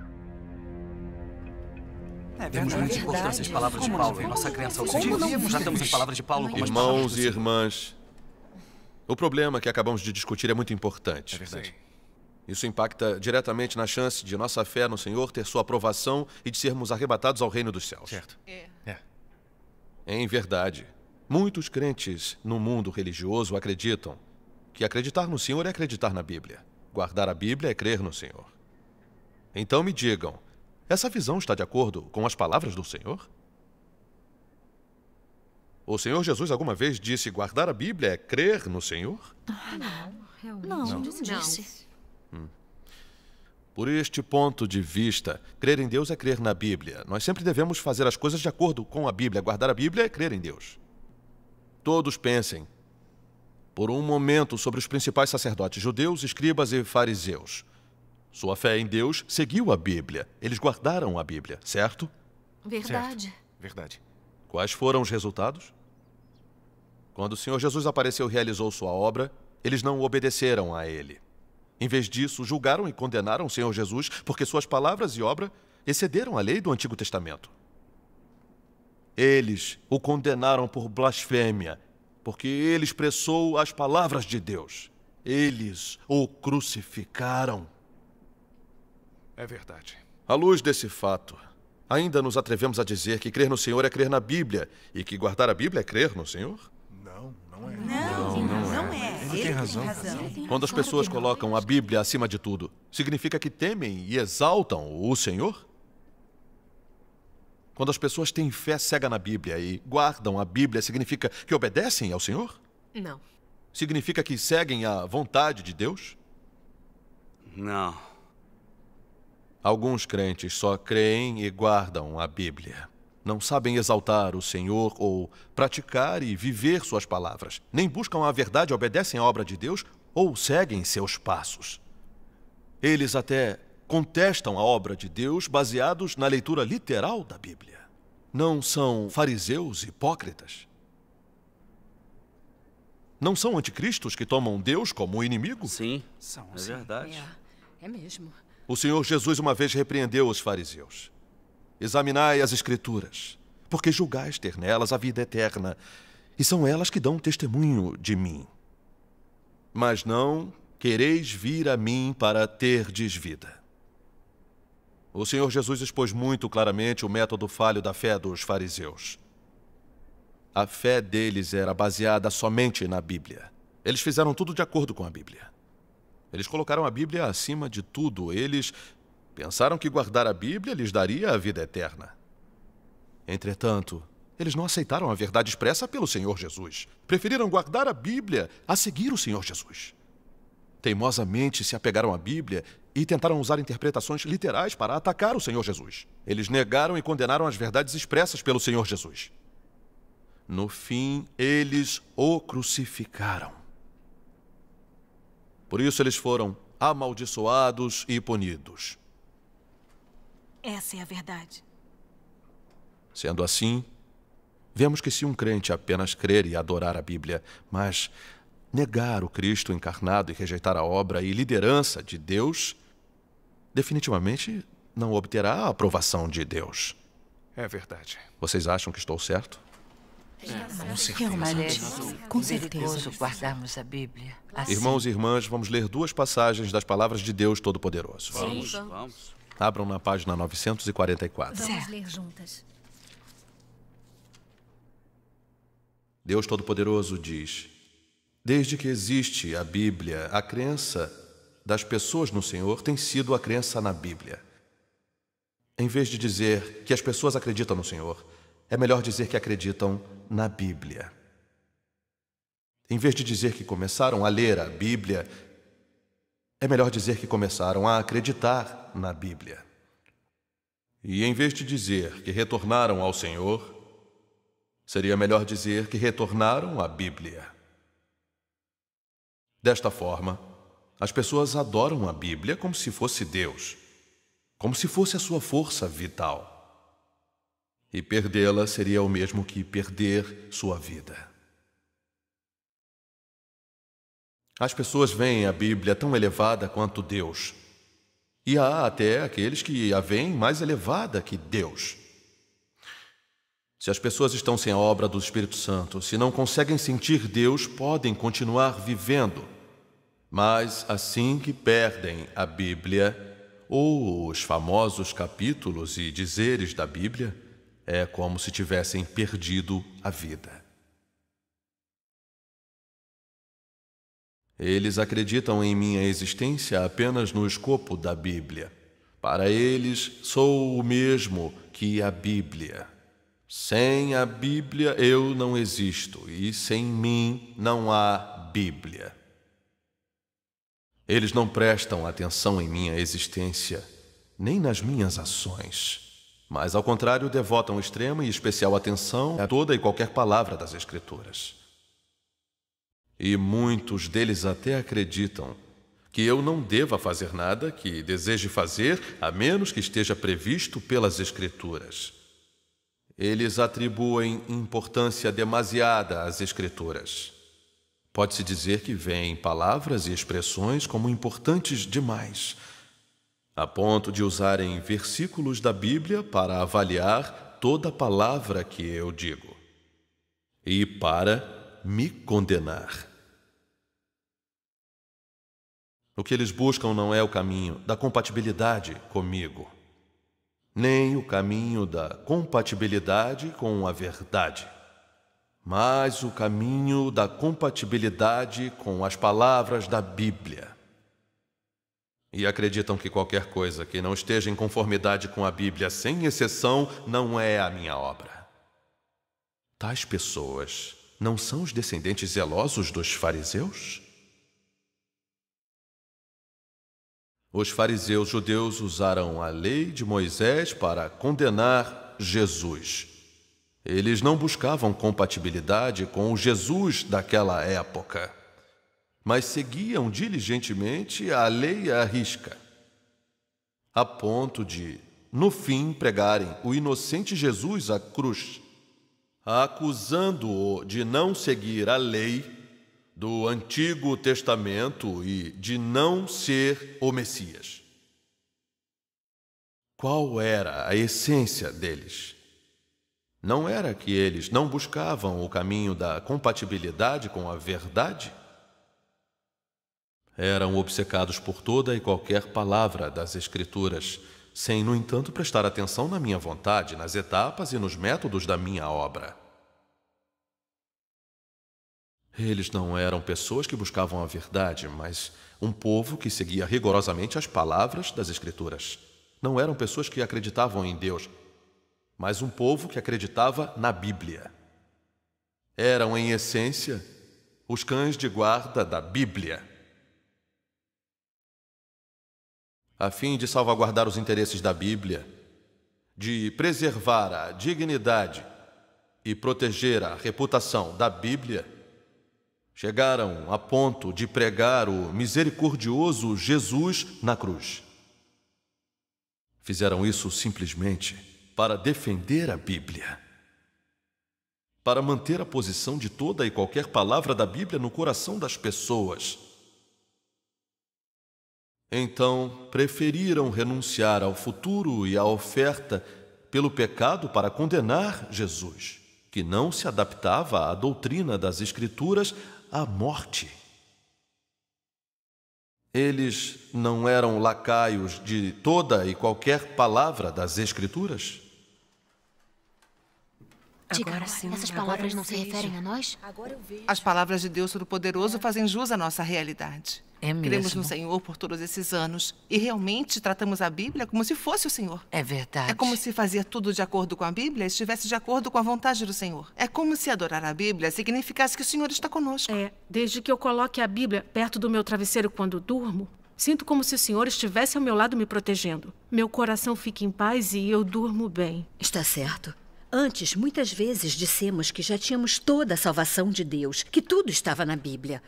É Temos muita importância as palavras de Paulo em nossa crença ao sentido. Já temos as palavras de Paulo como Irmãos e irmãs, o problema que acabamos de discutir é muito importante. É verdade. Isso impacta diretamente na chance de nossa fé no Senhor ter sua aprovação e de sermos arrebatados ao reino dos céus. Certo. É. é. Em verdade, muitos crentes no mundo religioso acreditam que acreditar no Senhor é acreditar na Bíblia. Guardar a Bíblia é crer no Senhor. Então me digam, essa visão está de acordo com as palavras do Senhor? O Senhor Jesus alguma vez disse guardar a Bíblia é crer no Senhor? Não, realmente. Não, não. disse. Hum. Por este ponto de vista, crer em Deus é crer na Bíblia. Nós sempre devemos fazer as coisas de acordo com a Bíblia. Guardar a Bíblia é crer em Deus. Todos pensem por um momento sobre os principais sacerdotes judeus, escribas e fariseus. Sua fé em Deus seguiu a Bíblia. Eles guardaram a Bíblia, certo? Verdade. Certo. Verdade. Quais foram os resultados? Quando o Senhor Jesus apareceu e realizou sua obra, eles não obedeceram a ele. Em vez disso, julgaram e condenaram o Senhor Jesus porque suas palavras e obra excederam a lei do Antigo Testamento. Eles o condenaram por blasfêmia, porque ele expressou as palavras de Deus. Eles o crucificaram. É verdade. À luz desse fato, ainda nos atrevemos a dizer que crer no Senhor é crer na Bíblia e que guardar a Bíblia é crer no Senhor? Não, não é. Não, não, não, não é. é. Ele, tem razão. Tem razão. Quando as pessoas colocam a Bíblia acima de tudo, significa que temem e exaltam o Senhor? Quando as pessoas têm fé cega na Bíblia e guardam a Bíblia, significa que obedecem ao Senhor? Não. Significa que seguem a vontade de Deus? Não. Alguns crentes só creem e guardam a Bíblia. Não sabem exaltar o Senhor ou praticar e viver suas palavras. Nem buscam a verdade, obedecem à obra de Deus ou seguem seus passos. Eles até contestam a obra de Deus baseados na leitura literal da Bíblia. Não são fariseus hipócritas? Não são anticristos que tomam Deus como inimigo? Sim, são, é verdade. É, é mesmo. O Senhor Jesus uma vez repreendeu os fariseus. Examinai as Escrituras, porque julgais ter nelas a vida eterna, e são elas que dão testemunho de mim. Mas não quereis vir a mim para terdes vida. O Senhor Jesus expôs muito claramente o método falho da fé dos fariseus. A fé deles era baseada somente na Bíblia. Eles fizeram tudo de acordo com a Bíblia. Eles colocaram a Bíblia acima de tudo. Eles pensaram que guardar a Bíblia lhes daria a vida eterna. Entretanto, eles não aceitaram a verdade expressa pelo Senhor Jesus. Preferiram guardar a Bíblia a seguir o Senhor Jesus. Teimosamente se apegaram à Bíblia e tentaram usar interpretações literais para atacar o Senhor Jesus. Eles negaram e condenaram as verdades expressas pelo Senhor Jesus. No fim, eles o crucificaram. Por isso eles foram amaldiçoados e punidos. Essa é a verdade. Sendo assim, vemos que se um crente apenas crer e adorar a Bíblia, mas negar o Cristo encarnado e rejeitar a obra e liderança de Deus, definitivamente não obterá a aprovação de Deus. É verdade. Vocês acham que estou certo? É, com certeza. com certeza. guardarmos a Bíblia. Irmãos e irmãs, vamos ler duas passagens das palavras de Deus Todo-Poderoso. Vamos, vamos. Abram na página 944. Vamos ler juntas. Deus Todo-Poderoso diz: Desde que existe a Bíblia, a crença das pessoas no Senhor tem sido a crença na Bíblia. Em vez de dizer que as pessoas acreditam no Senhor, é melhor dizer que acreditam na Bíblia. Em vez de dizer que começaram a ler a Bíblia, é melhor dizer que começaram a acreditar na Bíblia. E em vez de dizer que retornaram ao Senhor, seria melhor dizer que retornaram à Bíblia. Desta forma, as pessoas adoram a Bíblia como se fosse Deus, como se fosse a sua força vital e perdê-la seria o mesmo que perder sua vida. As pessoas veem a Bíblia tão elevada quanto Deus, e há até aqueles que a veem mais elevada que Deus. Se as pessoas estão sem a obra do Espírito Santo, se não conseguem sentir Deus, podem continuar vivendo. Mas assim que perdem a Bíblia, ou os famosos capítulos e dizeres da Bíblia, é como se tivessem perdido a vida. Eles acreditam em minha existência apenas no escopo da Bíblia. Para eles, sou o mesmo que a Bíblia. Sem a Bíblia eu não existo, e sem mim não há Bíblia. Eles não prestam atenção em minha existência, nem nas minhas ações mas, ao contrário, devotam extrema e especial atenção a toda e qualquer palavra das Escrituras. E muitos deles até acreditam que eu não deva fazer nada que deseje fazer, a menos que esteja previsto pelas Escrituras. Eles atribuem importância demasiada às Escrituras. Pode-se dizer que veem palavras e expressões como importantes demais a ponto de usarem versículos da Bíblia para avaliar toda palavra que eu digo e para me condenar. O que eles buscam não é o caminho da compatibilidade comigo, nem o caminho da compatibilidade com a verdade, mas o caminho da compatibilidade com as palavras da Bíblia e acreditam que qualquer coisa que não esteja em conformidade com a Bíblia, sem exceção, não é a minha obra. Tais pessoas não são os descendentes zelosos dos fariseus? Os fariseus judeus usaram a lei de Moisés para condenar Jesus. Eles não buscavam compatibilidade com o Jesus daquela época mas seguiam diligentemente a lei à risca, a ponto de, no fim, pregarem o inocente Jesus à cruz, acusando-o de não seguir a lei do Antigo Testamento e de não ser o Messias. Qual era a essência deles? Não era que eles não buscavam o caminho da compatibilidade com a verdade? Eram obcecados por toda e qualquer palavra das Escrituras, sem, no entanto, prestar atenção na minha vontade, nas etapas e nos métodos da minha obra. Eles não eram pessoas que buscavam a verdade, mas um povo que seguia rigorosamente as palavras das Escrituras. Não eram pessoas que acreditavam em Deus, mas um povo que acreditava na Bíblia. Eram, em essência, os cães de guarda da Bíblia. a fim de salvaguardar os interesses da Bíblia, de preservar a dignidade e proteger a reputação da Bíblia, chegaram a ponto de pregar o misericordioso Jesus na cruz. Fizeram isso simplesmente para defender a Bíblia, para manter a posição de toda e qualquer palavra da Bíblia no coração das pessoas então preferiram renunciar ao futuro e à oferta pelo pecado para condenar Jesus, que não se adaptava à doutrina das Escrituras, à morte. Eles não eram lacaios de toda e qualquer palavra das Escrituras? Diga agora, sim. Essas palavras não se referem a nós? As palavras de Deus Todo-Poderoso fazem jus à nossa realidade. É mesmo. Cremos no Senhor por todos esses anos e realmente tratamos a Bíblia como se fosse o Senhor. É verdade. É como se fazer tudo de acordo com a Bíblia estivesse de acordo com a vontade do Senhor. É como se adorar a Bíblia significasse que o Senhor está conosco. É, desde que eu coloque a Bíblia perto do meu travesseiro quando durmo, sinto como se o Senhor estivesse ao meu lado me protegendo. Meu coração fica em paz e eu durmo bem. Está certo. Antes, muitas vezes dissemos que já tínhamos toda a salvação de Deus, que tudo estava na Bíblia.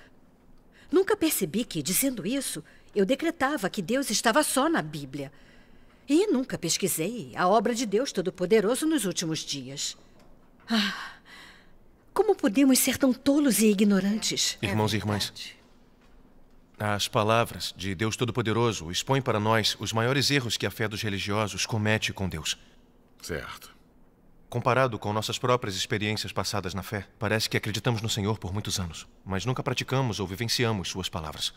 Nunca percebi que, dizendo isso, eu decretava que Deus estava só na Bíblia. E nunca pesquisei a obra de Deus Todo-Poderoso nos últimos dias. Ah, como podemos ser tão tolos e ignorantes? Irmãos e é irmãs, as palavras de Deus Todo-Poderoso expõem para nós os maiores erros que a fé dos religiosos comete com Deus. Certo. Comparado com nossas próprias experiências passadas na fé, parece que acreditamos no Senhor por muitos anos, mas nunca praticamos ou vivenciamos Suas palavras.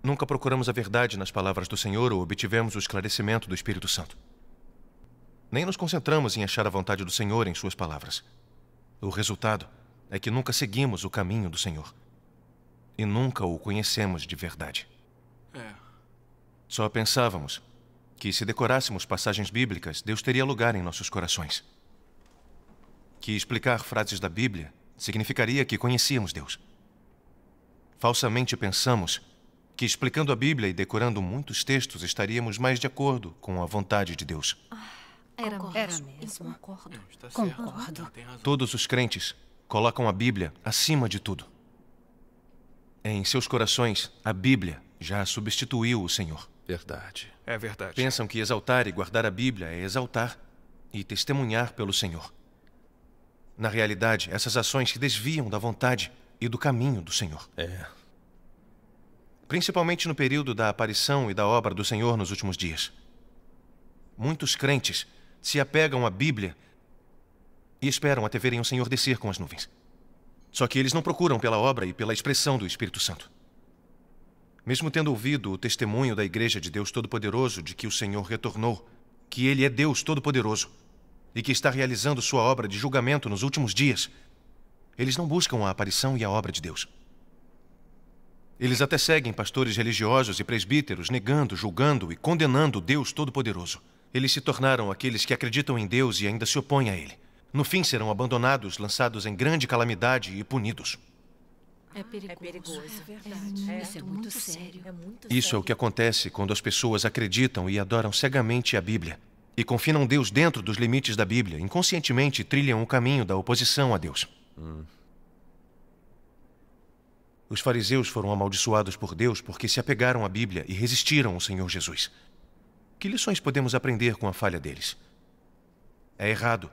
Nunca procuramos a verdade nas palavras do Senhor ou obtivemos o esclarecimento do Espírito Santo. Nem nos concentramos em achar a vontade do Senhor em Suas palavras. O resultado é que nunca seguimos o caminho do Senhor e nunca o conhecemos de verdade. É. Só pensávamos que, se decorássemos passagens bíblicas, Deus teria lugar em nossos corações que explicar frases da Bíblia significaria que conhecíamos Deus. Falsamente pensamos que explicando a Bíblia e decorando muitos textos estaríamos mais de acordo com a vontade de Deus. Ah, era, concordo, era mesmo. Concordo. Não, concordo. Todos os crentes colocam a Bíblia acima de tudo. Em seus corações, a Bíblia já substituiu o Senhor. Verdade. É verdade. Pensam que exaltar e guardar a Bíblia é exaltar e testemunhar pelo Senhor na realidade, essas ações se desviam da vontade e do caminho do Senhor. É. Principalmente no período da aparição e da obra do Senhor nos últimos dias. Muitos crentes se apegam à Bíblia e esperam até verem o Senhor descer com as nuvens. Só que eles não procuram pela obra e pela expressão do Espírito Santo. Mesmo tendo ouvido o testemunho da Igreja de Deus Todo-Poderoso de que o Senhor retornou, que Ele é Deus Todo-Poderoso, e que está realizando sua obra de julgamento nos últimos dias. Eles não buscam a aparição e a obra de Deus. Eles até seguem pastores religiosos e presbíteros, negando, julgando e condenando Deus Todo-Poderoso. Eles se tornaram aqueles que acreditam em Deus e ainda se opõem a Ele. No fim, serão abandonados, lançados em grande calamidade e punidos. É perigoso. É, perigoso. é verdade. É, é isso é, é, muito, muito sério. sério. É isso é o que acontece quando as pessoas acreditam e adoram cegamente a Bíblia e confinam Deus dentro dos limites da Bíblia, inconscientemente trilham o caminho da oposição a Deus. Hum. Os fariseus foram amaldiçoados por Deus porque se apegaram à Bíblia e resistiram ao Senhor Jesus. Que lições podemos aprender com a falha deles? É errado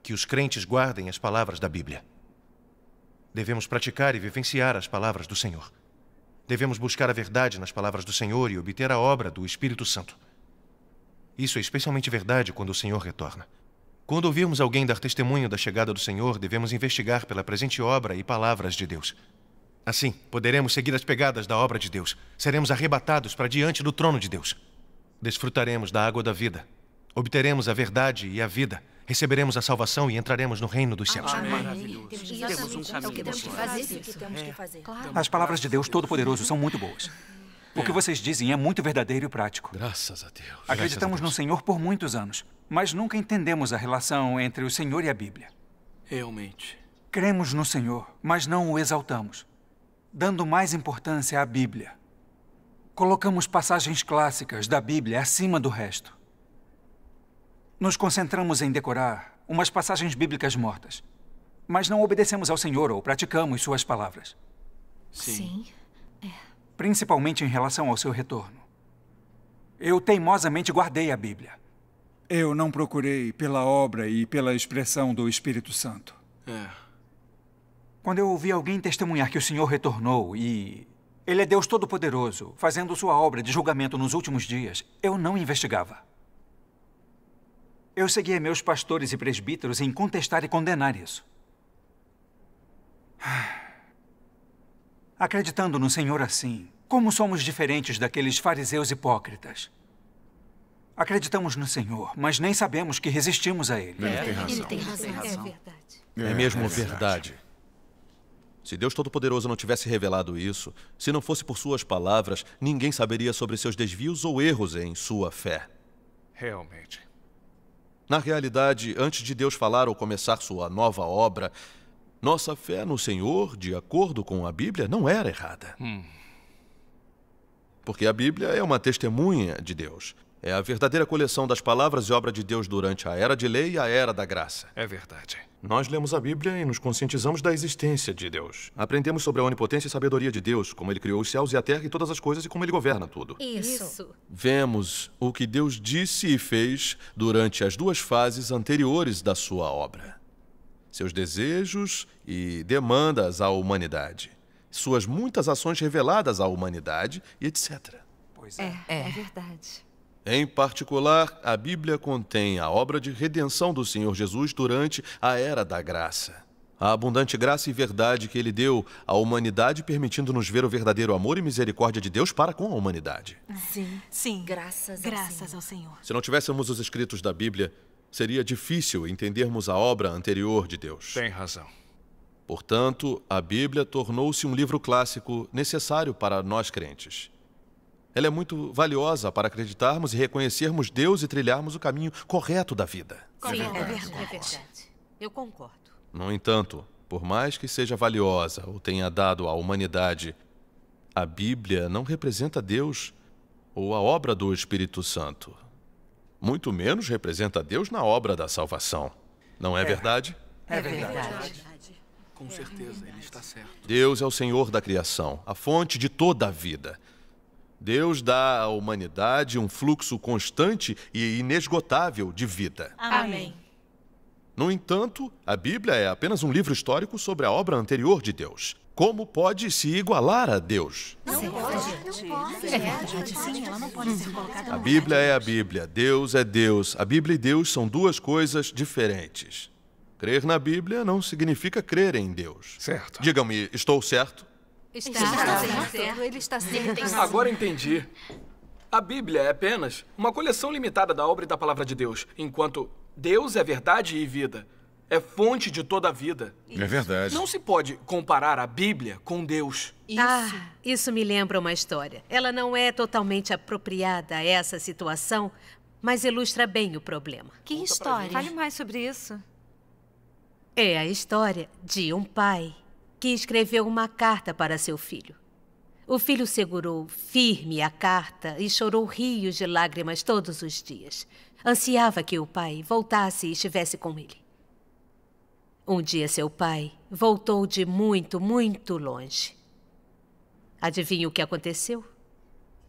que os crentes guardem as palavras da Bíblia. Devemos praticar e vivenciar as palavras do Senhor. Devemos buscar a verdade nas palavras do Senhor e obter a obra do Espírito Santo. Isso é especialmente verdade quando o Senhor retorna. Quando ouvirmos alguém dar testemunho da chegada do Senhor, devemos investigar pela presente obra e palavras de Deus. Assim, poderemos seguir as pegadas da obra de Deus. Seremos arrebatados para diante do trono de Deus. Desfrutaremos da água da vida. Obteremos a verdade e a vida. Receberemos a salvação e entraremos no reino dos céus. Amém. Maravilhoso. Temos um caminho. É o que temos que fazer. É. As palavras de Deus Todo-Poderoso são muito boas. O que é. vocês dizem é muito verdadeiro e prático. Graças a Deus. Acreditamos a Deus. no Senhor por muitos anos, mas nunca entendemos a relação entre o Senhor e a Bíblia. Realmente. Cremos no Senhor, mas não o exaltamos, dando mais importância à Bíblia. Colocamos passagens clássicas da Bíblia acima do resto. Nos concentramos em decorar umas passagens bíblicas mortas, mas não obedecemos ao Senhor ou praticamos suas palavras. Sim. Sim. É principalmente em relação ao seu retorno. Eu teimosamente guardei a Bíblia. Eu não procurei pela obra e pela expressão do Espírito Santo. É. Quando eu ouvi alguém testemunhar que o Senhor retornou e ele é Deus Todo-Poderoso, fazendo sua obra de julgamento nos últimos dias, eu não investigava. Eu seguia meus pastores e presbíteros em contestar e condenar isso. Ah. Acreditando no Senhor assim, como somos diferentes daqueles fariseus hipócritas? Acreditamos no Senhor, mas nem sabemos que resistimos a Ele. Ele é. tem razão. Ele tem razão. É verdade. É, é mesmo é verdade. verdade. Se Deus Todo-Poderoso não tivesse revelado isso, se não fosse por suas palavras, ninguém saberia sobre seus desvios ou erros em sua fé. Realmente. Na realidade, antes de Deus falar ou começar sua nova obra, nossa fé no Senhor, de acordo com a Bíblia, não era errada. Hum. Porque a Bíblia é uma testemunha de Deus. É a verdadeira coleção das palavras e obra de Deus durante a era de lei e a era da graça. É verdade. Nós lemos a Bíblia e nos conscientizamos da existência de Deus. Aprendemos sobre a onipotência e sabedoria de Deus, como ele criou os céus e a terra e todas as coisas e como ele governa tudo. Isso. Vemos o que Deus disse e fez durante as duas fases anteriores da sua obra seus desejos e demandas à humanidade, suas muitas ações reveladas à humanidade e etc. Pois é. É, é verdade. Em particular, a Bíblia contém a obra de redenção do Senhor Jesus durante a era da graça. A abundante graça e verdade que ele deu à humanidade, permitindo-nos ver o verdadeiro amor e misericórdia de Deus para com a humanidade. Sim, sim. Graças, Graças ao, Senhor. ao Senhor. Se não tivéssemos os escritos da Bíblia, seria difícil entendermos a obra anterior de Deus. Tem razão. Portanto, a Bíblia tornou-se um livro clássico necessário para nós crentes. Ela é muito valiosa para acreditarmos e reconhecermos Deus e trilharmos o caminho correto da vida. Sim, é verdade. É verdade. Eu concordo. No entanto, por mais que seja valiosa ou tenha dado à humanidade, a Bíblia não representa Deus ou a obra do Espírito Santo muito menos representa Deus na obra da salvação. Não é, é. verdade? É verdade. é verdade. Com é certeza, ele está certo. Deus é o Senhor da criação, a fonte de toda a vida. Deus dá à humanidade um fluxo constante e inesgotável de vida. Amém. No entanto, a Bíblia é apenas um livro histórico sobre a obra anterior de Deus. Como pode se igualar a Deus? Não, pode. Não pode. É é a Bíblia é a Bíblia, Deus é Deus. A Bíblia e Deus são duas coisas diferentes. Crer na Bíblia não significa crer em Deus. Certo. Digam-me, estou certo? Está, está certo. certo. Ele está certo. Agora entendi. A Bíblia é apenas uma coleção limitada da obra e da palavra de Deus, enquanto Deus é verdade e vida é fonte de toda a vida. É isso. É verdade. Não se pode comparar a Bíblia com Deus. Isso. Ah, isso me lembra uma história. Ela não é totalmente apropriada a essa situação, mas ilustra bem o problema. Que Conta história? Fale mais sobre isso. É a história de um pai que escreveu uma carta para seu filho. O filho segurou firme a carta e chorou rios de lágrimas todos os dias. Ansiava que o pai voltasse e estivesse com ele. Um dia seu pai voltou de muito, muito longe. Adivinha o que aconteceu?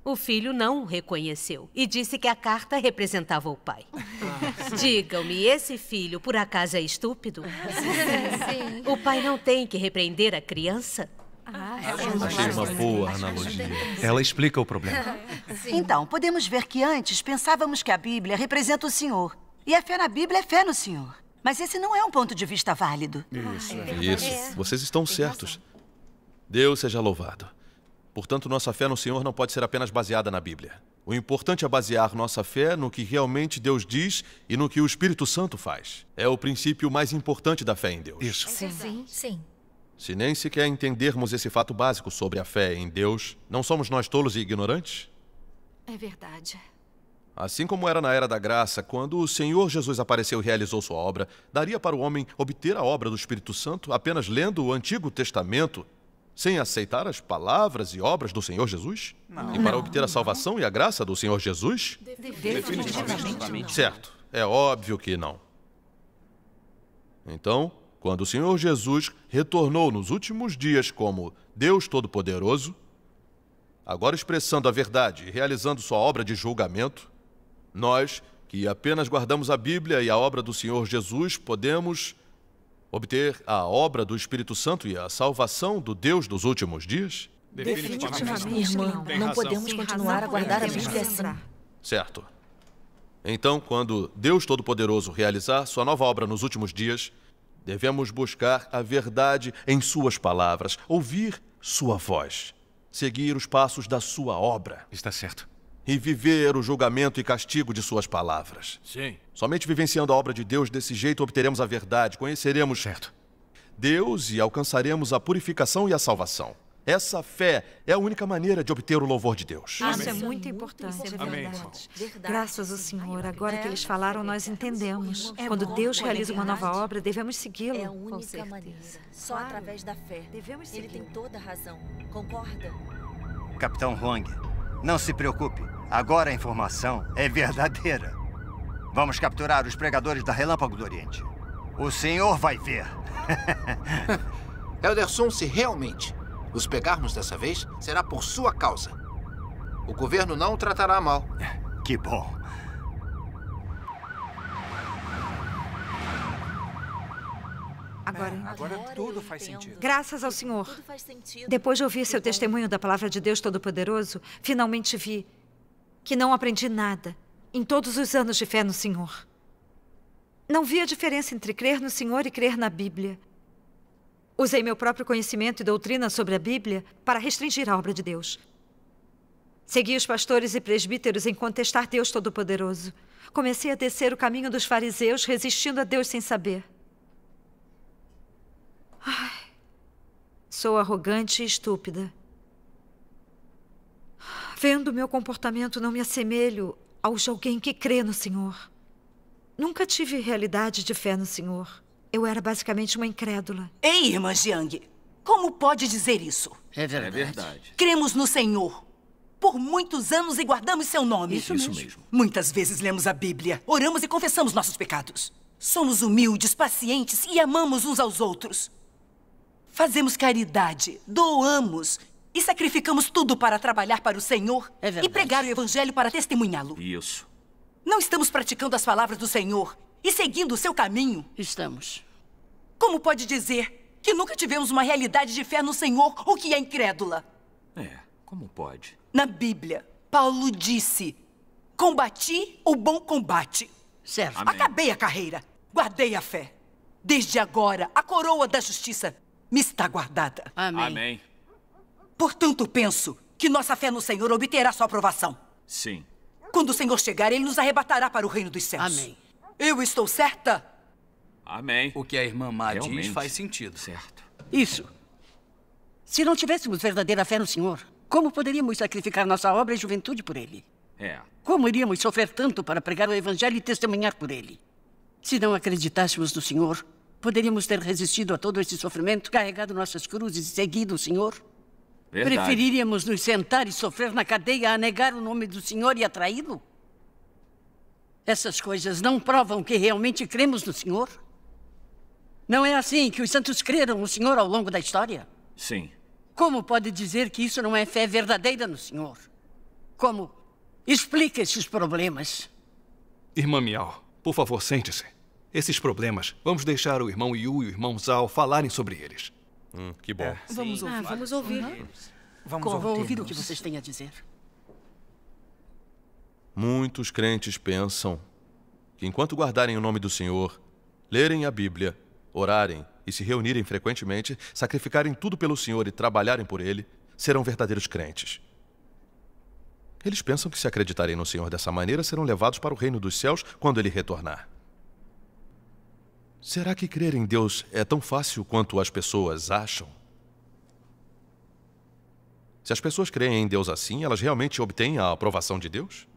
O filho não o reconheceu e disse que a carta representava o pai. Digam-me, esse filho por acaso é estúpido? Sim, sim. O pai não tem que repreender a criança? Ah, Achei é uma boa né? analogia. Ela explica o problema. Então, podemos ver que antes pensávamos que a Bíblia representa o Senhor. E a fé na Bíblia é fé no Senhor. Mas esse não é um ponto de vista válido. Isso. É Isso. Vocês estão Tem certos. Razão. Deus seja louvado. Portanto, nossa fé no Senhor não pode ser apenas baseada na Bíblia. O importante é basear nossa fé no que realmente Deus diz e no que o Espírito Santo faz. É o princípio mais importante da fé em Deus. Isso. Sim, é sim. sim. Se nem sequer entendermos esse fato básico sobre a fé em Deus, não somos nós tolos e ignorantes? É verdade. Assim como era na Era da Graça, quando o Senhor Jesus apareceu e realizou sua obra, daria para o homem obter a obra do Espírito Santo apenas lendo o Antigo Testamento, sem aceitar as palavras e obras do Senhor Jesus? Não. E para obter a salvação e a graça do Senhor Jesus? Definitivamente. Certo, é óbvio que não. Então, quando o Senhor Jesus retornou nos últimos dias como Deus Todo-Poderoso, agora expressando a verdade e realizando sua obra de julgamento, nós, que apenas guardamos a Bíblia e a obra do Senhor Jesus, podemos obter a obra do Espírito Santo e a salvação do Deus dos últimos dias? Definitivamente, irmã. Não podemos continuar a guardar a Bíblia assim. Certo. Então, quando Deus Todo-Poderoso realizar sua nova obra nos últimos dias, devemos buscar a verdade em suas palavras, ouvir sua voz, seguir os passos da sua obra. Está certo e viver o julgamento e castigo de suas palavras. Sim. Somente vivenciando a obra de Deus desse jeito obteremos a verdade, conheceremos certo. Deus e alcançaremos a purificação e a salvação. Essa fé é a única maneira de obter o louvor de Deus. Amém. Isso é muito importante, é verdade. Graças ao Senhor, agora que eles é falaram, nós entendemos. É quando Deus realiza é uma nova obra, devemos segui-lo. É a única maneira. Só através da fé. Devemos segui-lo. Ele tem toda a razão. Concorda? Capitão Hong, não se preocupe. Agora a informação é verdadeira. Vamos capturar os pregadores da Relâmpago do Oriente. O senhor vai ver. Elderson, se realmente os pegarmos dessa vez, será por sua causa. O governo não o tratará mal. Que bom. Agora. É, agora, tudo faz sentido. Graças ao Senhor. Depois de ouvir seu então, testemunho da palavra de Deus Todo-Poderoso, finalmente vi que não aprendi nada em todos os anos de fé no Senhor. Não vi a diferença entre crer no Senhor e crer na Bíblia. Usei meu próprio conhecimento e doutrina sobre a Bíblia para restringir a obra de Deus. Segui os pastores e presbíteros em contestar Deus Todo-Poderoso. Comecei a descer o caminho dos fariseus, resistindo a Deus sem saber. Ai, sou arrogante e estúpida. Vendo meu comportamento, não me assemelho ao de alguém que crê no Senhor. Nunca tive realidade de fé no Senhor. Eu era basicamente uma incrédula. Ei, irmã Jiang, como pode dizer isso? É verdade. é verdade. Cremos no Senhor. Por muitos anos e guardamos seu nome. Isso, isso mesmo. mesmo. Muitas vezes lemos a Bíblia, oramos e confessamos nossos pecados. Somos humildes, pacientes e amamos uns aos outros. Fazemos caridade, doamos e sacrificamos tudo para trabalhar para o Senhor é e pregar o Evangelho para testemunhá-lo. Isso. Não estamos praticando as palavras do Senhor e seguindo o seu caminho? Estamos. Como pode dizer que nunca tivemos uma realidade de fé no Senhor ou que é incrédula? É, como pode? Na Bíblia, Paulo disse: Combati o bom combate. Certo. Amém. Acabei a carreira, guardei a fé. Desde agora, a coroa da justiça me está guardada. Amém. Amém. Portanto, penso que nossa fé no Senhor obterá sua aprovação. Sim. Quando o Senhor chegar, ele nos arrebatará para o reino dos céus. Amém. Eu estou certa? Amém. O que a irmã Má diz faz sentido. Certo. Isso. Se não tivéssemos verdadeira fé no Senhor, como poderíamos sacrificar nossa obra e juventude por ele? É. Como iríamos sofrer tanto para pregar o evangelho e testemunhar por ele? Se não acreditássemos no Senhor, Poderíamos ter resistido a todo esse sofrimento, carregado nossas cruzes e seguido o Senhor? Verdade. Preferiríamos nos sentar e sofrer na cadeia a negar o nome do Senhor e atraí lo Essas coisas não provam que realmente cremos no Senhor? Não é assim que os santos creram no Senhor ao longo da história? Sim. Como pode dizer que isso não é fé verdadeira no Senhor? Como? Explica esses problemas. Irmã Miau, por favor, sente-se. Esses problemas, vamos deixar o irmão Yu e o irmão Zhao falarem sobre eles. Hum, que bom. É, vamos ouvir. Ah, vamos ouvir. Vamos ouvir uhum. o que vocês têm a dizer. Muitos crentes pensam que enquanto guardarem o nome do Senhor, lerem a Bíblia, orarem e se reunirem frequentemente, sacrificarem tudo pelo Senhor e trabalharem por Ele, serão verdadeiros crentes. Eles pensam que se acreditarem no Senhor dessa maneira, serão levados para o reino dos céus quando Ele retornar. Será que crer em Deus é tão fácil quanto as pessoas acham? Se as pessoas creem em Deus assim, elas realmente obtêm a aprovação de Deus?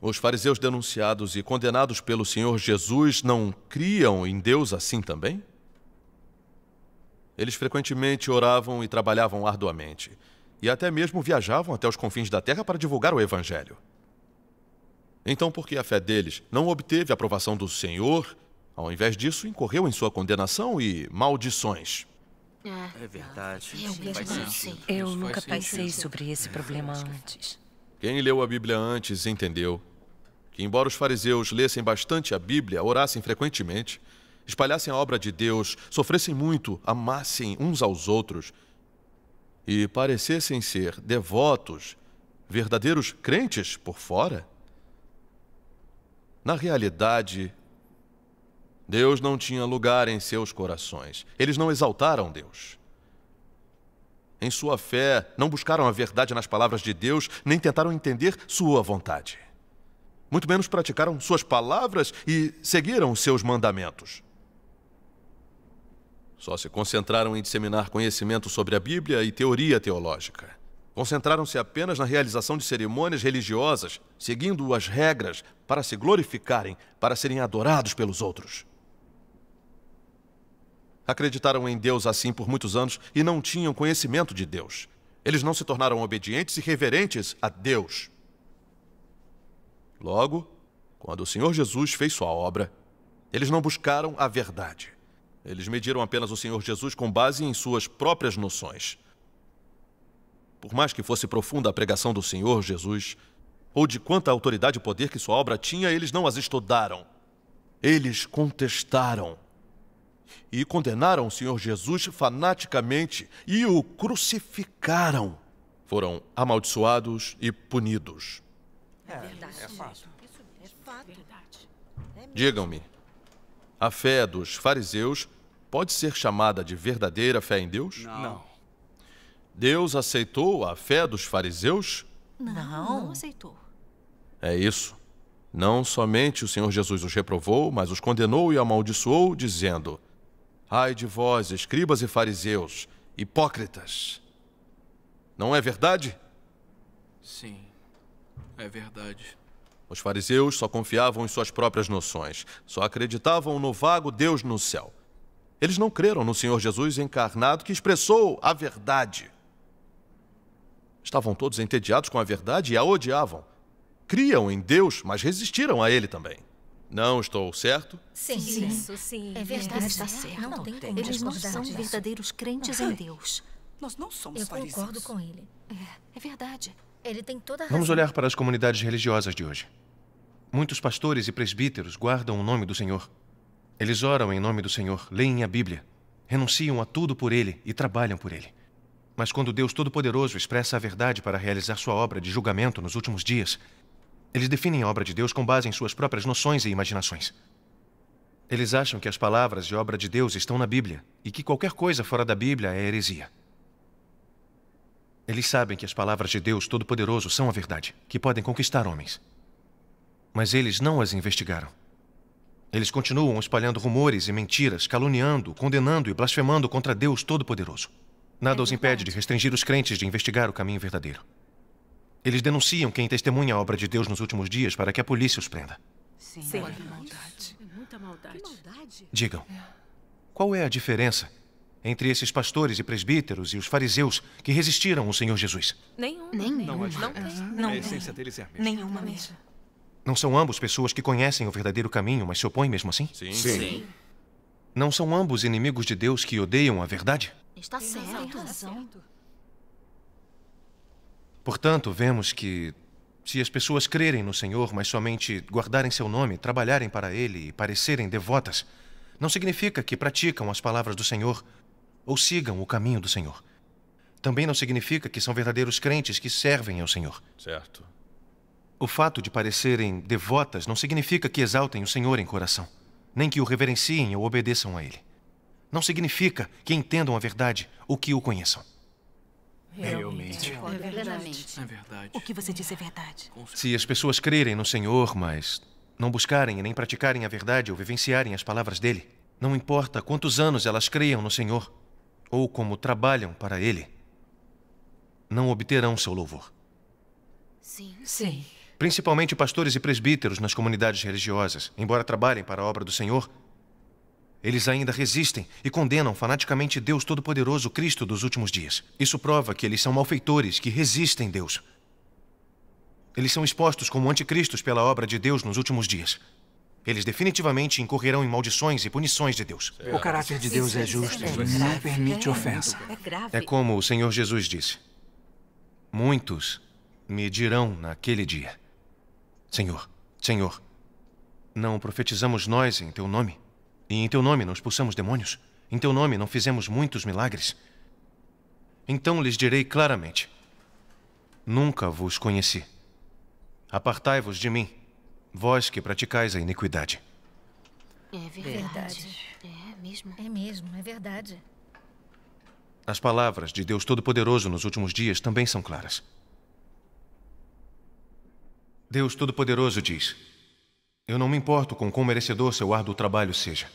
Os fariseus denunciados e condenados pelo Senhor Jesus não criam em Deus assim também? Eles frequentemente oravam e trabalhavam arduamente, e até mesmo viajavam até os confins da terra para divulgar o Evangelho. Então, porque a fé deles não obteve a aprovação do Senhor, ao invés disso, incorreu em sua condenação e maldições. É, é verdade. É, eu, Eu nunca pensei sobre esse é. problema antes. Quem leu a Bíblia antes entendeu que, embora os fariseus lessem bastante a Bíblia, orassem frequentemente, espalhassem a obra de Deus, sofressem muito, amassem uns aos outros e parecessem ser devotos, verdadeiros crentes por fora, na realidade, Deus não tinha lugar em seus corações. Eles não exaltaram Deus. Em sua fé, não buscaram a verdade nas palavras de Deus, nem tentaram entender sua vontade. Muito menos praticaram suas palavras e seguiram seus mandamentos. Só se concentraram em disseminar conhecimento sobre a Bíblia e teoria teológica. Concentraram-se apenas na realização de cerimônias religiosas, seguindo as regras para se glorificarem, para serem adorados pelos outros. Acreditaram em Deus assim por muitos anos e não tinham conhecimento de Deus. Eles não se tornaram obedientes e reverentes a Deus. Logo, quando o Senhor Jesus fez sua obra, eles não buscaram a verdade. Eles mediram apenas o Senhor Jesus com base em suas próprias noções por mais que fosse profunda a pregação do Senhor Jesus, ou de quanta autoridade e poder que sua obra tinha, eles não as estudaram. Eles contestaram e condenaram o Senhor Jesus fanaticamente e o crucificaram. Foram amaldiçoados e punidos. É, é fato. É fato. Digam-me, a fé dos fariseus pode ser chamada de verdadeira fé em Deus? Não. Deus aceitou a fé dos fariseus? Não, não aceitou. É isso. Não somente o Senhor Jesus os reprovou, mas os condenou e amaldiçoou, dizendo: Ai de vós, escribas e fariseus, hipócritas! Não é verdade? Sim, é verdade. Os fariseus só confiavam em suas próprias noções, só acreditavam no vago Deus no céu. Eles não creram no Senhor Jesus encarnado que expressou a verdade. Estavam todos entediados com a verdade e a odiavam. Criam em Deus, mas resistiram a ele também. Não estou certo? Sim, sim. Isso, sim. É verdade, está certo. Não, não tem como Eles não são verdadeiros crentes em é. Deus. Nós não somos Eu fariseus. concordo com ele. É, é verdade. Ele tem toda a razão. Vamos olhar para as comunidades religiosas de hoje. Muitos pastores e presbíteros guardam o nome do Senhor. Eles oram em nome do Senhor, leem a Bíblia, renunciam a tudo por Ele e trabalham por Ele. Mas quando Deus Todo-Poderoso expressa a verdade para realizar sua obra de julgamento nos últimos dias, eles definem a obra de Deus com base em suas próprias noções e imaginações. Eles acham que as palavras e obra de Deus estão na Bíblia e que qualquer coisa fora da Bíblia é heresia. Eles sabem que as palavras de Deus Todo-Poderoso são a verdade, que podem conquistar homens. Mas eles não as investigaram. Eles continuam espalhando rumores e mentiras, caluniando, condenando e blasfemando contra Deus Todo-Poderoso. Nada os impede de restringir os crentes de investigar o caminho verdadeiro. Eles denunciam quem testemunha a obra de Deus nos últimos dias para que a polícia os prenda. Sim, Sim. Que maldade. Muita maldade. Digam, qual é a diferença entre esses pastores e presbíteros e os fariseus que resistiram ao Senhor Jesus? Nenhuma. Nenhuma. Não, tem. Não, a essência deles é a mesma. Nenhuma mesmo. Não são ambos pessoas que conhecem o verdadeiro caminho, mas se opõem mesmo assim? Sim. Sim. Sim. Não são ambos inimigos de Deus que odeiam a verdade? Está certo. Portanto, vemos que se as pessoas crerem no Senhor, mas somente guardarem seu nome, trabalharem para Ele e parecerem devotas, não significa que praticam as palavras do Senhor ou sigam o caminho do Senhor. Também não significa que são verdadeiros crentes que servem ao Senhor. Certo. O fato de parecerem devotas não significa que exaltem o Senhor em coração nem que o reverenciem ou obedeçam a ele. Não significa que entendam a verdade ou que o conheçam. Realmente. É verdade. É verdade. É o que você disse é verdade. Se as pessoas crerem no Senhor, mas não buscarem e nem praticarem a verdade ou vivenciarem as palavras dele, não importa quantos anos elas creiam no Senhor ou como trabalham para ele, não obterão seu louvor. Sim. Sim principalmente pastores e presbíteros nas comunidades religiosas, embora trabalhem para a obra do Senhor, eles ainda resistem e condenam fanaticamente Deus Todo-Poderoso, Cristo dos últimos dias. Isso prova que eles são malfeitores que resistem Deus. Eles são expostos como anticristos pela obra de Deus nos últimos dias. Eles definitivamente incorrerão em maldições e punições de Deus. O caráter de Deus é justo e não permite ofensa. É, é como o Senhor Jesus disse: Muitos me dirão naquele dia: Senhor, Senhor, não profetizamos nós em teu nome? E em teu nome não expulsamos demônios? Em teu nome não fizemos muitos milagres? Então lhes direi claramente: Nunca vos conheci. Apartai-vos de mim, vós que praticais a iniquidade. É, é verdade. É mesmo. É mesmo, é verdade. As palavras de Deus Todo-Poderoso nos últimos dias também são claras. Deus Todo-Poderoso diz: Eu não me importo com quão merecedor seu árduo trabalho seja,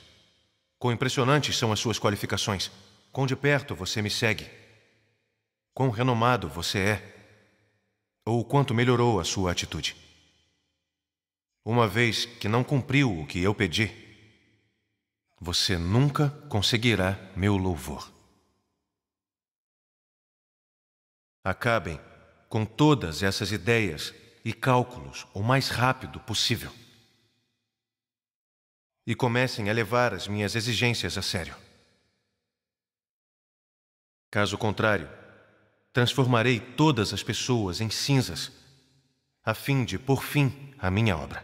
quão impressionantes são as suas qualificações, quão de perto você me segue, quão renomado você é, ou o quanto melhorou a sua atitude. Uma vez que não cumpriu o que eu pedi, você nunca conseguirá meu louvor. Acabem com todas essas ideias e cálculos o mais rápido possível. E comecem a levar as minhas exigências a sério. Caso contrário, transformarei todas as pessoas em cinzas, a fim de por fim a minha obra.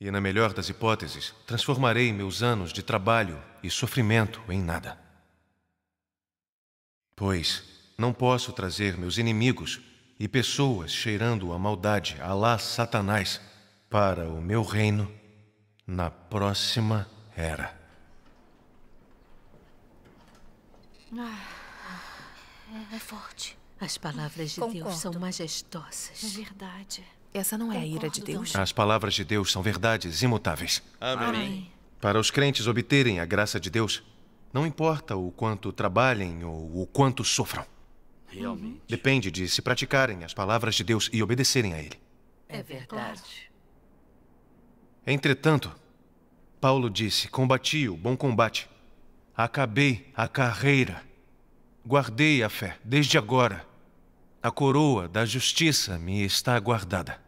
E, na melhor das hipóteses, transformarei meus anos de trabalho e sofrimento em nada. Pois não posso trazer meus inimigos e pessoas cheirando a maldade, Alá Satanás, para o meu reino na próxima era. Ah, é forte. As palavras de Concordo. Deus são majestosas. É verdade. Essa não é Concordo, a ira de Deus? As palavras de Deus são verdades imutáveis. Amém. Amém. Para os crentes obterem a graça de Deus, não importa o quanto trabalhem ou o quanto sofram. Realmente. Depende de se praticarem as palavras de Deus e obedecerem a Ele. É verdade. Entretanto, Paulo disse: Combati o bom combate, acabei a carreira, guardei a fé desde agora. A coroa da justiça me está guardada.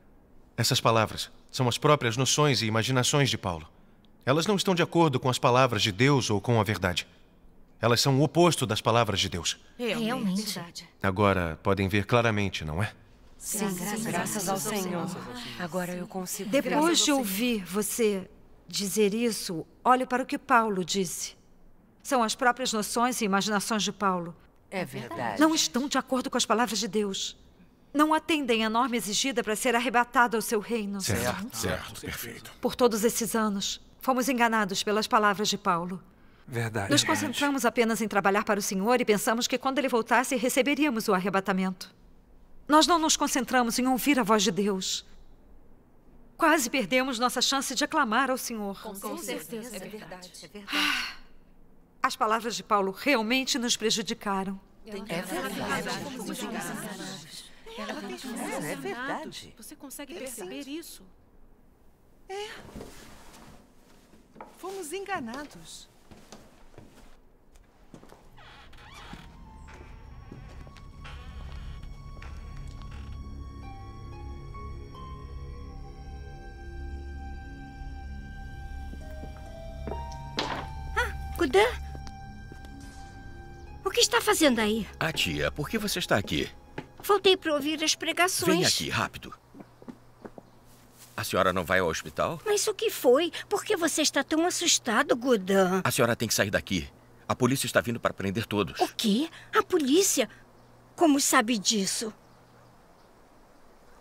Essas palavras são as próprias noções e imaginações de Paulo. Elas não estão de acordo com as palavras de Deus ou com a verdade. Elas são o oposto das palavras de Deus. Realmente. Agora podem ver claramente, não é? Sim, graças, graças ao Senhor. Agora eu consigo. Depois de ouvir você dizer isso, olhe para o que Paulo disse. São as próprias noções e imaginações de Paulo. É verdade. Não estão de acordo com as palavras de Deus. Não atendem à norma exigida para ser arrebatado ao seu reino. Certo, certo, perfeito. Por todos esses anos, fomos enganados pelas palavras de Paulo. Verdade. Nos concentramos apenas em trabalhar para o Senhor e pensamos que quando ele voltasse receberíamos o arrebatamento. Nós não nos concentramos em ouvir a voz de Deus. Quase perdemos nossa chance de aclamar ao Senhor. Com, Com certeza. certeza, é, é verdade. É verdade. as palavras de Paulo realmente nos prejudicaram. É verdade. É verdade. Você consegue perceber isso? É. Fomos enganados. Bakudan? O que está fazendo aí? Ah, tia, por que você está aqui? Voltei para ouvir as pregações. Vem aqui, rápido. A senhora não vai ao hospital? Mas o que foi? Por que você está tão assustado, Gudan? A senhora tem que sair daqui. A polícia está vindo para prender todos. O quê? A polícia? Como sabe disso?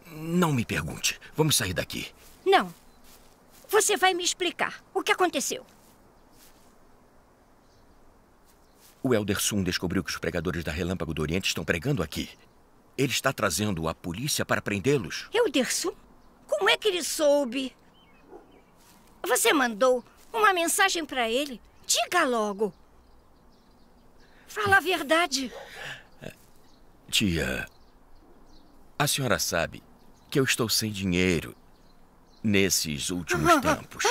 Não me pergunte. Vamos sair daqui. Não. Você vai me explicar o que aconteceu. O Elder Sun descobriu que os pregadores da Relâmpago do Oriente estão pregando aqui. Ele está trazendo a polícia para prendê-los. Elder Sun? Como é que ele soube? Você mandou uma mensagem para ele? Diga logo. Fala a verdade. Tia, a senhora sabe que eu estou sem dinheiro nesses últimos tempos.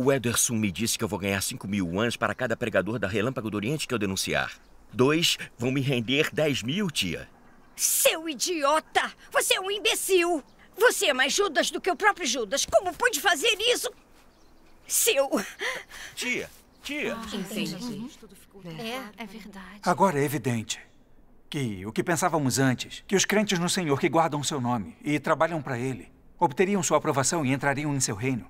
O Ederson me disse que eu vou ganhar 5 mil anos para cada pregador da Relâmpago do Oriente que eu denunciar. Dois vão me render 10 mil, tia. Seu idiota! Você é um imbecil! Você é mais Judas do que o próprio Judas. Como pôde fazer isso? Seu. Tia, tia. Ah, entendi. Uhum. É, é, é verdade. Agora é evidente que o que pensávamos antes, que os crentes no Senhor que guardam seu nome e trabalham para ele, obteriam sua aprovação e entrariam em seu reino,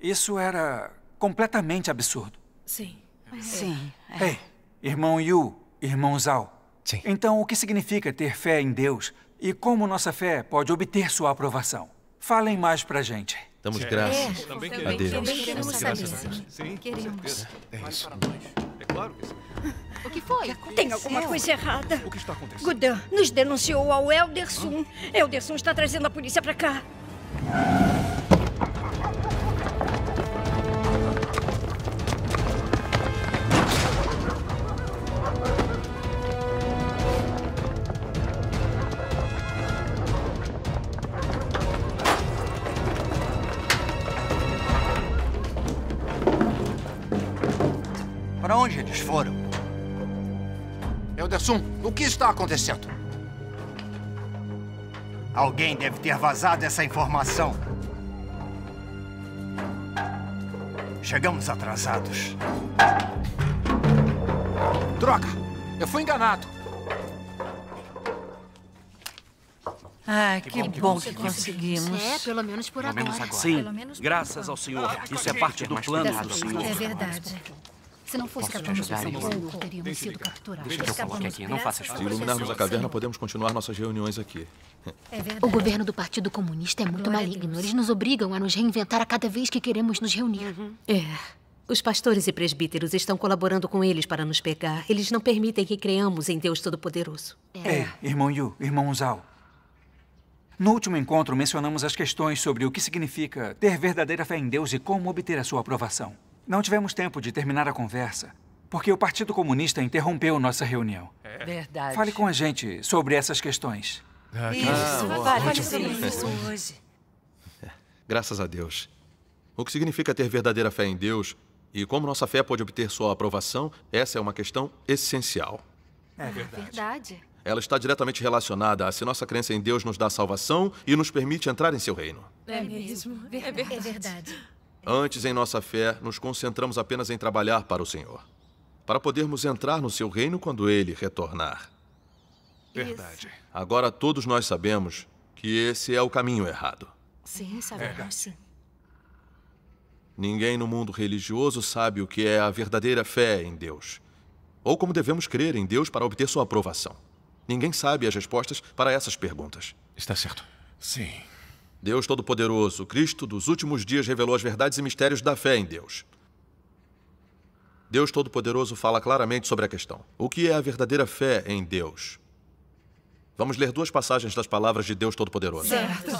isso era completamente absurdo. Sim. Sim. É. é. Ei, irmão Yu, irmão Zhao. Sim. Então, o que significa ter fé em Deus e como nossa fé pode obter sua aprovação? Falem mais pra gente. Damos é. graças é. a Deus. Também queremos graças saber. Deus. Sim, queremos. É, é isso. É claro que sim. O que foi? O que Tem alguma coisa errada. O que está acontecendo? Gudan nos denunciou ao Elderson. Hã? Elderson está trazendo a polícia pra cá. O que está acontecendo? Alguém deve ter vazado essa informação. Chegamos atrasados. Droga! Eu fui enganado. Ah, que, que bom, que conseguimos. É, pelo menos por pelo agora. Menos agora. Sim, menos graças ao Senhor. Ah, Isso é parte do plano do Senhor. É verdade. Se não fosse capaz de pensar um pouco, teríamos sido capturados. Deixa eu falar aqui, não faça isso. Se iluminarmos a caverna, podemos continuar nossas reuniões aqui. É o governo do Partido Comunista é muito Glória maligno. Eles nos obrigam a nos reinventar a cada vez que queremos nos reunir. Uhum. É. Os pastores e presbíteros estão colaborando com eles para nos pegar. Eles não permitem que creamos em Deus Todo-Poderoso. É. é, irmão Yu, irmão Zhao. No último encontro, mencionamos as questões sobre o que significa ter verdadeira fé em Deus e como obter a sua aprovação. Não tivemos tempo de terminar a conversa, porque o Partido Comunista interrompeu nossa reunião. É. Verdade. Fale com a gente sobre essas questões. Ah, isso, ah, fale sobre isso hoje. Graças a Deus. O que significa ter verdadeira fé em Deus e como nossa fé pode obter sua aprovação, essa é uma questão essencial. É verdade. verdade. Ela está diretamente relacionada a se nossa crença em Deus nos dá salvação e nos permite entrar em seu reino. É mesmo. É verdade. É verdade. Antes, em nossa fé, nos concentramos apenas em trabalhar para o Senhor, para podermos entrar no seu reino quando ele retornar. Verdade. Isso. Agora todos nós sabemos que esse é o caminho errado. Sim, sabemos é. Ninguém no mundo religioso sabe o que é a verdadeira fé em Deus, ou como devemos crer em Deus para obter sua aprovação. Ninguém sabe as respostas para essas perguntas. Está certo. Sim. Deus Todo-Poderoso, Cristo dos últimos dias revelou as verdades e mistérios da fé em Deus. Deus Todo-Poderoso fala claramente sobre a questão. O que é a verdadeira fé em Deus? Vamos ler duas passagens das palavras de Deus Todo-Poderoso. Certo.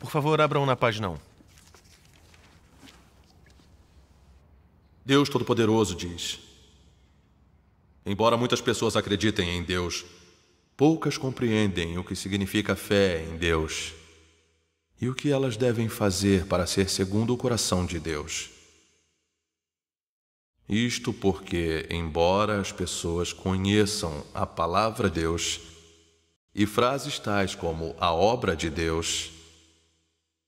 Por favor, abram na página 1. Deus Todo-Poderoso diz: Embora muitas pessoas acreditem em Deus, poucas compreendem o que significa fé em Deus e o que elas devem fazer para ser segundo o coração de Deus. Isto porque, embora as pessoas conheçam a palavra de Deus e frases tais como a obra de Deus,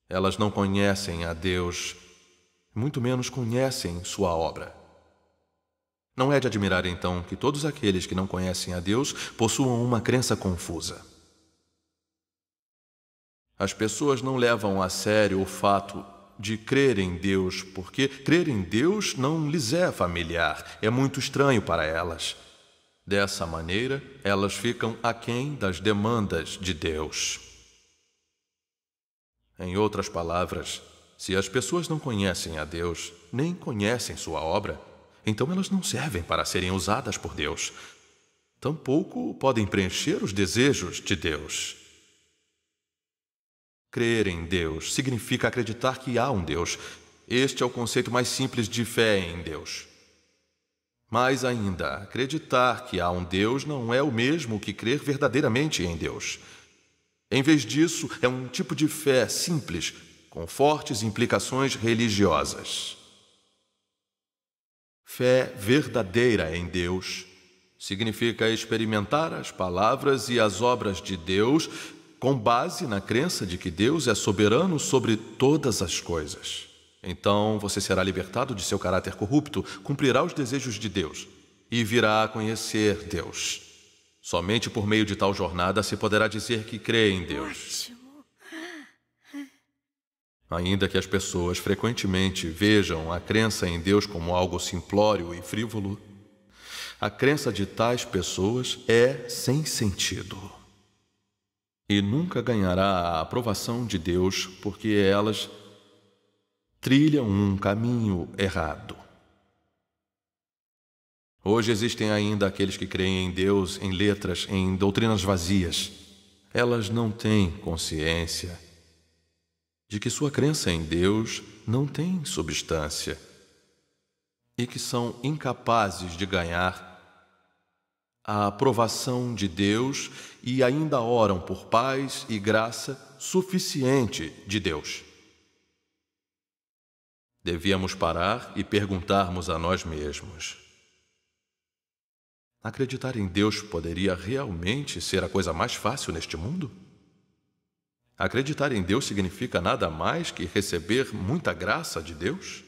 elas não conhecem a Deus, muito menos conhecem sua obra. Não é de admirar então que todos aqueles que não conhecem a Deus possuam uma crença confusa. As pessoas não levam a sério o fato de crer em Deus, porque crer em Deus não lhes é familiar, é muito estranho para elas. Dessa maneira, elas ficam aquém das demandas de Deus. Em outras palavras, se as pessoas não conhecem a Deus, nem conhecem sua obra, então elas não servem para serem usadas por Deus. Tampouco podem preencher os desejos de Deus. Crer em Deus significa acreditar que há um Deus. Este é o conceito mais simples de fé em Deus. Mais ainda, acreditar que há um Deus não é o mesmo que crer verdadeiramente em Deus. Em vez disso, é um tipo de fé simples, com fortes implicações religiosas. Fé verdadeira em Deus significa experimentar as palavras e as obras de Deus com base na crença de que Deus é soberano sobre todas as coisas. Então você será libertado de seu caráter corrupto, cumprirá os desejos de Deus e virá a conhecer Deus. Somente por meio de tal jornada se poderá dizer que crê em Deus. Ainda que as pessoas frequentemente vejam a crença em Deus como algo simplório e frívolo, a crença de tais pessoas é sem sentido e nunca ganhará a aprovação de Deus porque elas trilham um caminho errado. Hoje existem ainda aqueles que creem em Deus em letras, em doutrinas vazias. Elas não têm consciência de que sua crença em Deus não tem substância e que são incapazes de ganhar a aprovação de Deus e ainda oram por paz e graça suficiente de Deus. Devíamos parar e perguntarmos a nós mesmos: Acreditar em Deus poderia realmente ser a coisa mais fácil neste mundo? Acreditar em Deus significa nada mais que receber muita graça de Deus?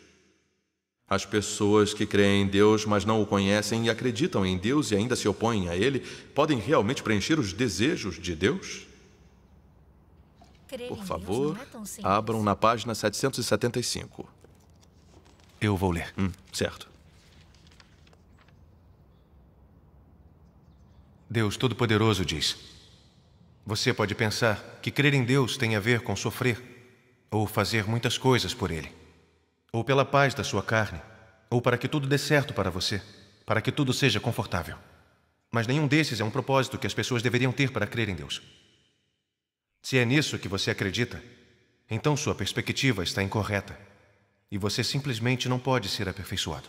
As pessoas que creem em Deus, mas não o conhecem e acreditam em Deus e ainda se opõem a Ele, podem realmente preencher os desejos de Deus? Por é favor, abram na página 775. Eu vou ler. Hum, certo. Deus Todo-Poderoso diz: Você pode pensar que crer em Deus tem a ver com sofrer ou fazer muitas coisas por Ele ou pela paz da sua carne, ou para que tudo dê certo para você, para que tudo seja confortável. Mas nenhum desses é um propósito que as pessoas deveriam ter para crer em Deus. Se é nisso que você acredita, então sua perspectiva está incorreta e você simplesmente não pode ser aperfeiçoado.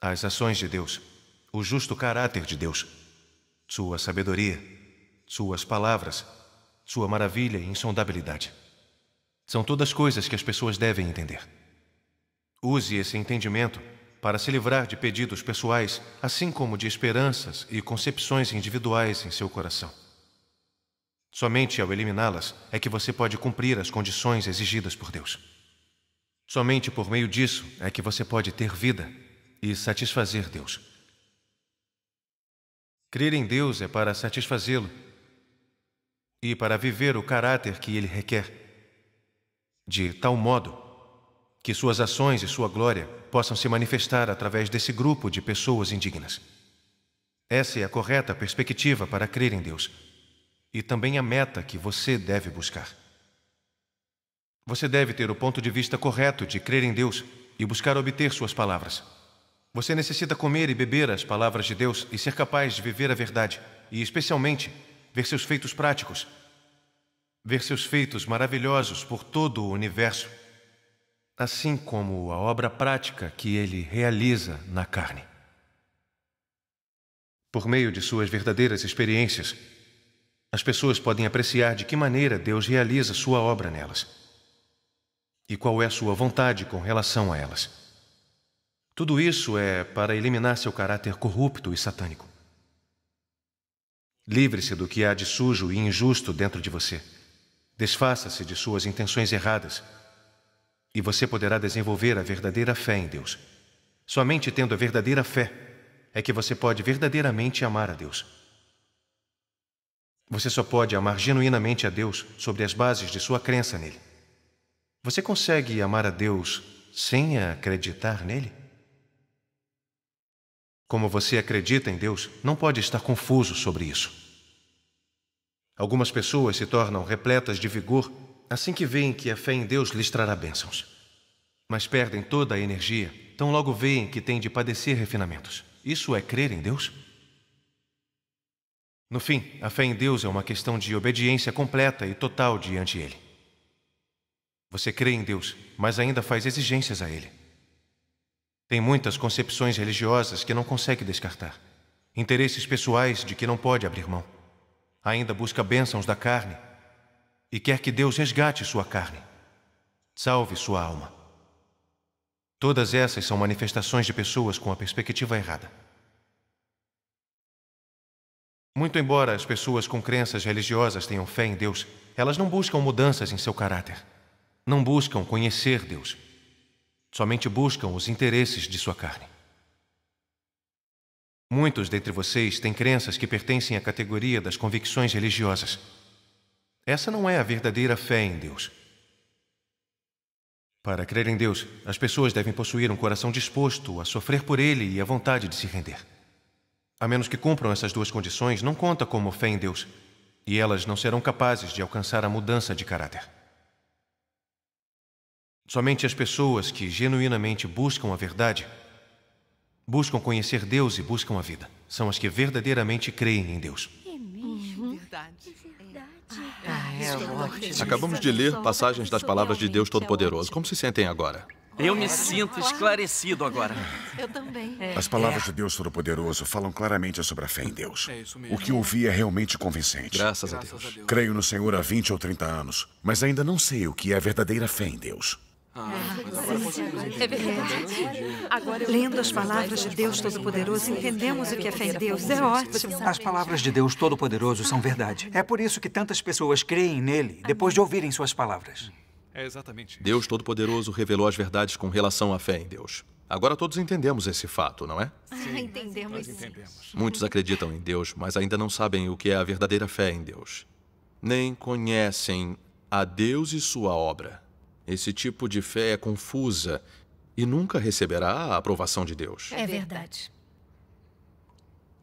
As ações de Deus, o justo caráter de Deus, sua sabedoria, suas palavras, sua maravilha e insondabilidade são todas coisas que as pessoas devem entender. Use esse entendimento para se livrar de pedidos pessoais, assim como de esperanças e concepções individuais em seu coração. Somente ao eliminá-las é que você pode cumprir as condições exigidas por Deus. Somente por meio disso é que você pode ter vida e satisfazer Deus. Crer em Deus é para satisfazê-lo e para viver o caráter que Ele requer de tal modo que suas ações e sua glória possam se manifestar através desse grupo de pessoas indignas. Essa é a correta perspectiva para crer em Deus e também a meta que você deve buscar. Você deve ter o ponto de vista correto de crer em Deus e buscar obter suas palavras. Você necessita comer e beber as palavras de Deus e ser capaz de viver a verdade, e especialmente ver seus feitos práticos ver seus feitos maravilhosos por todo o universo, assim como a obra prática que ele realiza na carne. Por meio de suas verdadeiras experiências, as pessoas podem apreciar de que maneira Deus realiza sua obra nelas e qual é sua vontade com relação a elas. Tudo isso é para eliminar seu caráter corrupto e satânico. Livre-se do que há de sujo e injusto dentro de você. Desfaça-se de suas intenções erradas e você poderá desenvolver a verdadeira fé em Deus. Somente tendo a verdadeira fé é que você pode verdadeiramente amar a Deus. Você só pode amar genuinamente a Deus sobre as bases de sua crença nele. Você consegue amar a Deus sem acreditar nele? Como você acredita em Deus, não pode estar confuso sobre isso. Algumas pessoas se tornam repletas de vigor assim que veem que a fé em Deus lhes trará bênçãos. Mas perdem toda a energia tão logo veem que têm de padecer refinamentos. Isso é crer em Deus? No fim, a fé em Deus é uma questão de obediência completa e total diante Ele. Você crê em Deus, mas ainda faz exigências a Ele. Tem muitas concepções religiosas que não consegue descartar, interesses pessoais de que não pode abrir mão ainda busca bênçãos da carne e quer que Deus resgate sua carne, salve sua alma. Todas essas são manifestações de pessoas com a perspectiva errada. Muito embora as pessoas com crenças religiosas tenham fé em Deus, elas não buscam mudanças em seu caráter. Não buscam conhecer Deus. Somente buscam os interesses de sua carne. Muitos dentre vocês têm crenças que pertencem à categoria das convicções religiosas. Essa não é a verdadeira fé em Deus. Para crer em Deus, as pessoas devem possuir um coração disposto a sofrer por Ele e a vontade de se render. A menos que cumpram essas duas condições, não conta como fé em Deus, e elas não serão capazes de alcançar a mudança de caráter. Somente as pessoas que genuinamente buscam a verdade buscam conhecer Deus e buscam a vida. São as que verdadeiramente creem em Deus. É uhum. Verdade. É ah, é Acabamos de ler passagens das palavras de Deus Todo-Poderoso. Como se sentem agora? Eu me sinto esclarecido agora. Eu também. As palavras de Deus Todo-Poderoso falam claramente sobre a fé em Deus. O que ouvi é realmente convincente. Graças a Deus. Creio no Senhor há 20 ou 30 anos, mas ainda não sei o que é a verdadeira fé em Deus. Ah, É, é Lendo as palavras de Deus Todo-Poderoso, entendemos o que é fé em Deus. É ótimo. As palavras de Deus Todo-Poderoso são verdade. É por isso que tantas pessoas creem nele depois de ouvirem suas palavras. É exatamente. Isso. Deus Todo-Poderoso revelou as verdades com relação à fé em Deus. Agora todos entendemos esse fato, não é? Ah, sim, entendemos. entendemos. Muitos acreditam em Deus, mas ainda não sabem o que é a verdadeira fé em Deus. Nem conhecem a Deus e sua obra. Esse tipo de fé é confusa e nunca receberá a aprovação de Deus. É, é verdade.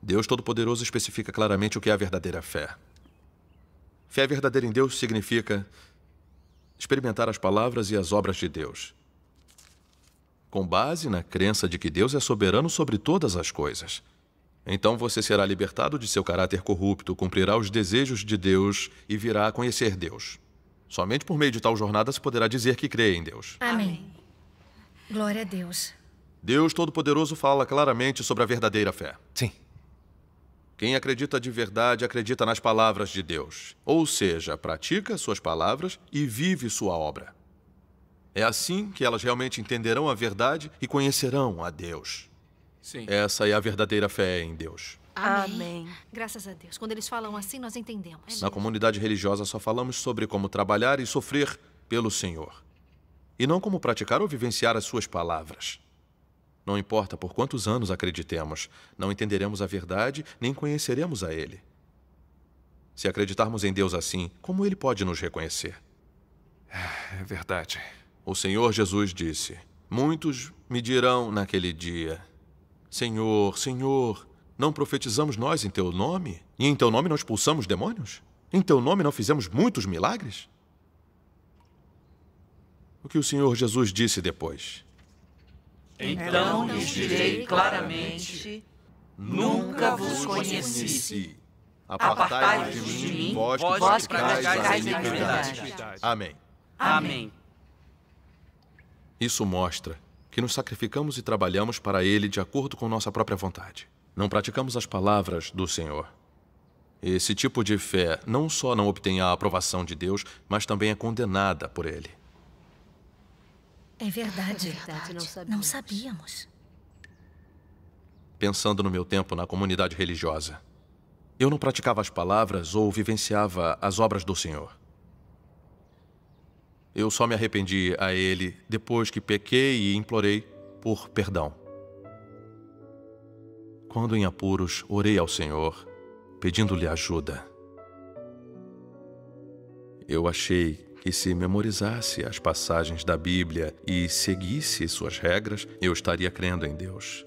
Deus Todo-Poderoso especifica claramente o que é a verdadeira fé. Fé verdadeira em Deus significa experimentar as palavras e as obras de Deus, com base na crença de que Deus é soberano sobre todas as coisas. Então você será libertado de seu caráter corrupto, cumprirá os desejos de Deus e virá a conhecer Deus. Somente por meio de tal jornada se poderá dizer que crê em Deus. Amém. Glória a Deus. Deus Todo-Poderoso fala claramente sobre a verdadeira fé. Sim. Quem acredita de verdade acredita nas palavras de Deus, ou seja, pratica suas palavras e vive sua obra. É assim que elas realmente entenderão a verdade e conhecerão a Deus. Sim. Essa é a verdadeira fé em Deus. Amém. Amém. Graças a Deus. Quando eles falam assim, nós entendemos. Na comunidade religiosa só falamos sobre como trabalhar e sofrer pelo Senhor. E não como praticar ou vivenciar as suas palavras. Não importa por quantos anos acreditemos, não entenderemos a verdade nem conheceremos a Ele. Se acreditarmos em Deus assim, como Ele pode nos reconhecer? É verdade. O Senhor Jesus disse: Muitos me dirão naquele dia: Senhor, Senhor, não profetizamos nós em teu nome? E em teu nome não expulsamos demônios? Em teu nome não fizemos muitos milagres? O que o Senhor Jesus disse depois? Então lhes direi claramente: Nunca vos conheci. Apartai-vos de mim, vós que praticais a iniquidade. Amém. Amém. Isso mostra que nos sacrificamos e trabalhamos para Ele de acordo com nossa própria vontade. Não praticamos as palavras do Senhor. Esse tipo de fé não só não obtém a aprovação de Deus, mas também é condenada por Ele. É verdade. É verdade. Não sabíamos. não sabíamos. Pensando no meu tempo na comunidade religiosa, eu não praticava as palavras ou vivenciava as obras do Senhor. Eu só me arrependi a Ele depois que pequei e implorei por perdão quando em apuros orei ao Senhor, pedindo-lhe ajuda. Eu achei que se memorizasse as passagens da Bíblia e seguisse suas regras, eu estaria crendo em Deus.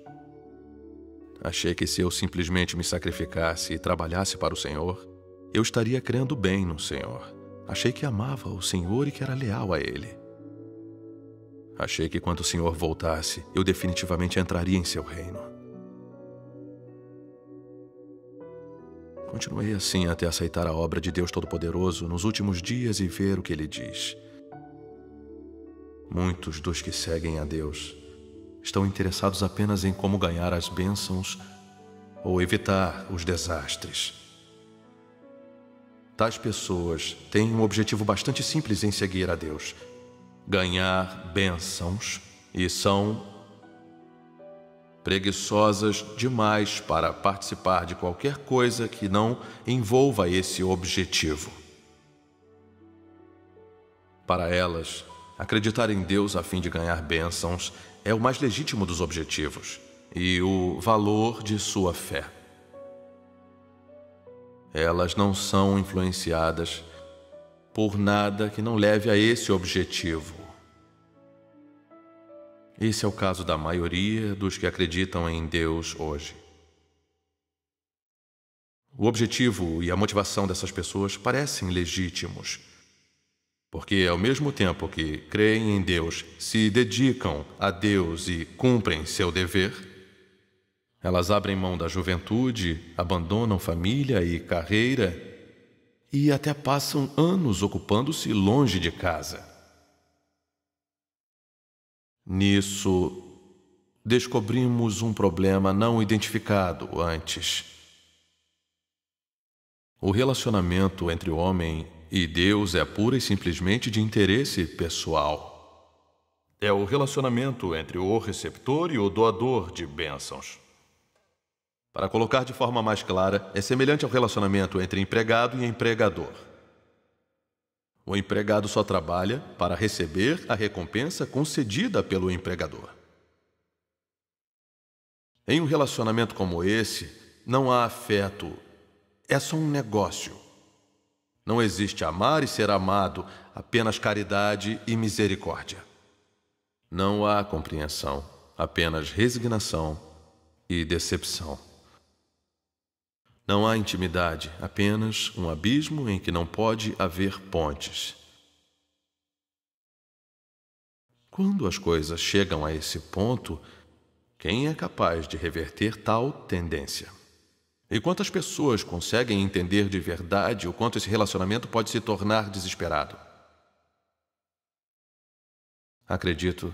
Achei que se eu simplesmente me sacrificasse e trabalhasse para o Senhor, eu estaria crendo bem no Senhor. Achei que amava o Senhor e que era leal a Ele. Achei que quando o Senhor voltasse, eu definitivamente entraria em seu reino. Continuei assim até aceitar a obra de Deus Todo-Poderoso nos últimos dias e ver o que ele diz. Muitos dos que seguem a Deus estão interessados apenas em como ganhar as bênçãos ou evitar os desastres. Tais pessoas têm um objetivo bastante simples em seguir a Deus: ganhar bênçãos e são preguiçosas demais para participar de qualquer coisa que não envolva esse objetivo. Para elas, acreditar em Deus a fim de ganhar bênçãos é o mais legítimo dos objetivos e o valor de sua fé. Elas não são influenciadas por nada que não leve a esse objetivo. Esse é o caso da maioria dos que acreditam em Deus hoje. O objetivo e a motivação dessas pessoas parecem legítimos, porque, ao mesmo tempo que creem em Deus, se dedicam a Deus e cumprem seu dever, elas abrem mão da juventude, abandonam família e carreira e até passam anos ocupando-se longe de casa. Nisso, descobrimos um problema não identificado antes. O relacionamento entre o homem e Deus é pura e simplesmente de interesse pessoal. É o relacionamento entre o receptor e o doador de bênçãos. Para colocar de forma mais clara, é semelhante ao relacionamento entre empregado e empregador. O empregado só trabalha para receber a recompensa concedida pelo empregador. Em um relacionamento como esse, não há afeto, é só um negócio. Não existe amar e ser amado, apenas caridade e misericórdia. Não há compreensão, apenas resignação e decepção. Não há intimidade, apenas um abismo em que não pode haver pontes. Quando as coisas chegam a esse ponto, quem é capaz de reverter tal tendência? E quantas pessoas conseguem entender de verdade o quanto esse relacionamento pode se tornar desesperado? Acredito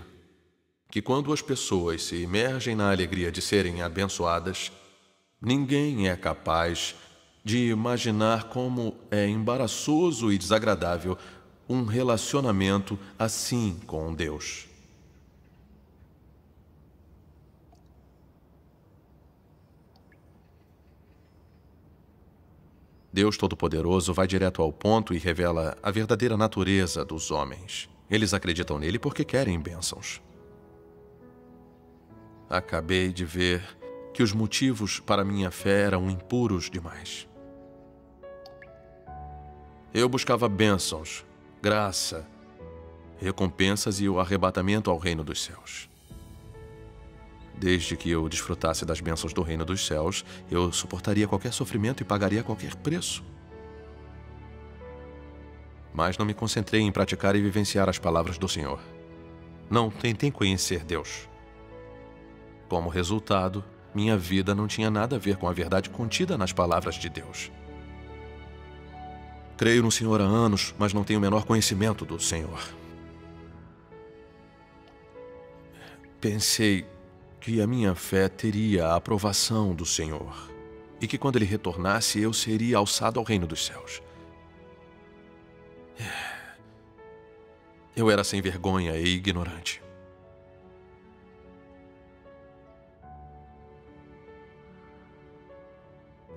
que quando as pessoas se imergem na alegria de serem abençoadas, Ninguém é capaz de imaginar como é embaraçoso e desagradável um relacionamento assim com Deus. Deus Todo-Poderoso vai direto ao ponto e revela a verdadeira natureza dos homens. Eles acreditam nele porque querem bênçãos. Acabei de ver que os motivos para minha fé eram impuros demais. Eu buscava bênçãos, graça, recompensas e o arrebatamento ao reino dos céus. Desde que eu desfrutasse das bênçãos do reino dos céus, eu suportaria qualquer sofrimento e pagaria qualquer preço. Mas não me concentrei em praticar e vivenciar as palavras do Senhor. Não tentei conhecer Deus. Como resultado, minha vida não tinha nada a ver com a verdade contida nas palavras de Deus. Creio no Senhor há anos, mas não tenho o menor conhecimento do Senhor. Pensei que a minha fé teria a aprovação do Senhor e que quando ele retornasse eu seria alçado ao reino dos céus. Eu era sem vergonha e ignorante.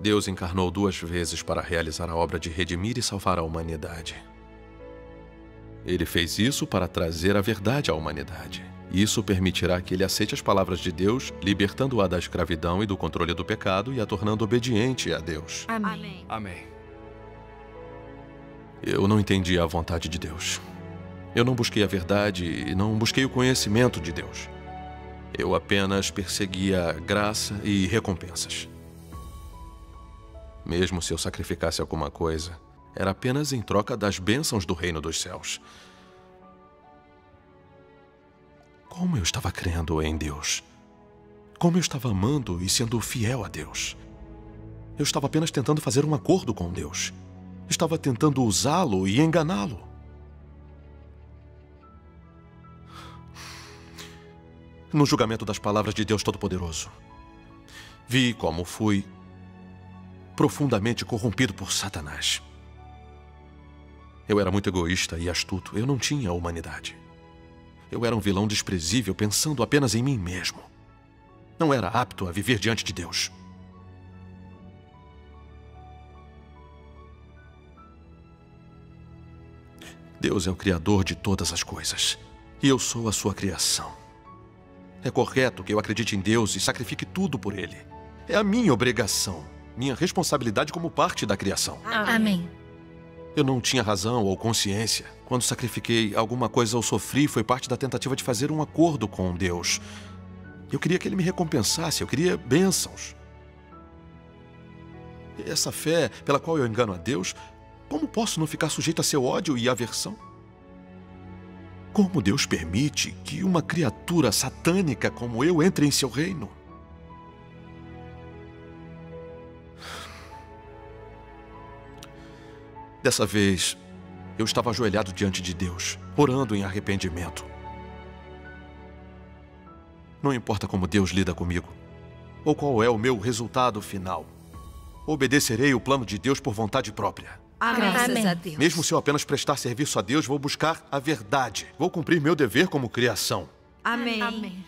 Deus encarnou duas vezes para realizar a obra de redimir e salvar a humanidade. Ele fez isso para trazer a verdade à humanidade. Isso permitirá que ele aceite as palavras de Deus, libertando-a da escravidão e do controle do pecado e a tornando obediente a Deus. Amém. Amém. Eu não entendi a vontade de Deus. Eu não busquei a verdade e não busquei o conhecimento de Deus. Eu apenas perseguia graça e recompensas. Mesmo se eu sacrificasse alguma coisa, era apenas em troca das bênçãos do reino dos céus. Como eu estava crendo em Deus. Como eu estava amando e sendo fiel a Deus. Eu estava apenas tentando fazer um acordo com Deus. Estava tentando usá-lo e enganá-lo. No julgamento das palavras de Deus Todo-Poderoso, vi como fui profundamente corrompido por Satanás. Eu era muito egoísta e astuto, eu não tinha humanidade. Eu era um vilão desprezível pensando apenas em mim mesmo. Não era apto a viver diante de Deus. Deus é o Criador de todas as coisas. E eu sou a sua criação. É correto que eu acredite em Deus e sacrifique tudo por Ele. É a minha obrigação minha responsabilidade como parte da criação. Amém. Eu não tinha razão ou consciência. Quando sacrifiquei alguma coisa ou sofri, foi parte da tentativa de fazer um acordo com Deus. Eu queria que Ele me recompensasse, eu queria bênçãos. Essa fé pela qual eu engano a Deus, como posso não ficar sujeito a seu ódio e aversão? Como Deus permite que uma criatura satânica como eu entre em seu reino? Dessa vez, eu estava ajoelhado diante de Deus, orando em arrependimento. Não importa como Deus lida comigo, ou qual é o meu resultado final, obedecerei o plano de Deus por vontade própria. Graças Amém. a Deus. Mesmo se eu apenas prestar serviço a Deus, vou buscar a verdade. Vou cumprir meu dever como criação. Amém. Amém.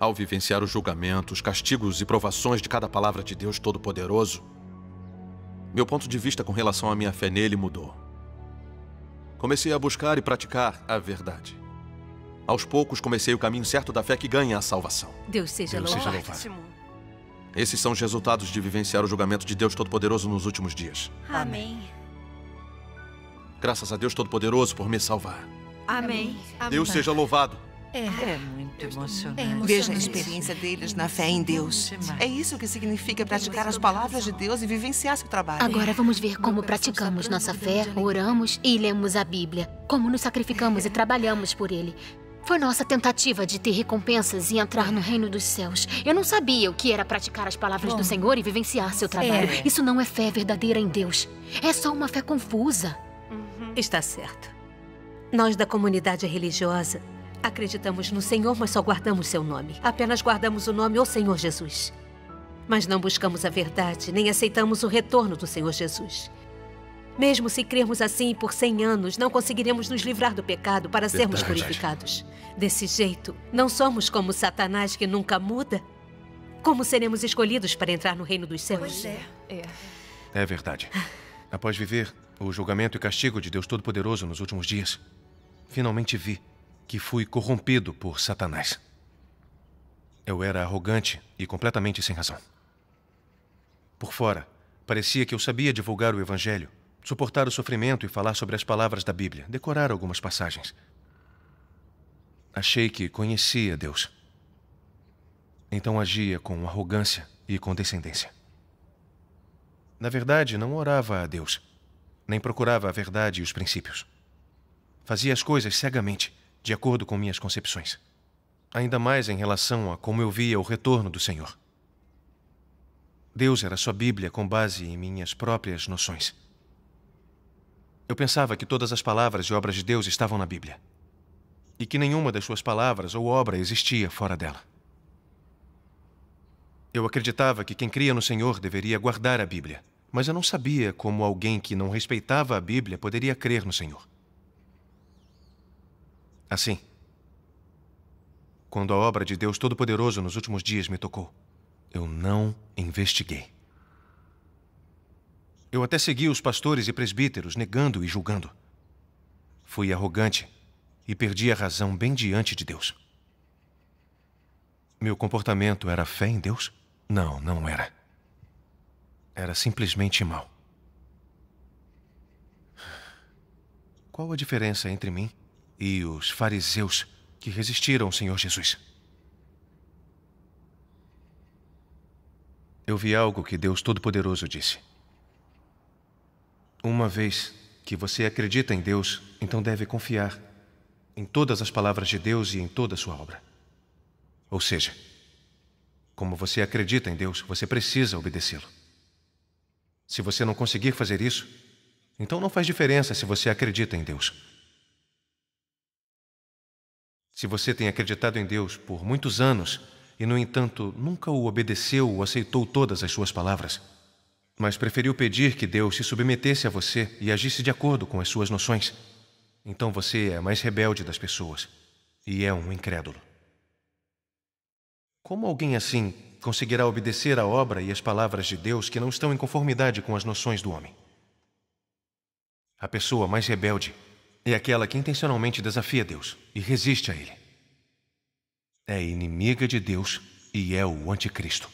Ao vivenciar os julgamentos, castigos e provações de cada palavra de Deus Todo-Poderoso, meu ponto de vista com relação à minha fé nele mudou. Comecei a buscar e praticar a verdade. Aos poucos comecei o caminho certo da fé que ganha a salvação. Deus seja Deus louvado. Seja louvado. Esses são os resultados de vivenciar o julgamento de Deus Todo-Poderoso nos últimos dias. Amém. Graças a Deus Todo-Poderoso por me salvar. Amém. Deus Amém. seja louvado. É. é muito é emocionante. É emocionante. Veja a experiência deles na fé em Deus. É isso que significa praticar as palavras de Deus e vivenciar seu trabalho. Agora vamos ver como praticamos nossa fé, oramos e lemos a Bíblia. Como nos sacrificamos e trabalhamos por Ele. Foi nossa tentativa de ter recompensas e entrar no reino dos céus. Eu não sabia o que era praticar as palavras Bom, do Senhor e vivenciar seu é. trabalho. É. Isso não é fé verdadeira em Deus. É só uma fé confusa. Uhum. Está certo. Nós da comunidade religiosa Acreditamos no Senhor, mas só guardamos seu nome. Apenas guardamos o nome, o Senhor Jesus. Mas não buscamos a verdade, nem aceitamos o retorno do Senhor Jesus. Mesmo se crermos assim por cem anos, não conseguiremos nos livrar do pecado para Verdade. sermos purificados. Desse jeito, não somos como Satanás que nunca muda. Como seremos escolhidos para entrar no reino dos céus? Pois é. É, é verdade. Após viver o julgamento e castigo de Deus Todo-Poderoso nos últimos dias, finalmente vi que fui corrompido por Satanás. Eu era arrogante e completamente sem razão. Por fora, parecia que eu sabia divulgar o Evangelho, suportar o sofrimento e falar sobre as palavras da Bíblia, decorar algumas passagens. Achei que conhecia Deus. Então agia com arrogância e condescendência. Na verdade, não orava a Deus, nem procurava a verdade e os princípios. Fazia as coisas cegamente, de acordo com minhas concepções. Ainda mais em relação a como eu via o retorno do Senhor. Deus era sua Bíblia com base em minhas próprias noções. Eu pensava que todas as palavras e obras de Deus estavam na Bíblia. E que nenhuma das suas palavras ou obra existia fora dela. Eu acreditava que quem cria no Senhor deveria guardar a Bíblia, mas eu não sabia como alguém que não respeitava a Bíblia poderia crer no Senhor. Assim. Quando a obra de Deus Todo-Poderoso nos últimos dias me tocou, eu não investiguei. Eu até segui os pastores e presbíteros, negando e julgando. Fui arrogante e perdi a razão bem diante de Deus. Meu comportamento era fé em Deus? Não, não era. Era simplesmente mal. Qual a diferença entre mim e os fariseus que resistiram ao Senhor Jesus. Eu vi algo que Deus Todo-Poderoso disse. Uma vez que você acredita em Deus, então deve confiar em todas as palavras de Deus e em toda a sua obra. Ou seja, como você acredita em Deus, você precisa obedecê-lo. Se você não conseguir fazer isso, então não faz diferença se você acredita em Deus. Se você tem acreditado em Deus por muitos anos e, no entanto, nunca o obedeceu ou aceitou todas as suas palavras, mas preferiu pedir que Deus se submetesse a você e agisse de acordo com as suas noções, então você é a mais rebelde das pessoas e é um incrédulo. Como alguém assim conseguirá obedecer à obra e às palavras de Deus que não estão em conformidade com as noções do homem? A pessoa mais rebelde é aquela que intencionalmente desafia Deus e resiste a Ele. É inimiga de Deus e é o anticristo.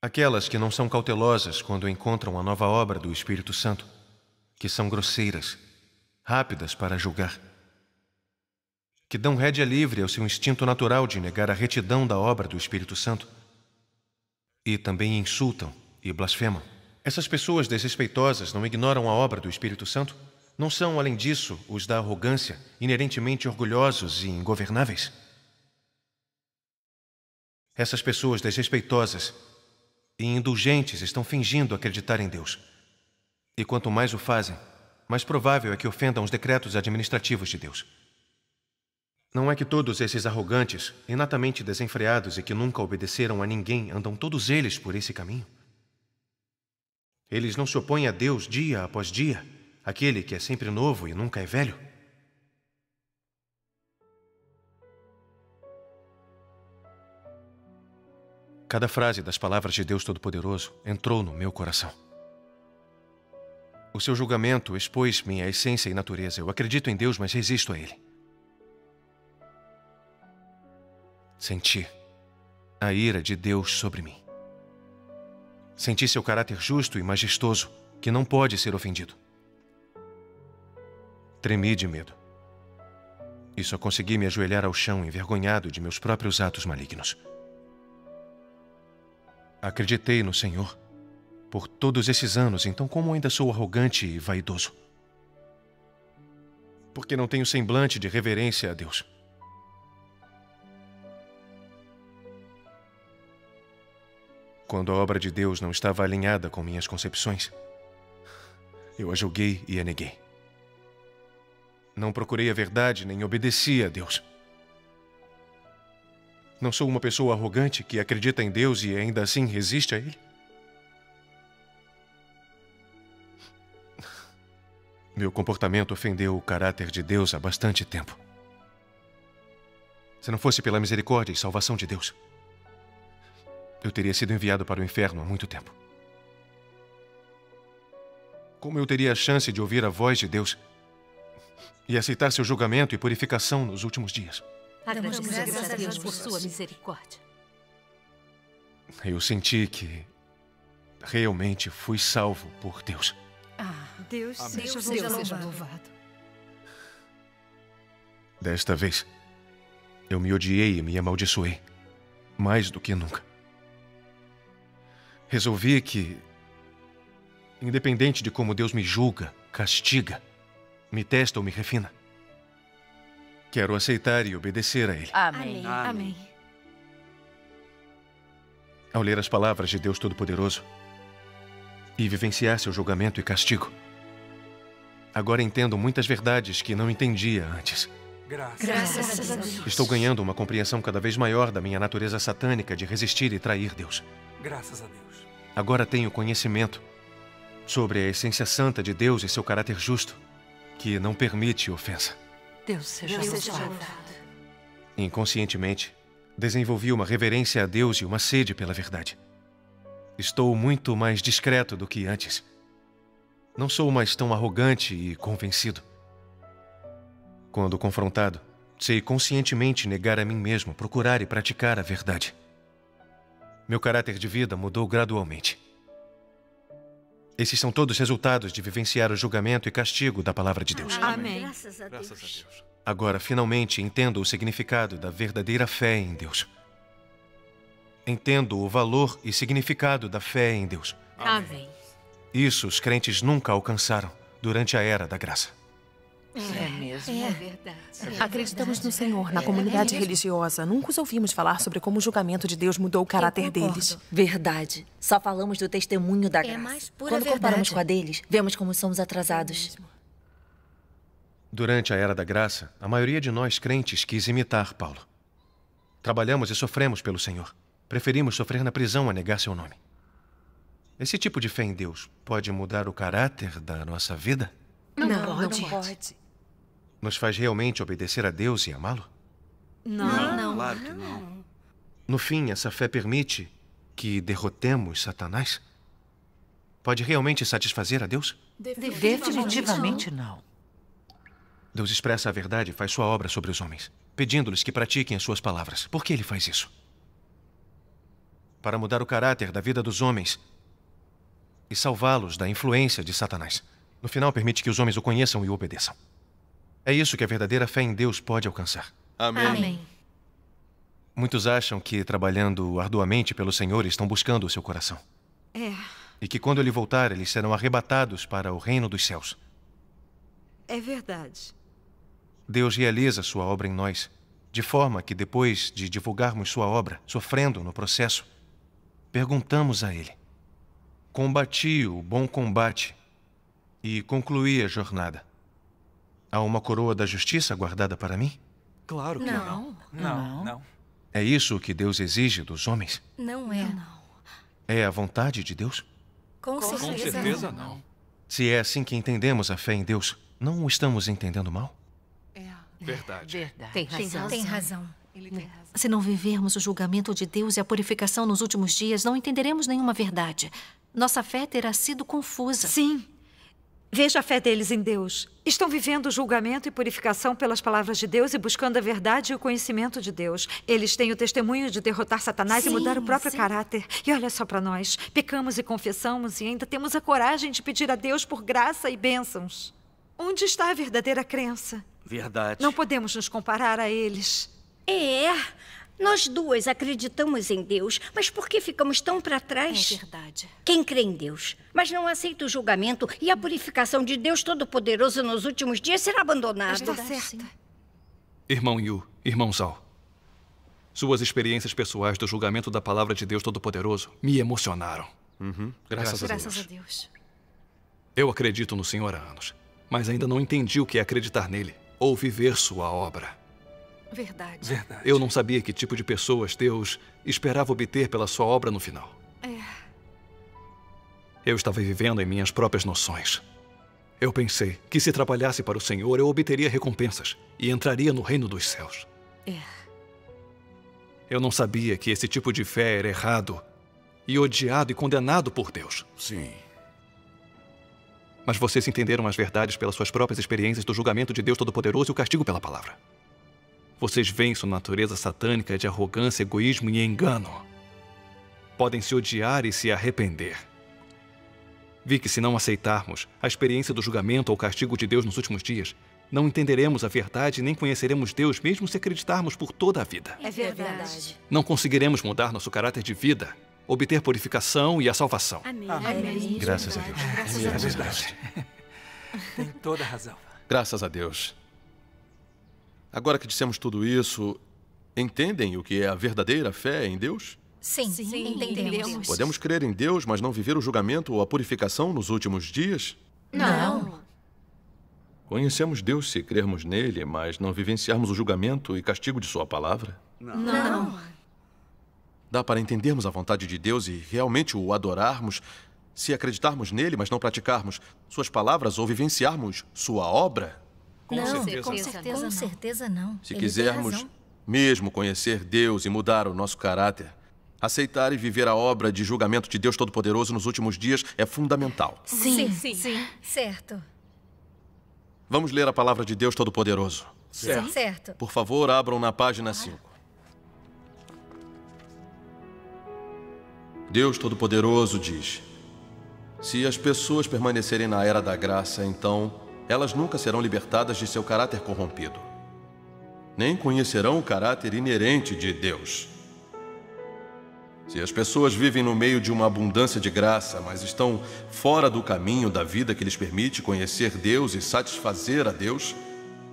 Aquelas que não são cautelosas quando encontram a nova obra do Espírito Santo, que são grosseiras, rápidas para julgar, que dão rédea livre ao seu instinto natural de negar a retidão da obra do Espírito Santo, e também insultam e blasfemam. Essas pessoas desrespeitosas não ignoram a obra do Espírito Santo? Não são, além disso, os da arrogância, inerentemente orgulhosos e ingovernáveis? Essas pessoas desrespeitosas e indulgentes estão fingindo acreditar em Deus. E quanto mais o fazem, mais provável é que ofendam os decretos administrativos de Deus. Não é que todos esses arrogantes, inatamente desenfreados e que nunca obedeceram a ninguém, andam todos eles por esse caminho? Eles não se opõem a Deus dia após dia, aquele que é sempre novo e nunca é velho? Cada frase das palavras de Deus Todo-Poderoso entrou no meu coração. O seu julgamento expôs minha essência e natureza. Eu acredito em Deus, mas resisto a Ele. Senti a ira de Deus sobre mim. Senti seu caráter justo e majestoso, que não pode ser ofendido. Tremi de medo. E só consegui me ajoelhar ao chão, envergonhado de meus próprios atos malignos. Acreditei no Senhor por todos esses anos, então como ainda sou arrogante e vaidoso? Porque não tenho semblante de reverência a Deus. quando a obra de Deus não estava alinhada com minhas concepções, eu a julguei e a neguei. Não procurei a verdade nem obedeci a Deus. Não sou uma pessoa arrogante que acredita em Deus e ainda assim resiste a Ele? Meu comportamento ofendeu o caráter de Deus há bastante tempo. Se não fosse pela misericórdia e salvação de Deus, eu teria sido enviado para o inferno há muito tempo. Como eu teria a chance de ouvir a voz de Deus e aceitar seu julgamento e purificação nos últimos dias? Damos graças a Deus por sua misericórdia. Eu senti que realmente fui salvo por Deus. Ah, Deus, Amém. Deus, Deus seja louvado. Desta vez, eu me odiei e me amaldiçoei mais do que nunca. Resolvi que, independente de como Deus me julga, castiga, me testa ou me refina, quero aceitar e obedecer a Ele. Amém. Amém. Amém. Ao ler as palavras de Deus Todo-Poderoso e vivenciar seu julgamento e castigo, agora entendo muitas verdades que não entendia antes. Graças a Deus. Estou ganhando uma compreensão cada vez maior da minha natureza satânica de resistir e trair Deus. Graças a Deus. Agora tenho conhecimento sobre a essência santa de Deus e seu caráter justo, que não permite ofensa. Deus seja, louvado. Inconscientemente, desenvolvi uma reverência a Deus e uma sede pela verdade. Estou muito mais discreto do que antes. Não sou mais tão arrogante e convencido. Quando confrontado, sei conscientemente negar a mim mesmo, procurar e praticar a verdade. Meu caráter de vida mudou gradualmente. Esses são todos resultados de vivenciar o julgamento e castigo da palavra de Deus. Amém. Graças a Deus. Agora, finalmente, entendo o significado da verdadeira fé em Deus. Entendo o valor e significado da fé em Deus. Amém. Isso os crentes nunca alcançaram durante a era da graça. É, é, mesmo. É, é verdade. Acreditamos no é Senhor, na é comunidade religiosa. Nunca os ouvimos falar sobre como o julgamento de Deus mudou o caráter deles. Verdade. Só falamos do testemunho da graça. É mais pura Quando verdade. comparamos com a deles, vemos como somos atrasados. Durante a Era da Graça, a maioria de nós crentes quis imitar Paulo. Trabalhamos e sofremos pelo Senhor. Preferimos sofrer na prisão a negar seu nome. Esse tipo de fé em Deus pode mudar o caráter da nossa vida? Não, não, pode. não pode nos faz realmente obedecer a Deus e amá-lo? Não, não, não. Claro que não. No fim, essa fé permite que derrotemos Satanás? Pode realmente satisfazer a Deus? Definitivamente, Definitivamente não. Deus expressa a verdade e faz sua obra sobre os homens, pedindo-lhes que pratiquem as suas palavras. Por que ele faz isso? Para mudar o caráter da vida dos homens e salvá-los da influência de Satanás. No final, permite que os homens o conheçam e o obedeçam. É isso que a verdadeira fé em Deus pode alcançar. Amém. Amém. Muitos acham que trabalhando arduamente pelo Senhor estão buscando o seu coração. É. E que quando ele voltar, eles serão arrebatados para o reino dos céus. É verdade. Deus realiza sua obra em nós, de forma que depois de divulgarmos sua obra, sofrendo no processo, perguntamos a ele: Combati o bom combate e concluí a jornada. Há uma coroa da justiça guardada para mim? Claro que não. Não, não. não. É isso que Deus exige dos homens? Não é. Não. É a vontade de Deus? Com, Com certeza, certeza não. não. Se é assim que entendemos a fé em Deus, não o estamos entendendo mal? É. Verdade. Verdade. Tem razão. Tem razão. Tem razão. Se não vivermos o julgamento de Deus e a purificação nos últimos dias, não entenderemos nenhuma verdade. Nossa fé terá sido confusa. Sim. Veja a fé deles em Deus. Estão vivendo julgamento e purificação pelas palavras de Deus e buscando a verdade e o conhecimento de Deus. Eles têm o testemunho de derrotar Satanás sim, e mudar o próprio sim. caráter. E olha só para nós: pecamos e confessamos e ainda temos a coragem de pedir a Deus por graça e bênçãos. Onde está a verdadeira crença? Verdade. Não podemos nos comparar a eles. É. Nós duas acreditamos em Deus, mas por que ficamos tão para trás? É verdade. Quem crê em Deus, mas não aceita o julgamento e a purificação de Deus Todo-Poderoso nos últimos dias será abandonada. Está certa. Irmão Yu, irmão Zal, suas experiências pessoais do julgamento da palavra de Deus Todo-Poderoso me emocionaram. Uhum. Graças, Graças, a Deus. Graças a Deus. Eu acredito no Senhor há anos, mas ainda não entendi o que é acreditar nele ou viver sua obra. Verdade. Verdade. Eu não sabia que tipo de pessoas Deus esperava obter pela sua obra no final. É. Eu estava vivendo em minhas próprias noções. Eu pensei que se trabalhasse para o Senhor, eu obteria recompensas e entraria no reino dos céus. É. Eu não sabia que esse tipo de fé era errado e odiado e condenado por Deus. Sim. Mas vocês entenderam as verdades pelas suas próprias experiências do julgamento de Deus Todo-Poderoso e o castigo pela palavra. Vocês veem sua natureza satânica de arrogância, egoísmo e engano. Podem se odiar e se arrepender. Vi que, se não aceitarmos a experiência do julgamento ou castigo de Deus nos últimos dias, não entenderemos a verdade nem conheceremos Deus, mesmo se acreditarmos por toda a vida. É verdade. Não conseguiremos mudar nosso caráter de vida, obter purificação e a salvação. Amém. Amém. Graças a Deus. Graças a Deus. É verdade. Tem toda a razão. Graças a Deus. Agora que dissemos tudo isso, entendem o que é a verdadeira fé em Deus? Sim, Sim entendemos. Podemos crer em Deus, mas não viver o julgamento ou a purificação nos últimos dias? Não. Conhecemos Deus se crermos nele, mas não vivenciarmos o julgamento e castigo de Sua palavra? Não. não. Dá para entendermos a vontade de Deus e realmente o adorarmos se acreditarmos nele, mas não praticarmos Suas palavras ou vivenciarmos Sua obra? Com não, certeza. Com certeza, com certeza não. Se Ele quisermos mesmo conhecer Deus e mudar o nosso caráter, aceitar e viver a obra de julgamento de Deus Todo-Poderoso nos últimos dias é fundamental. Sim, sim, sim. sim. Certo. Vamos ler a palavra de Deus Todo-Poderoso. Certo. certo. Por favor, abram na página 5. Deus Todo-Poderoso diz: Se as pessoas permanecerem na era da graça, então elas nunca serão libertadas de seu caráter corrompido, nem conhecerão o caráter inerente de Deus. Se as pessoas vivem no meio de uma abundância de graça, mas estão fora do caminho da vida que lhes permite conhecer Deus e satisfazer a Deus,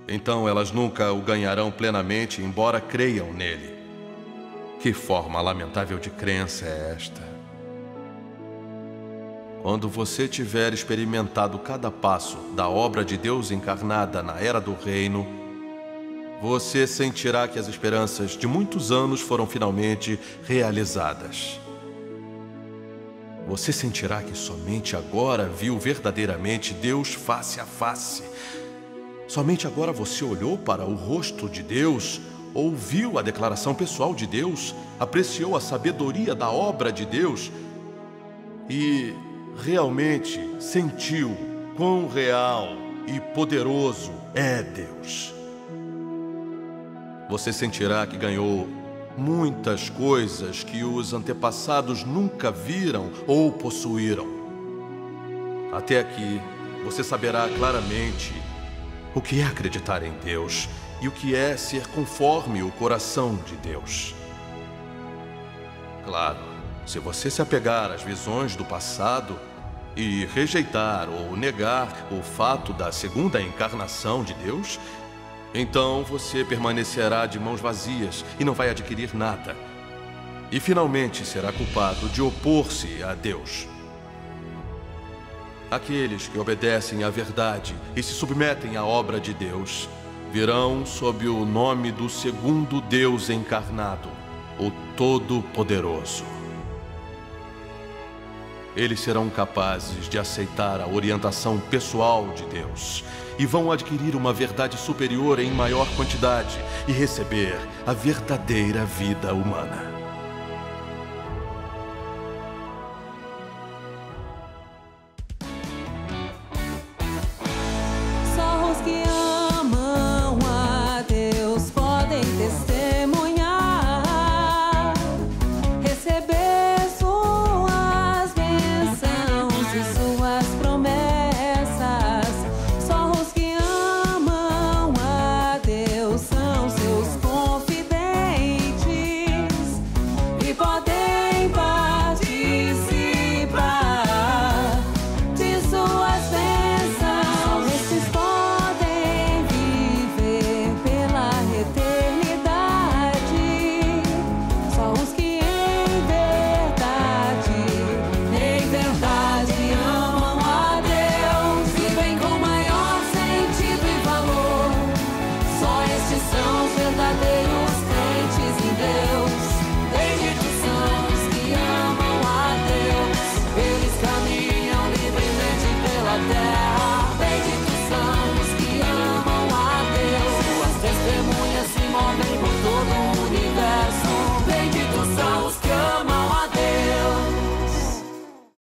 então elas nunca o ganharão plenamente, embora creiam nele. Que forma lamentável de crença é esta? Quando você tiver experimentado cada passo da obra de Deus encarnada na era do reino, você sentirá que as esperanças de muitos anos foram finalmente realizadas. Você sentirá que somente agora viu verdadeiramente Deus face a face. Somente agora você olhou para o rosto de Deus, ouviu a declaração pessoal de Deus, apreciou a sabedoria da obra de Deus e realmente sentiu quão real e poderoso é Deus. Você sentirá que ganhou muitas coisas que os antepassados nunca viram ou possuíram. Até aqui, você saberá claramente o que é acreditar em Deus e o que é ser conforme o coração de Deus. Claro, se você se apegar às visões do passado, e rejeitar ou negar o fato da segunda encarnação de Deus, então você permanecerá de mãos vazias e não vai adquirir nada. E finalmente será culpado de opor-se a Deus. Aqueles que obedecem à verdade e se submetem à obra de Deus virão sob o nome do segundo Deus encarnado, o Todo-Poderoso eles serão capazes de aceitar a orientação pessoal de Deus e vão adquirir uma verdade superior em maior quantidade e receber a verdadeira vida humana.